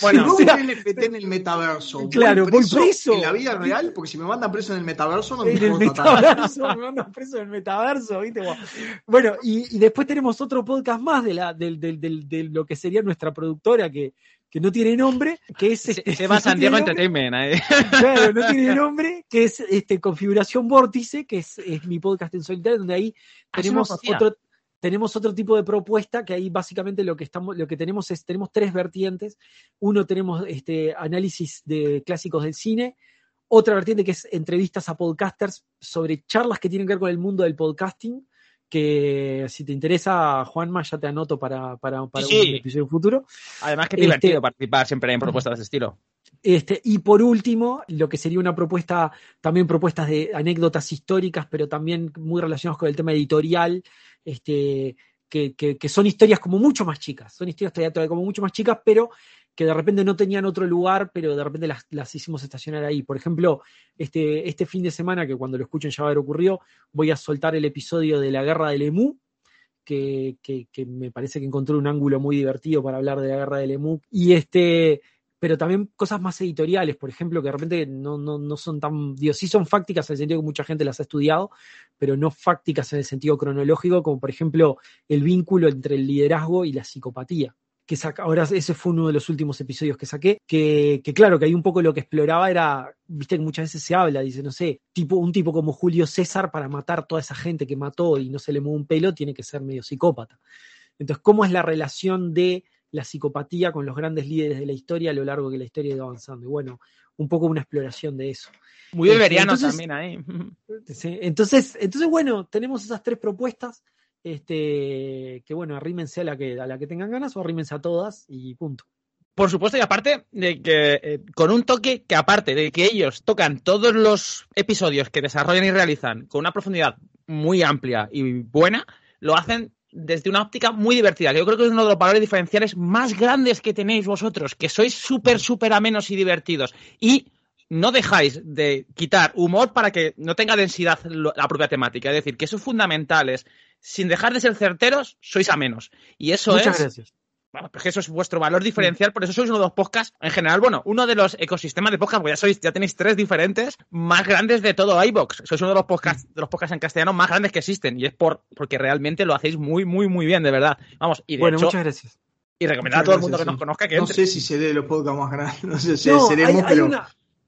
bueno, si robo NFT en el metaverso. Claro, voy preso, En la vida real, porque si me mandan preso en el metaverso, no me En el me mandan preso en el metaverso, ¿viste? Bueno, y después tenemos otro otro podcast más de, la, de, lo que sería nuestra productora que, que no tiene nombre, que es... Este, se, no tiene nombre, que es este, Configuración Vórtice, que es, es mi podcast en solitario, donde ahí ah, tenemos otro, tenemos otro tipo de propuesta que ahí básicamente lo que estamos lo que tenemos es tenemos tres vertientes uno tenemos este análisis de clásicos del cine otra vertiente que es entrevistas a podcasters sobre charlas que tienen que ver con el mundo del podcasting que si te interesa, Juanma, ya te anoto para, para, un futuro. Además que es divertido este- participar siempre en propuestas de ese estilo. Este, y por último, lo que sería una propuesta, también propuestas de anécdotas históricas, pero también muy relacionadas con el tema editorial, este, que, son historias como mucho más chicas, son historias todavía como mucho más chicas, pero que de repente no tenían otro lugar, pero de repente las, hicimos estacionar ahí. Por ejemplo, este, este fin de semana, que cuando lo escuchen ya va a haber ocurrido, voy a soltar el episodio de la guerra del EMU, que, me parece que encontró un ángulo muy divertido para hablar de la guerra del EMU. Y este, pero también cosas más editoriales, por ejemplo, que de repente no, son tan, sí son fácticas en el sentido que mucha gente las ha estudiado, pero no fácticas en el sentido cronológico, como por ejemplo el vínculo entre el liderazgo y la psicopatía que saca, ahora ese fue uno de los últimos episodios que saqué, que, claro, que ahí un poco lo que exploraba era, viste que muchas veces se habla, dice, no sé, tipo, un tipo como Julio César para matar toda esa gente que mató y no se le mueve un pelo, tiene que ser medio psicópata. Entonces, ¿cómo es la relación de la psicopatía con los grandes líderes de la historia a lo largo que la historia ha ido avanzando? Y bueno, un poco una exploración de eso. Muy beberiano este, también ahí. Entonces, entonces, bueno, tenemos esas tres propuestas. Este, que bueno, arrímense a la que, la que tengan ganas o arrímense a todas y punto. Por supuesto, y aparte de que eh, con un toque que aparte de que ellos tocan todos los episodios que desarrollan y realizan con una profundidad muy amplia y buena, lo hacen desde una óptica muy divertida, que yo creo que es uno de los valores diferenciales más grandes que tenéis vosotros, que sois súper, súper amenos y divertidos. Y no dejáis de quitar humor para que no tenga densidad la propia temática. Es decir, que eso es fundamental. sin dejar de ser certeros, sois a menos Y eso Muchas es. gracias. Bueno, eso es vuestro valor diferencial, por eso sois uno de los podcasts en general, bueno, uno de los ecosistemas de podcast, porque ya sois, ya tenéis tres diferentes, más grandes de todo iBox. Sois uno de los podcasts, de los podcasts en castellano más grandes que existen. Y es por, porque realmente lo hacéis muy, muy, muy bien, de verdad. Vamos, y bueno, muchas gracias. Y recomendar a todo el mundo que nos conozca que No sé si seré los podcasts más grandes, no sé si pero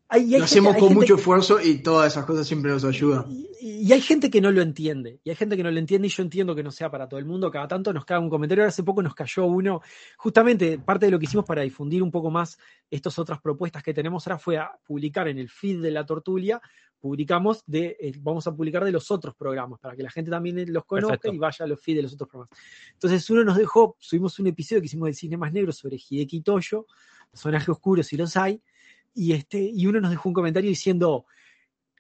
lo hacemos con mucho esfuerzo y todas esas cosas siempre nos ayudan. Y, hay gente que no lo entiende, y hay gente que no lo entiende y yo entiendo que no sea para todo el mundo, cada tanto nos cae un comentario, hace poco nos cayó uno, justamente parte de lo que hicimos para difundir un poco más estas otras propuestas que tenemos ahora fue a publicar en el feed de la tortulia, publicamos de, eh, vamos a publicar de los otros programas, para que la gente también los conozca y vaya a los feeds de los otros programas. Entonces uno nos dejó, subimos un episodio que hicimos de Cine Más Negro sobre Hideki Toyo, personaje Oscuro, si los hay, y, este, y uno nos dejó un comentario diciendo,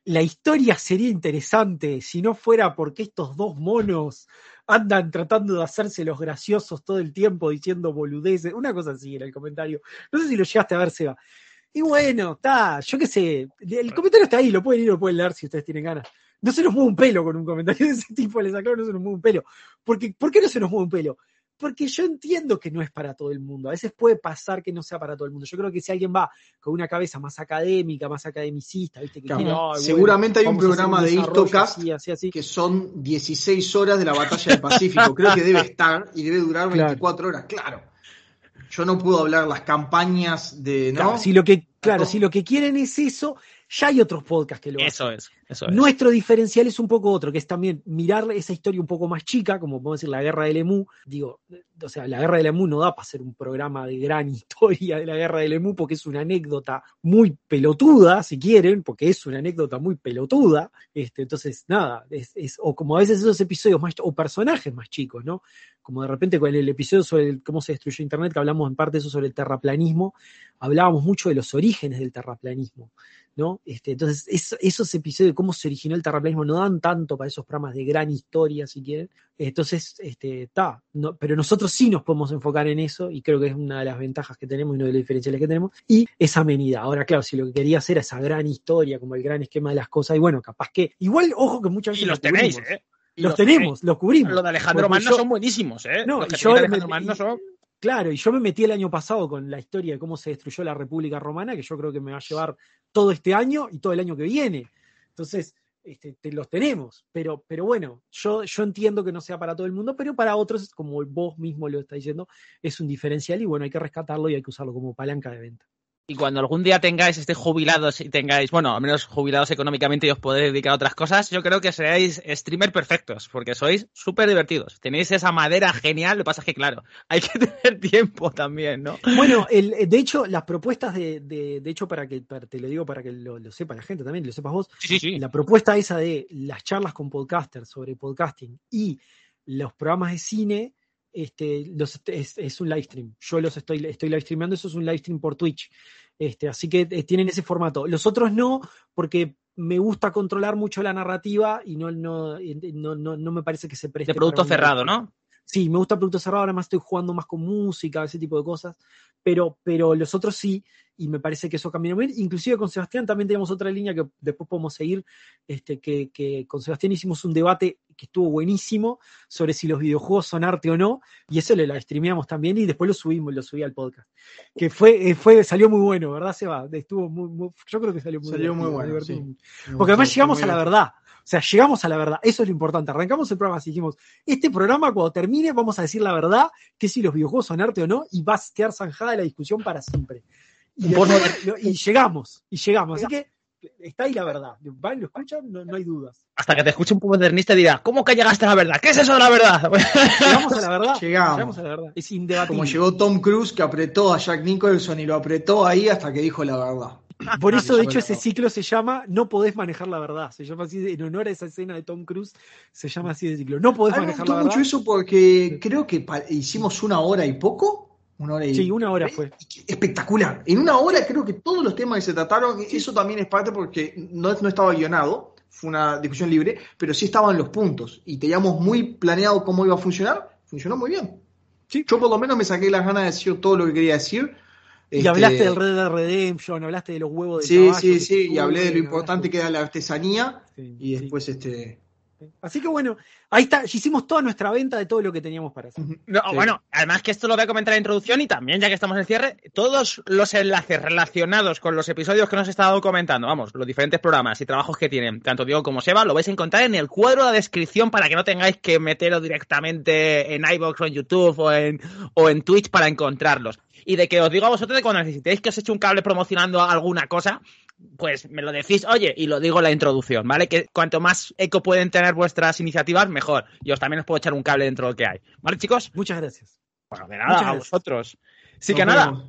la historia sería interesante si no fuera porque estos dos monos andan tratando de hacerse los graciosos todo el tiempo diciendo boludeces, una cosa así era el comentario. No sé si lo llegaste a ver, Seba. Y bueno, está, yo qué sé, el comentario está ahí, lo pueden ir, lo pueden leer si ustedes tienen ganas. No se nos mueve un pelo con un comentario de ese tipo, le sacaron, no se nos mueve un pelo. Porque, ¿Por qué no se nos mueve un pelo? porque yo entiendo que no es para todo el mundo. A veces puede pasar que no sea para todo el mundo. Yo creo que si alguien va con una cabeza más académica, más academicista, ¿viste? Que seguramente hay un programa de Histocast que son 16 horas de la batalla del Pacífico. creo que debe estar y debe durar 24 horas, claro. Yo no puedo hablar las campañas de. ¿no? si lo que, claro, si lo que quieren es eso, ya hay otros podcasts que lo hacen. Eso es. Nuestro diferencial es un poco otro, que es también mirar esa historia un poco más chica, como podemos decir la guerra del EMU. Digo, o sea, la guerra del EMU no da para ser un programa de gran historia de la guerra del EMU porque es una anécdota muy pelotuda, si quieren, porque es una anécdota muy pelotuda. Este, entonces, nada, es, o como a veces esos episodios más, o personajes más chicos, ¿no? Como de repente con el episodio sobre cómo se destruyó Internet, que hablamos en parte eso sobre el terraplanismo, hablábamos mucho de los orígenes del terraplanismo, ¿no? Este, entonces, esos episodios cómo se originó el terraplanismo, no dan tanto para esos programas de gran historia, si quieren. Entonces, este, está, no, pero nosotros sí nos podemos enfocar en eso y creo que es una de las ventajas que tenemos y una de las diferenciales que tenemos. Y esa amenidad. Ahora, claro, si lo que quería hacer era esa gran historia, como el gran esquema de las cosas, y bueno, capaz que, igual, ojo que muchas veces... los tenéis, ¿eh? los, tenemos, los cubrimos. Los de Alejandro Magno son buenísimos, ¿eh? No, Alejandro Magno son... Claro, y yo me metí el año pasado con la historia de cómo se destruyó la República Romana, que yo creo que me va a llevar todo este año y todo el año que viene. Entonces, este, los tenemos, pero, pero bueno, yo, yo entiendo que no sea para todo el mundo, pero para otros, como vos mismo lo estás diciendo, es un diferencial y bueno, hay que rescatarlo y hay que usarlo como palanca de venta y cuando algún día tengáis, este jubilados y tengáis, bueno, al menos jubilados económicamente y os podéis dedicar a otras cosas, yo creo que seréis streamer perfectos, porque sois súper divertidos. Tenéis esa madera genial, lo que pasa es que, claro, hay que tener tiempo también, ¿no? Bueno, el, eh, de hecho, las propuestas de, de, hecho, para que, te lo digo para que lo, sepa la gente también, lo sepas vos, la propuesta esa de las charlas con podcasters sobre podcasting y los programas de cine, este, los, es, un live stream. Yo los estoy, estoy live eso es un live stream por Twitch. Este, así que eh, tienen ese formato. Los otros no, porque me gusta controlar mucho la narrativa y no, no, no, me parece que se preste. De producto cerrado, ¿no? sí, me gusta producto cerrado, ahora más estoy jugando más con música, ese tipo de cosas, pero, pero los otros sí, y me parece que eso muy bien. Inclusive con Sebastián también teníamos otra línea que después podemos seguir, este, que, con Sebastián hicimos un debate que estuvo buenísimo sobre si los videojuegos son arte o no, y eso lo, la streameamos también y después lo subimos, lo subí al podcast, que fue, eh, fue salió muy bueno, ¿verdad, Seba? Estuvo muy, yo creo que salió muy, salió muy bueno. Porque además llegamos a la verdad. O sea, llegamos a la verdad. Eso es lo importante. Arrancamos el programa y dijimos, este programa cuando termine vamos a decir la verdad, que si los videojuegos son arte o no, y va a quedar zanjada la discusión para siempre. Y, llegamos, y llegamos. Así que está ahí la verdad. Van, lo escuchan, no, hay dudas. Hasta que te escuche un modernista y dirá, ¿cómo que llegaste a la verdad? ¿Qué es eso de la verdad? Llegamos a la verdad. Llegamos. Llegamos a la verdad. Es indebatible. Como llegó Tom Cruise que apretó a Jack Nicholson y lo apretó ahí hasta que dijo la verdad. Por eso, de hecho, ese ciclo se llama No podés manejar la verdad. Se llama así, en honor a esa escena de Tom Cruise, se llama así el ciclo. No podés ah, manejar la verdad. mucho eso porque creo que hicimos una hora y poco. Una hora y... Sí, una hora eh, fue. Espectacular. En una hora creo que todos los temas que se trataron, eso también es parte porque no, estaba guionado, fue una discusión libre, pero sí estaban los puntos y teníamos muy planeado cómo iba a funcionar. Funcionó muy bien. Sí. Yo por lo menos me saqué las ganas de decir todo lo que quería decir y este, hablaste del Red Dead Redemption, hablaste de los huevos de Sí, sí, sí, y hablé de lo eh, importante que era la artesanía y después este Así que bueno, ahí está, hicimos toda nuestra venta de todo lo que teníamos para eso Bueno, además que esto lo voy a comentar en la introducción y también ya que estamos en cierre, todos los enlaces relacionados con los episodios que nos he estado comentando, vamos, los diferentes programas y trabajos que tienen, tanto Diego como Seba, lo vais a encontrar en el cuadro de la descripción para que no tengáis que meterlo directamente en iBox o en YouTube o o en Twitch para encontrarlos y de que os digo a vosotros de cuando necesitéis que os eche un cable promocionando alguna cosa, pues me lo decís, oye, y lo digo en la introducción, ¿vale? Que cuanto más eco pueden tener vuestras iniciativas, mejor. Y os también os puedo echar un cable dentro de lo que hay. ¿Vale, chicos? Muchas gracias. Bueno, de nada, a vosotros. Así que nada.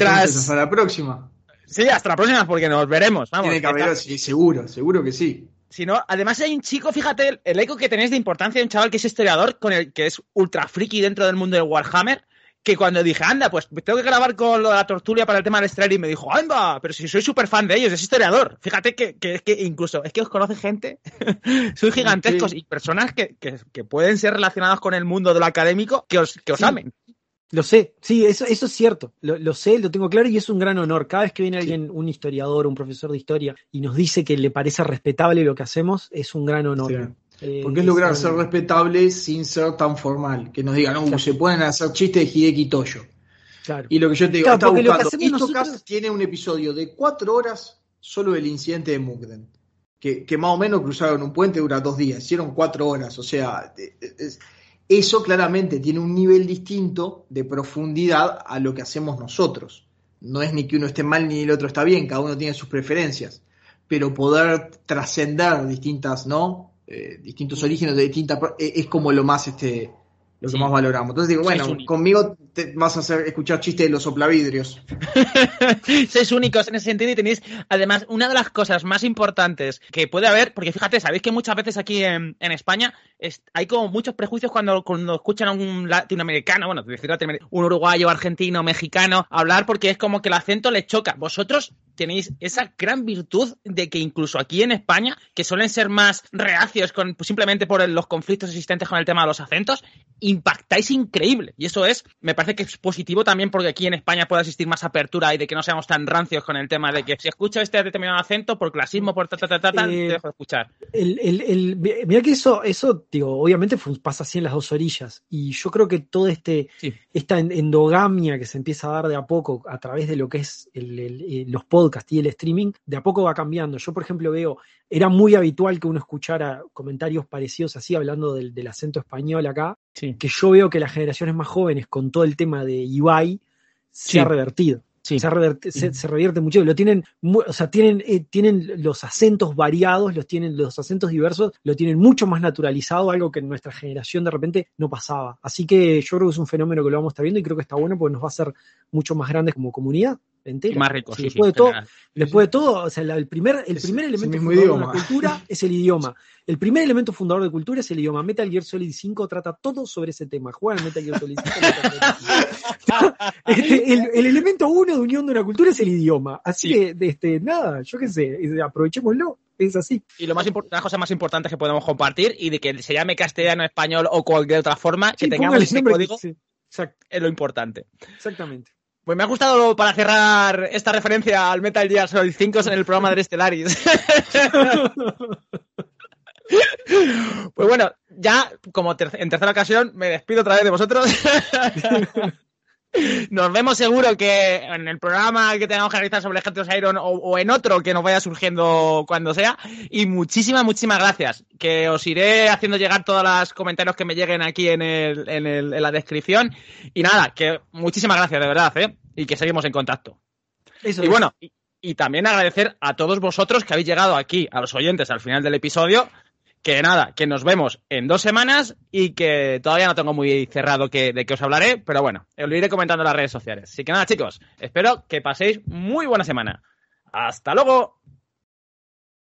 Hasta la próxima. Sí, hasta la próxima, porque nos veremos. Vamos, Tiene sí, seguro, seguro que sí. Si no, además hay un chico, fíjate, el, eco que tenéis de importancia, un chaval que es historiador, con el que es ultra friki dentro del mundo de Warhammer, que cuando dije, anda, pues tengo que grabar con la tortulia para el tema del y me dijo, anda, pero si soy súper fan de ellos, es historiador. Fíjate que, que, que incluso, es que os conoce gente, soy gigantescos y personas que, pueden ser relacionadas con el mundo de lo académico que os, que os amen. Lo sé, sí, eso, es cierto, lo, sé, lo tengo claro y es un gran honor. Cada vez que viene alguien, un historiador, un profesor de historia, y nos dice que le parece respetable lo que hacemos, es un gran honor. Eh, porque es lograr ser respetable sin ser tan formal. Que nos digan, no, uh, se pueden hacer chistes de Hideki Toyo. Y lo que yo te digo, está buscando. Esto tiene un episodio de cuatro horas solo del incidente de Mugden. Que, más o menos cruzaron un puente, dura dos días, hicieron cuatro horas. O sea, eso claramente tiene un nivel distinto de profundidad a lo que hacemos nosotros. No es ni que uno esté mal ni el otro está bien, cada uno tiene sus preferencias. Pero poder trascender distintas, ¿no? Eh, distintos orígenes, de distintas. Eh, es como lo más este lo que más valoramos. Entonces digo, bueno, conmigo vas a escuchar chistes de los soplavidrios. Sois únicos en ese sentido y tenéis, además, una de las cosas más importantes que puede haber, porque fíjate, sabéis que muchas veces aquí en, España hay como muchos prejuicios cuando, cuando escuchan a un latinoamericano, bueno, un uruguayo, argentino, mexicano hablar porque es como que el acento les choca. Vosotros tenéis esa gran virtud de que incluso aquí en España, que suelen ser más reacios con, pues, simplemente por los conflictos existentes con el tema de los acentos, impactáis increíble. Y eso es, me parece que es positivo también porque aquí en España puede existir más apertura y de que no seamos tan rancios con el tema de que si escucho este determinado acento por clasismo, por ta, ta, ta, ta, eh, te dejo de escuchar. El, mira que eso, eso, digo, obviamente pasa así en las dos orillas. Y yo creo que todo este, esta endogamia que se empieza a dar de a poco a través de lo que es eh, los podcasts, Castilla y el streaming de a poco va cambiando. Yo, por ejemplo, veo, era muy habitual que uno escuchara comentarios parecidos así, hablando del, acento español acá, que yo veo que las generaciones más jóvenes con todo el tema de Ibai se ha revertido. Se, revierte mucho. Lo tienen, o sea, eh, tienen, los acentos variados, los tienen los acentos diversos, lo tienen mucho más naturalizado, algo que en nuestra generación de repente no pasaba. Así que yo creo que es un fenómeno que lo vamos a estar viendo y creo que está bueno porque nos va a hacer mucho más grandes como comunidad más rico, después, de todo, o sea, el primer, el elemento fundador de la cultura es el idioma. El primer elemento fundador de cultura es el idioma. Metal Gear Solid 5 trata todo sobre ese tema. al Metal Gear Solid 5. Este, el, el, elemento uno de unión de una cultura es el idioma. Así que, este, nada, yo qué sé, aprovechémoslo es así. Y lo más las cosas más importantes que podemos compartir y de que se llame castellano, español o cualquier otra forma, que tengamos ese código, es lo importante. Exactamente. Pues me ha gustado para cerrar esta referencia al Metal Gear Solid 5 en el programa de Estelaris. pues bueno, ya como en tercera ocasión me despido otra vez de vosotros. Nos vemos seguro que en el programa que tengamos que realizar sobre Ejércitos Iron o, o, en otro que nos vaya surgiendo cuando sea. Y muchísimas, muchísimas gracias. Que os iré haciendo llegar todos los comentarios que me lleguen aquí en, la descripción. Y nada, que muchísimas gracias de verdad, ¿eh? Y que seguimos en contacto. Eso y bueno, y también agradecer a todos vosotros que habéis llegado aquí, a los oyentes, al final del episodio que nada, que nos vemos en dos semanas y que todavía no tengo muy cerrado de qué os hablaré, pero bueno, os lo iré comentando en las redes sociales. Así que nada, chicos, espero que paséis muy buena semana. ¡Hasta luego!